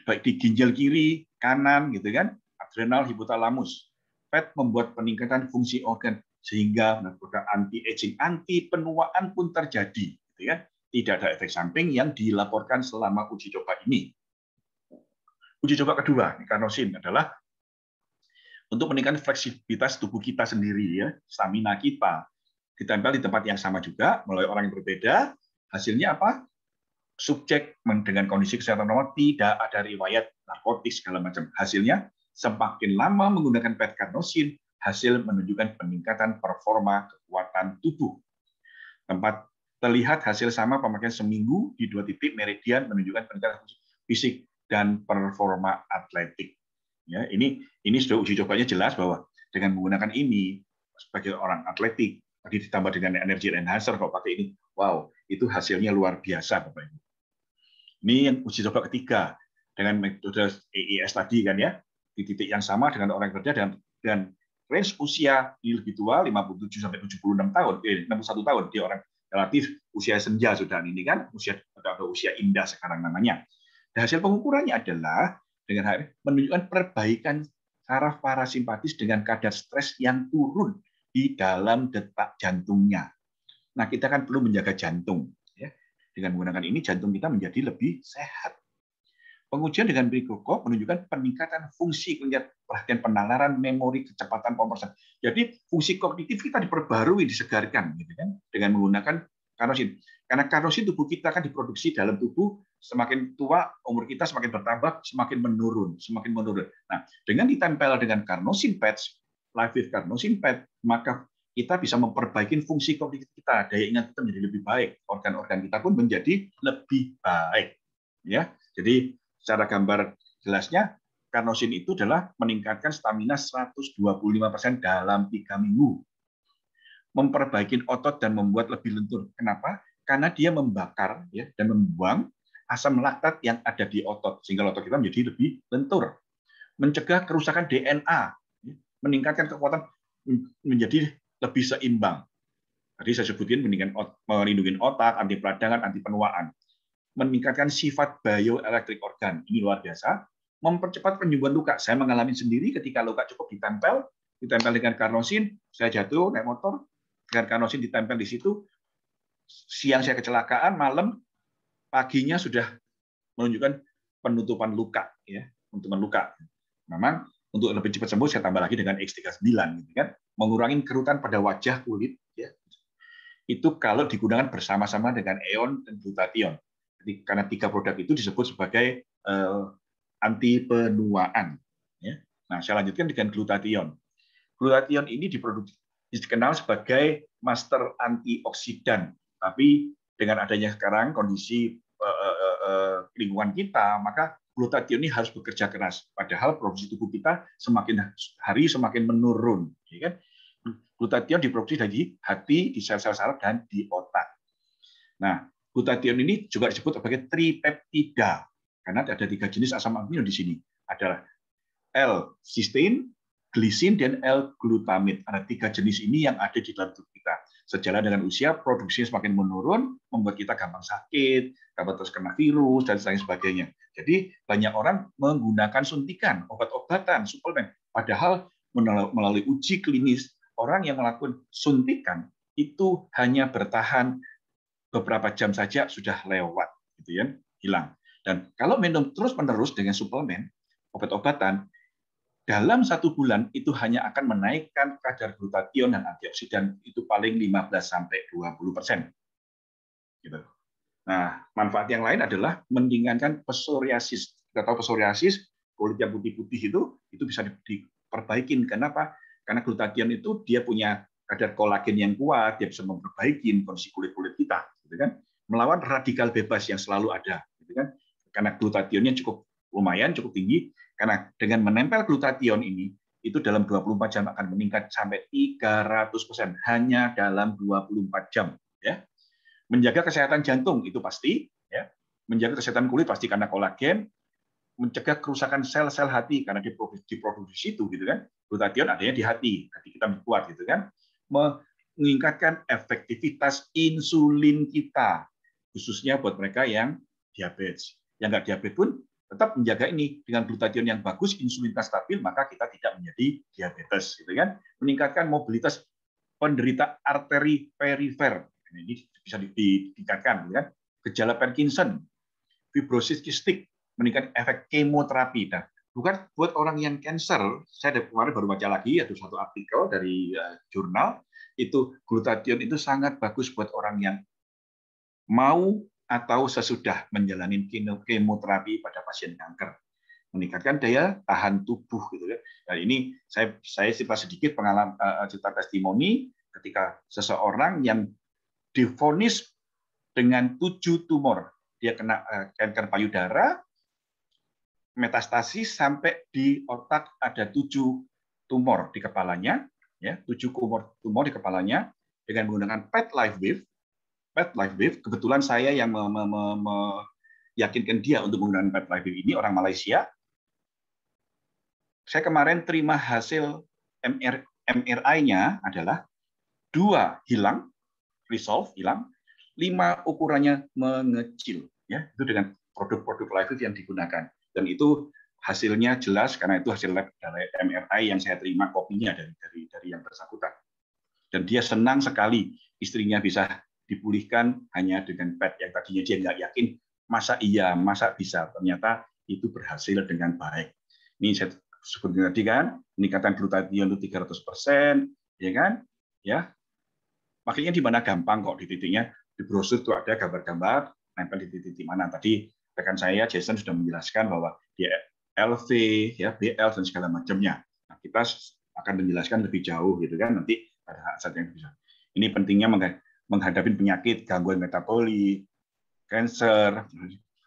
Baik di ginjal kiri, kanan, gitu kan? Adrenal, hipotalamus. PET membuat peningkatan fungsi organ sehingga produk anti aging, anti penuaan pun terjadi, gitu ya. Tidak ada efek samping yang dilaporkan selama uji coba ini. Uji coba kedua, nikanosin adalah untuk meningkatkan fleksibilitas tubuh kita sendiri ya, stamina kita, ditempel di tempat yang sama juga melalui orang yang berbeda, hasilnya apa? Subjek dengan kondisi kesehatan normal tidak ada riwayat narkotik segala macam. Hasilnya semakin lama menggunakan pet karnosin hasil menunjukkan peningkatan performa kekuatan tubuh. Tempat terlihat hasil sama pemakaian seminggu di dua titik meridian menunjukkan peningkatan fisik dan performa atletik. Ya, ini ini sudah uji cobanya jelas bahwa dengan menggunakan ini sebagai orang atletik Tadi ditambah dengan energi enhancer kalau pakai ini, wow, itu hasilnya luar biasa Bapak Ibu. Ini yang uji coba ketiga dengan metode EES tadi kan ya, di titik yang sama dengan orang kerja dan dan range usia ini lebih tua 57 sampai 76 tahun, eh, 61 tahun di orang relatif usia senja sudah ini kan usia atau usia indah sekarang namanya. Dan hasil pengukurannya adalah dengan HR menunjukkan perbaikan saraf parasimpatis dengan kadar stres yang turun di dalam detak jantungnya. Nah, kita kan perlu menjaga jantung. Ya. Dengan menggunakan ini, jantung kita menjadi lebih sehat. Pengujian dengan Brikoko menunjukkan peningkatan fungsi perhatian penalaran, memori, kecepatan pemrosesan. Jadi fungsi kognitif kita diperbarui, disegarkan, gitu kan, dengan menggunakan karosin. Karena karosin tubuh kita kan diproduksi dalam tubuh semakin tua umur kita semakin bertambah, semakin menurun, semakin menurun. Nah, dengan ditempel dengan karnosin patch, live with karnosin patch, maka kita bisa memperbaiki fungsi kognitif kita, daya ingat kita menjadi lebih baik, organ-organ kita pun menjadi lebih baik. Ya, jadi secara gambar jelasnya karnosin itu adalah meningkatkan stamina 125% dalam tiga minggu. Memperbaiki otot dan membuat lebih lentur. Kenapa? Karena dia membakar ya, dan membuang asam laktat yang ada di otot, sehingga otot kita menjadi lebih lentur. Mencegah kerusakan DNA, ya, meningkatkan kekuatan menjadi lebih seimbang. Tadi saya sebutin melindungi otak, anti peradangan, anti penuaan, meningkatkan sifat bioelektrik organ. Ini luar biasa. Mempercepat penyembuhan luka. Saya mengalami sendiri ketika luka cukup ditempel, ditempel dengan karnosin, saya jatuh naik motor, dengan karnosin ditempel di situ, siang saya kecelakaan, malam paginya sudah menunjukkan penutupan luka, ya, penutupan luka. Memang untuk lebih cepat sembuh saya tambah lagi dengan X39 gitu kan mengurangi kerutan pada wajah kulit ya itu kalau digunakan bersama-sama dengan eon dan glutathione Jadi, karena tiga produk itu disebut sebagai uh, eh, anti penuaan ya. nah saya lanjutkan dengan glutathione glutathione ini diproduksi dikenal sebagai master antioksidan tapi dengan adanya sekarang kondisi uh, uh, lingkungan kita maka glutathione ini harus bekerja keras. Padahal produksi tubuh kita semakin hari semakin menurun. Ya Glutathione kan? diproduksi dari hati, di sel-sel saraf, dan di otak. Nah, glutathione ini juga disebut sebagai tripeptida. Karena ada tiga jenis asam amino di sini. Adalah L-sistein, glisin, dan L-glutamid. Ada tiga jenis ini yang ada di dalam tubuh kita. Sejalan dengan usia, produksinya semakin menurun, membuat kita gampang sakit, dapat terus kena virus, dan lain sebagainya. Jadi banyak orang menggunakan suntikan, obat-obatan, suplemen. Padahal melalui uji klinis, orang yang melakukan suntikan itu hanya bertahan beberapa jam saja sudah lewat, gitu ya, hilang. Dan kalau minum terus-menerus dengan suplemen, obat-obatan, dalam satu bulan itu hanya akan menaikkan kadar glutathione dan antioksidan itu paling 15 sampai 20 persen. Gitu. Nah, manfaat yang lain adalah mendinginkan psoriasis. Kita tahu psoriasis, kulit yang putih-putih itu itu bisa diperbaikin. Kenapa? Karena glutathione itu dia punya kadar kolagen yang kuat, dia bisa memperbaiki kondisi kulit-kulit kita, gitu kan? Melawan radikal bebas yang selalu ada, gitu kan? Karena glutathionnya cukup lumayan, cukup tinggi, karena dengan menempel glutathione ini, itu dalam 24 jam akan meningkat sampai 300 persen hanya dalam 24 jam. Ya. Menjaga kesehatan jantung itu pasti, ya. menjaga kesehatan kulit pasti karena kolagen, mencegah kerusakan sel-sel hati karena diproduksi, diproduksi situ gitu kan. Glutathione adanya di hati, hati kita kuat gitu kan. Meningkatkan efektivitas insulin kita khususnya buat mereka yang diabetes. Yang nggak diabetes pun tetap menjaga ini dengan glutathione yang bagus, insulinnya stabil, maka kita tidak menjadi diabetes, gitu kan? Meningkatkan mobilitas penderita arteri perifer, nah, ini bisa ditingkatkan, gitu kan? Gejala Parkinson, fibrosis kistik, meningkat efek kemoterapi. Nah, bukan buat orang yang cancer. Saya kemarin baru baca lagi yaitu satu artikel dari eh, jurnal itu glutathione itu sangat bagus buat orang yang mau atau sesudah menjalani kemoterapi pada pasien kanker meningkatkan daya tahan tubuh gitu ya Dan ini saya saya cerita sedikit pengalaman eh, eh, cerita testimoni ketika seseorang yang difonis dengan tujuh tumor dia kena eh, kanker payudara metastasis sampai di otak ada tujuh tumor di kepalanya ya tujuh tumor tumor di kepalanya dengan menggunakan PET live wave Pet Live Wave, kebetulan saya yang meyakinkan dia untuk menggunakan Pet Live Wave ini orang Malaysia. Saya kemarin terima hasil MR, MRI-nya adalah dua hilang, resolve hilang, lima ukurannya mengecil, ya itu dengan produk-produk live yang digunakan dan itu hasilnya jelas karena itu hasil lab dari MRI yang saya terima kopinya dari dari dari yang bersangkutan dan dia senang sekali istrinya bisa dipulihkan hanya dengan PET yang tadinya dia nggak yakin masa iya masa bisa ternyata itu berhasil dengan baik ini saya seperti tadi kan peningkatan glutathione itu 300 persen ya kan ya makanya di mana gampang kok di titiknya di brosur itu ada gambar-gambar nempel di titik-titik mana tadi rekan saya Jason sudah menjelaskan bahwa dia LV ya BL dan segala macamnya nah, kita akan menjelaskan lebih jauh gitu kan nanti pada saat yang bisa ini pentingnya menghadapi penyakit gangguan metaboli, kanker.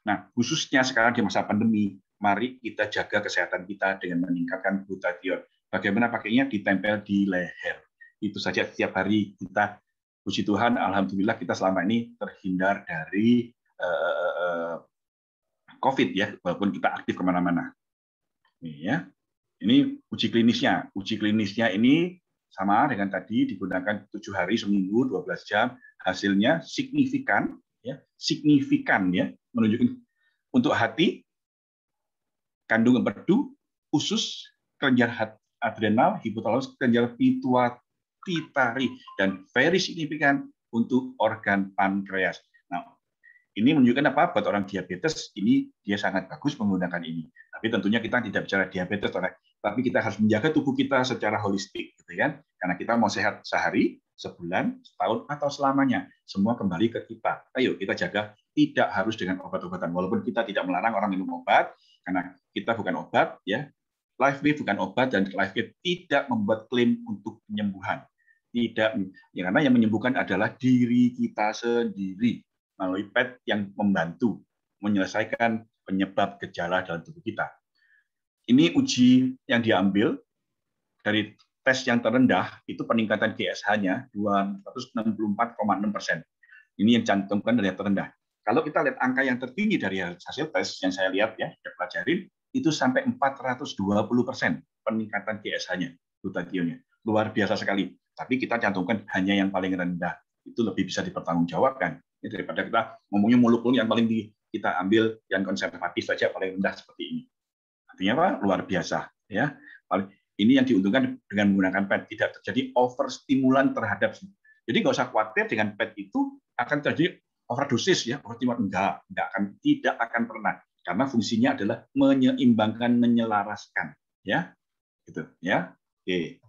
Nah, khususnya sekarang di masa pandemi, mari kita jaga kesehatan kita dengan meningkatkan glutathione. Bagaimana pakainya ditempel di leher. Itu saja setiap hari kita puji Tuhan, alhamdulillah kita selama ini terhindar dari eh, eh, COVID ya, walaupun kita aktif kemana-mana. Ini ya, ini uji klinisnya. Uji klinisnya ini sama dengan tadi digunakan tujuh hari seminggu 12 jam hasilnya signifikan ya signifikan ya menunjukkan untuk hati kandung empedu usus kelenjar adrenal hipotalamus kelenjar pituitari dan very signifikan untuk organ pankreas. Nah, ini menunjukkan apa? Buat orang diabetes ini dia sangat bagus menggunakan ini. Tapi tentunya kita tidak bicara diabetes orang tapi kita harus menjaga tubuh kita secara holistik, gitu ya. Karena kita mau sehat sehari, sebulan, setahun, atau selamanya. Semua kembali ke kita. Ayo kita jaga, tidak harus dengan obat-obatan. Walaupun kita tidak melarang orang minum obat, karena kita bukan obat, ya. life LifeWay bukan obat dan life LifeKit tidak membuat klaim untuk penyembuhan. Tidak, ya karena yang menyembuhkan adalah diri kita sendiri melalui PET yang membantu menyelesaikan penyebab gejala dalam tubuh kita ini uji yang diambil dari tes yang terendah itu peningkatan GSH-nya 264,6 persen. Ini yang cantumkan dari yang terendah. Kalau kita lihat angka yang tertinggi dari hasil tes yang saya lihat ya, saya pelajarin, itu sampai 420 persen peningkatan GSH-nya, glutathione-nya. Luar biasa sekali. Tapi kita cantumkan hanya yang paling rendah. Itu lebih bisa dipertanggungjawabkan. Ya, daripada kita ngomongnya muluk yang paling di, kita ambil yang konservatif saja paling rendah seperti ini. Artinya apa? Luar biasa. Ya, ini yang diuntungkan dengan menggunakan PET tidak terjadi overstimulan terhadap. Jadi nggak usah khawatir dengan PET itu akan terjadi overdosis ya, overstimulan enggak, enggak akan tidak akan pernah karena fungsinya adalah menyeimbangkan, menyelaraskan, ya, gitu, ya. Oke.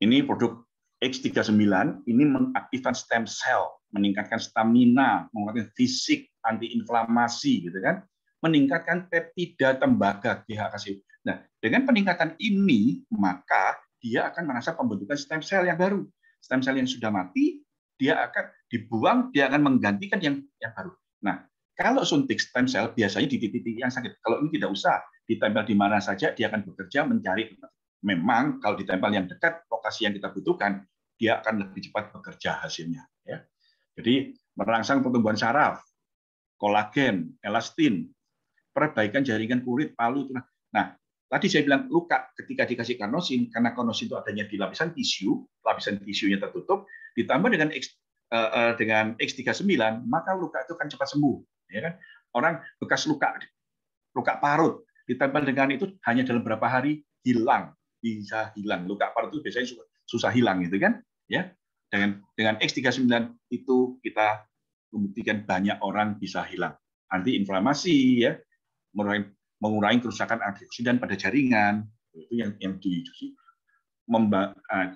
Ini produk X39 ini mengaktifkan stem cell, meningkatkan stamina, menguatkan fisik, antiinflamasi, gitu kan meningkatkan peptida tembaga GHKCU. Nah, dengan peningkatan ini, maka dia akan merasa pembentukan stem cell yang baru. Stem cell yang sudah mati, dia akan dibuang, dia akan menggantikan yang yang baru. Nah, kalau suntik stem cell biasanya di titik-titik yang sakit. Kalau ini tidak usah, ditempel di mana saja, dia akan bekerja mencari. Memang kalau ditempel yang dekat lokasi yang kita butuhkan, dia akan lebih cepat bekerja hasilnya. Ya. Jadi merangsang pertumbuhan saraf, kolagen, elastin, perbaikan jaringan kulit, palu. itu. Nah, nah tadi saya bilang luka ketika dikasih karnosin, karena karnosin itu adanya di lapisan tisu, lapisan tisunya tertutup, ditambah dengan X, uh, uh, dengan X39, maka luka itu akan cepat sembuh. Ya kan? Orang bekas luka, luka parut, ditambah dengan itu hanya dalam beberapa hari hilang, bisa hilang. Luka parut itu biasanya susah, susah hilang, gitu kan? Ya, dengan dengan X39 itu kita membuktikan banyak orang bisa hilang anti inflamasi ya mengurangi, mengurangi kerusakan antioksidan pada jaringan itu yang yang di eh, uh,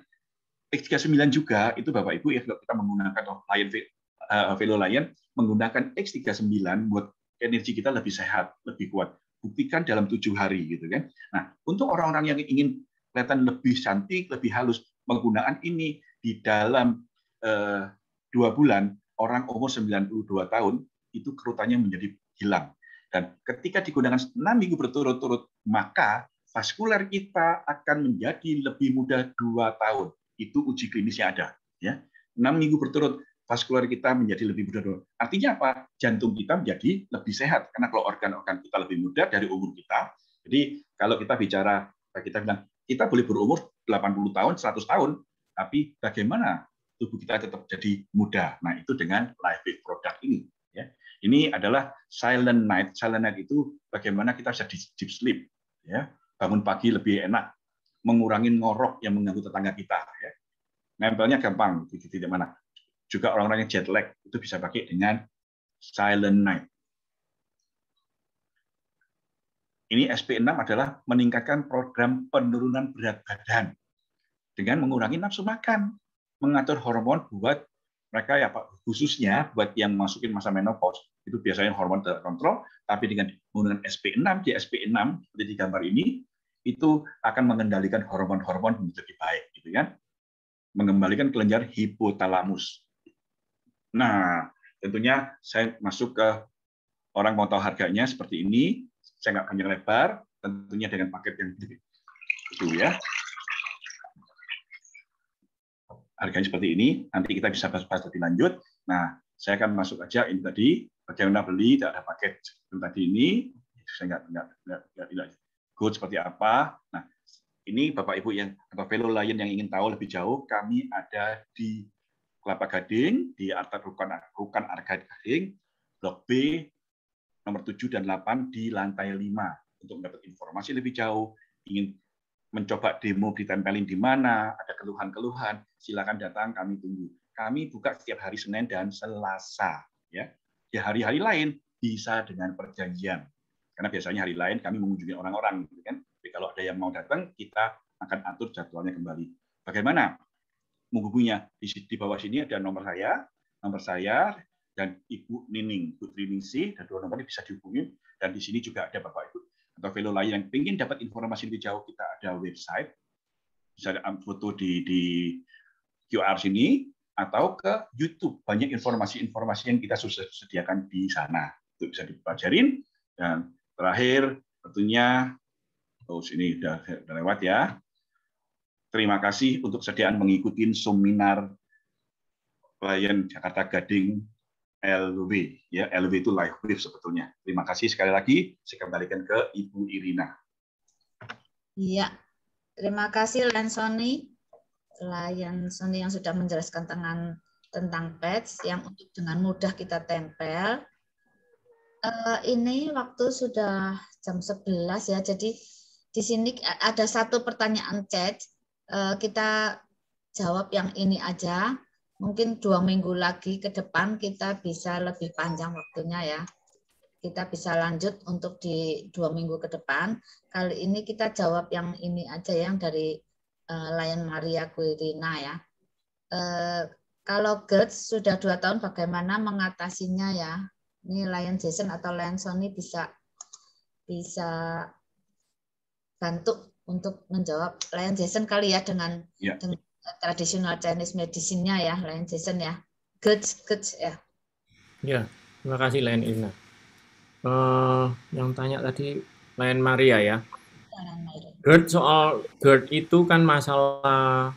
X39 juga itu Bapak Ibu ya kalau kita menggunakan Lion eh, Lion menggunakan X39 buat energi kita lebih sehat, lebih kuat. Buktikan dalam tujuh hari gitu kan. Nah, untuk orang-orang yang ingin kelihatan lebih cantik, lebih halus, penggunaan ini di dalam eh, dua bulan orang umur 92 tahun itu kerutannya menjadi hilang. Dan ketika digunakan 6 minggu berturut-turut, maka vaskuler kita akan menjadi lebih mudah 2 tahun. Itu uji klinisnya ada. Ya. 6 minggu berturut, vaskuler kita menjadi lebih mudah. Artinya apa? Jantung kita menjadi lebih sehat. Karena kalau organ-organ kita lebih muda dari umur kita, jadi kalau kita bicara, eh, kita bilang, kita boleh berumur 80 tahun, 100 tahun, tapi bagaimana tubuh kita tetap jadi muda? Nah, itu dengan life product ini. Ini adalah silent night. Silent night itu bagaimana kita bisa deep sleep, ya bangun pagi lebih enak, mengurangi ngorok yang mengganggu tetangga kita. Ya. Nempelnya gampang di titik mana. Juga orang-orang yang jet lag itu bisa pakai dengan silent night. Ini SP6 adalah meningkatkan program penurunan berat badan dengan mengurangi nafsu makan, mengatur hormon buat mereka ya Pak, khususnya buat yang masukin masa menopause itu biasanya hormon terkontrol, tapi dengan menggunakan SP6, sp 6 seperti di gambar ini itu akan mengendalikan hormon-hormon menjadi baik, gitu kan? Mengembalikan kelenjar hipotalamus. Nah, tentunya saya masuk ke orang mau tahu harganya seperti ini, saya nggak panjang lebar, tentunya dengan paket yang Itu ya harganya seperti ini, nanti kita bisa bahas bahas lebih lanjut. Nah, saya akan masuk aja ini tadi, bagaimana beli, tidak ada paket yang tadi ini, saya nggak, nggak, nggak, tidak good seperti apa. Nah, ini Bapak Ibu yang atau fellow lain yang ingin tahu lebih jauh, kami ada di Kelapa Gading, di Arta Rukan, Rukan Arga Gading, Blok B, nomor 7 dan 8 di lantai 5 untuk mendapat informasi lebih jauh, ingin mencoba demo ditempelin di mana, ada keluhan-keluhan, silakan datang kami tunggu. Kami buka setiap hari Senin dan Selasa, ya. di hari-hari lain bisa dengan perjanjian. Karena biasanya hari lain kami mengunjungi orang-orang gitu kan. Jadi kalau ada yang mau datang, kita akan atur jadwalnya kembali. Bagaimana? Menghubunginya di, di bawah sini ada nomor saya, nomor saya dan Ibu Nining, Putri Ningsih, dan dua nomor ini bisa dihubungi. Dan di sini juga ada Bapak Ibu atau fellow lain yang ingin dapat informasi lebih jauh kita ada website bisa ada um, foto di, di QR sini atau ke YouTube banyak informasi-informasi yang kita sudah sediakan di sana untuk bisa dipelajarin dan terakhir tentunya oh sini sudah, udah lewat ya terima kasih untuk kesediaan mengikuti seminar klien Jakarta Gading LB. Ya, LB itu live brief sebetulnya. Terima kasih sekali lagi. Saya kembalikan ke Ibu Irina. Iya, terima kasih Lansoni. Lansoni yang sudah menjelaskan tentang tentang patch yang untuk dengan mudah kita tempel. Uh, ini waktu sudah jam 11 ya, jadi di sini ada satu pertanyaan chat. Uh, kita jawab yang ini aja mungkin dua minggu lagi ke depan kita bisa lebih panjang waktunya ya. Kita bisa lanjut untuk di dua minggu ke depan. Kali ini kita jawab yang ini aja ya, yang dari uh, Lion Maria Guirina ya. Uh, kalau GERD sudah dua tahun bagaimana mengatasinya ya? Ini Lion Jason atau Lion Sony bisa bisa bantu untuk menjawab Lion Jason kali ya dengan ya. dengan tradisional Chinese medicine-nya ya, lain Jason ya. Good, good ya. Ya, terima kasih lain Ina. Uh, eh, yang tanya tadi lain Maria ya. GERD soal GERD itu kan masalah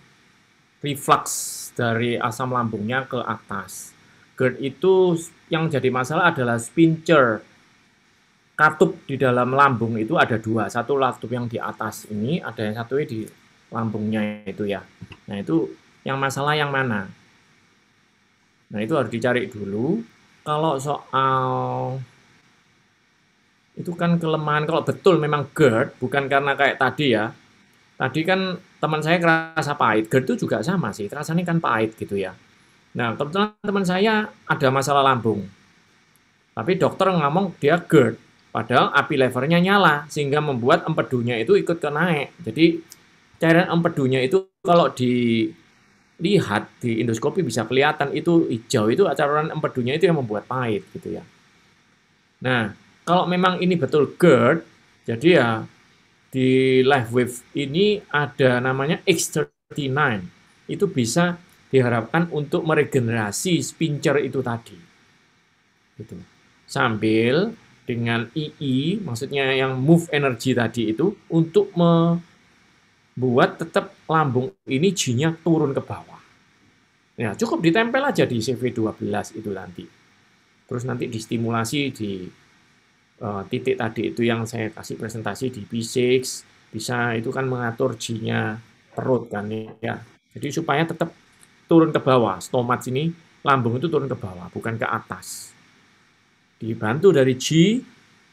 reflux dari asam lambungnya ke atas. GERD itu yang jadi masalah adalah spincher Katup di dalam lambung itu ada dua. Satu katup yang di atas ini, ada yang satu di lambungnya itu ya. Nah itu yang masalah yang mana? Nah itu harus dicari dulu. Kalau soal itu kan kelemahan kalau betul memang GERD bukan karena kayak tadi ya. Tadi kan teman saya kerasa pahit. GERD itu juga sama sih. Rasanya kan pahit gitu ya. Nah kebetulan teman saya ada masalah lambung. Tapi dokter ngomong dia GERD. Padahal api levernya nyala sehingga membuat empedunya itu ikut ke naik. Jadi cairan empedunya itu kalau dilihat di endoskopi bisa kelihatan itu hijau itu cairan empedunya itu yang membuat pahit gitu ya. Nah, kalau memang ini betul GERD, jadi ya di live wave ini ada namanya X39. Itu bisa diharapkan untuk meregenerasi spincer itu tadi. Gitu. Sambil dengan II, maksudnya yang move energy tadi itu untuk buat tetap lambung ini jinnya turun ke bawah. Ya, cukup ditempel aja di CV12 itu nanti. Terus nanti distimulasi di uh, titik tadi itu yang saya kasih presentasi di B6, bisa itu kan mengatur jinnya perut kan ya. Jadi supaya tetap turun ke bawah, stomat sini lambung itu turun ke bawah, bukan ke atas. Dibantu dari G,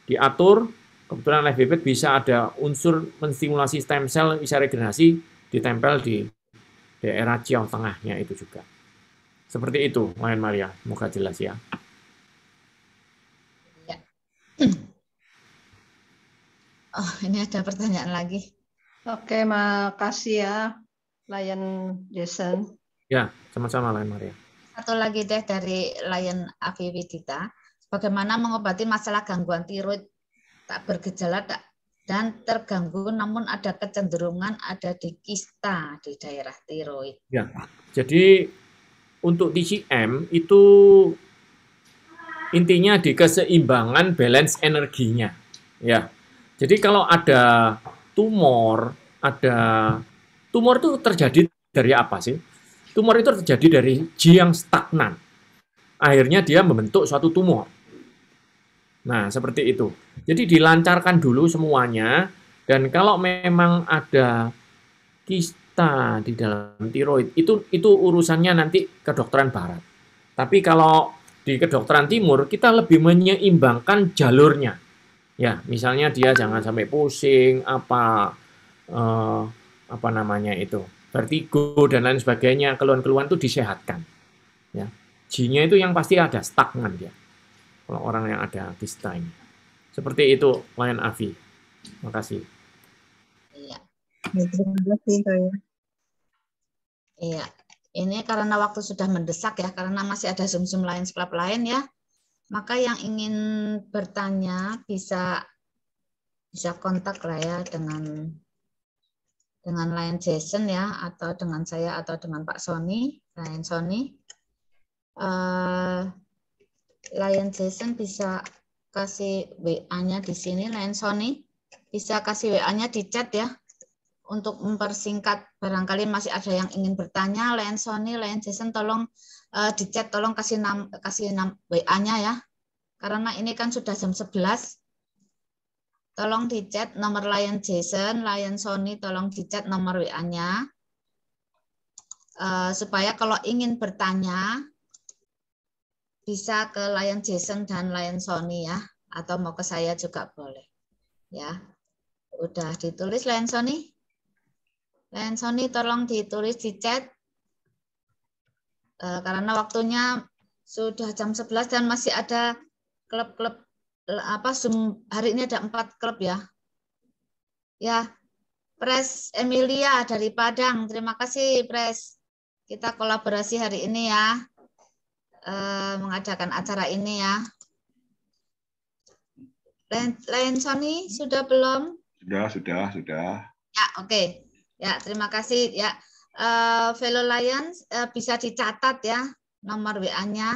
diatur Kebetulan live bebek bisa ada unsur menstimulasi stem cell bisa regenerasi ditempel di daerah ciong tengahnya itu juga. Seperti itu, Mayan Maria. Semoga jelas ya. ya. Oh, ini ada pertanyaan lagi. Oke, makasih ya, Lion Jason. Ya, sama-sama Lion Maria. Satu lagi deh dari Lion Avivita. Bagaimana mengobati masalah gangguan tiroid tak bergejala tak dan terganggu namun ada kecenderungan ada di kista di daerah tiroid. Ya. Jadi untuk TCM itu intinya di keseimbangan balance energinya. Ya. Jadi kalau ada tumor, ada tumor itu terjadi dari apa sih? Tumor itu terjadi dari ji yang stagnan. Akhirnya dia membentuk suatu tumor. Nah, seperti itu. Jadi dilancarkan dulu semuanya dan kalau memang ada kista di dalam tiroid itu itu urusannya nanti kedokteran barat. Tapi kalau di kedokteran timur kita lebih menyeimbangkan jalurnya. Ya, misalnya dia jangan sampai pusing apa eh, apa namanya itu, vertigo dan lain sebagainya, keluhan-keluhan itu disehatkan. Ya. G-nya itu yang pasti ada stagnan dia. Ya kalau orang yang ada this time. Seperti itu, klien Avi. Terima kasih. Iya. Ya, terima kasih, ya. Iya. Ini karena waktu sudah mendesak ya, karena masih ada zoom-zoom lain, sebab lain ya. Maka yang ingin bertanya bisa bisa kontak lah ya dengan dengan lain Jason ya atau dengan saya atau dengan Pak Sony, lain Sony. Uh, Lion Jason bisa kasih WA-nya di sini, Lion Sony. Bisa kasih WA-nya di chat ya. Untuk mempersingkat, barangkali masih ada yang ingin bertanya, Lion Sony, Lion Jason, tolong uh, di chat, tolong kasih kasih WA-nya ya. Karena ini kan sudah jam 11. Tolong di chat nomor Lion Jason, Lion Sony, tolong di chat nomor WA-nya. Uh, eh, supaya kalau ingin bertanya, bisa ke Lion Jason dan Lion Sony ya, atau mau ke saya juga boleh. Ya, udah ditulis Lion Sony. Lion Sony tolong ditulis di chat eh, karena waktunya sudah jam 11 dan masih ada klub-klub eh, apa Zoom hari ini ada empat klub ya. Ya, Pres Emilia dari Padang. Terima kasih Pres. Kita kolaborasi hari ini ya. Eh, mengadakan acara ini ya. Lain Sony sudah belum? Sudah, sudah, sudah. Ya, oke. Okay. Ya, terima kasih ya. Uh, fellow Lions uh, bisa dicatat ya nomor WA-nya.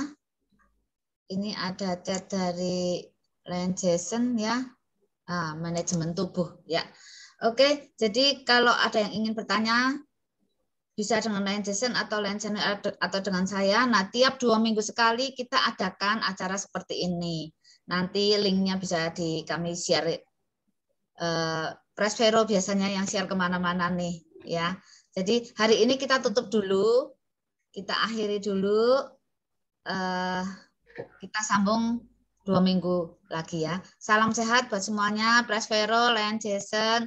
Ini ada chat dari Lion Jason ya. Uh, manajemen tubuh ya. Oke, okay, jadi kalau ada yang ingin bertanya bisa dengan lain Jason atau lain Channel atau dengan saya. Nah, tiap dua minggu sekali kita adakan acara seperti ini. Nanti linknya bisa di kami share. Uh, Press Vero biasanya yang share kemana-mana nih, ya. Jadi hari ini kita tutup dulu, kita akhiri dulu, uh, kita sambung dua minggu lagi ya. Salam sehat buat semuanya, Press Vero, Len, Jason,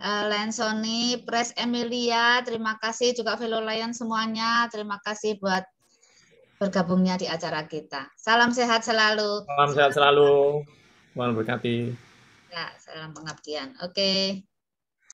Eh, Lensoni, Pres Emilia, terima kasih juga fellow Lion semuanya. Terima kasih buat bergabungnya di acara kita. Salam sehat selalu. Salam sehat selalu. Mohon berkati. Ya, salam pengabdian. Oke. Okay.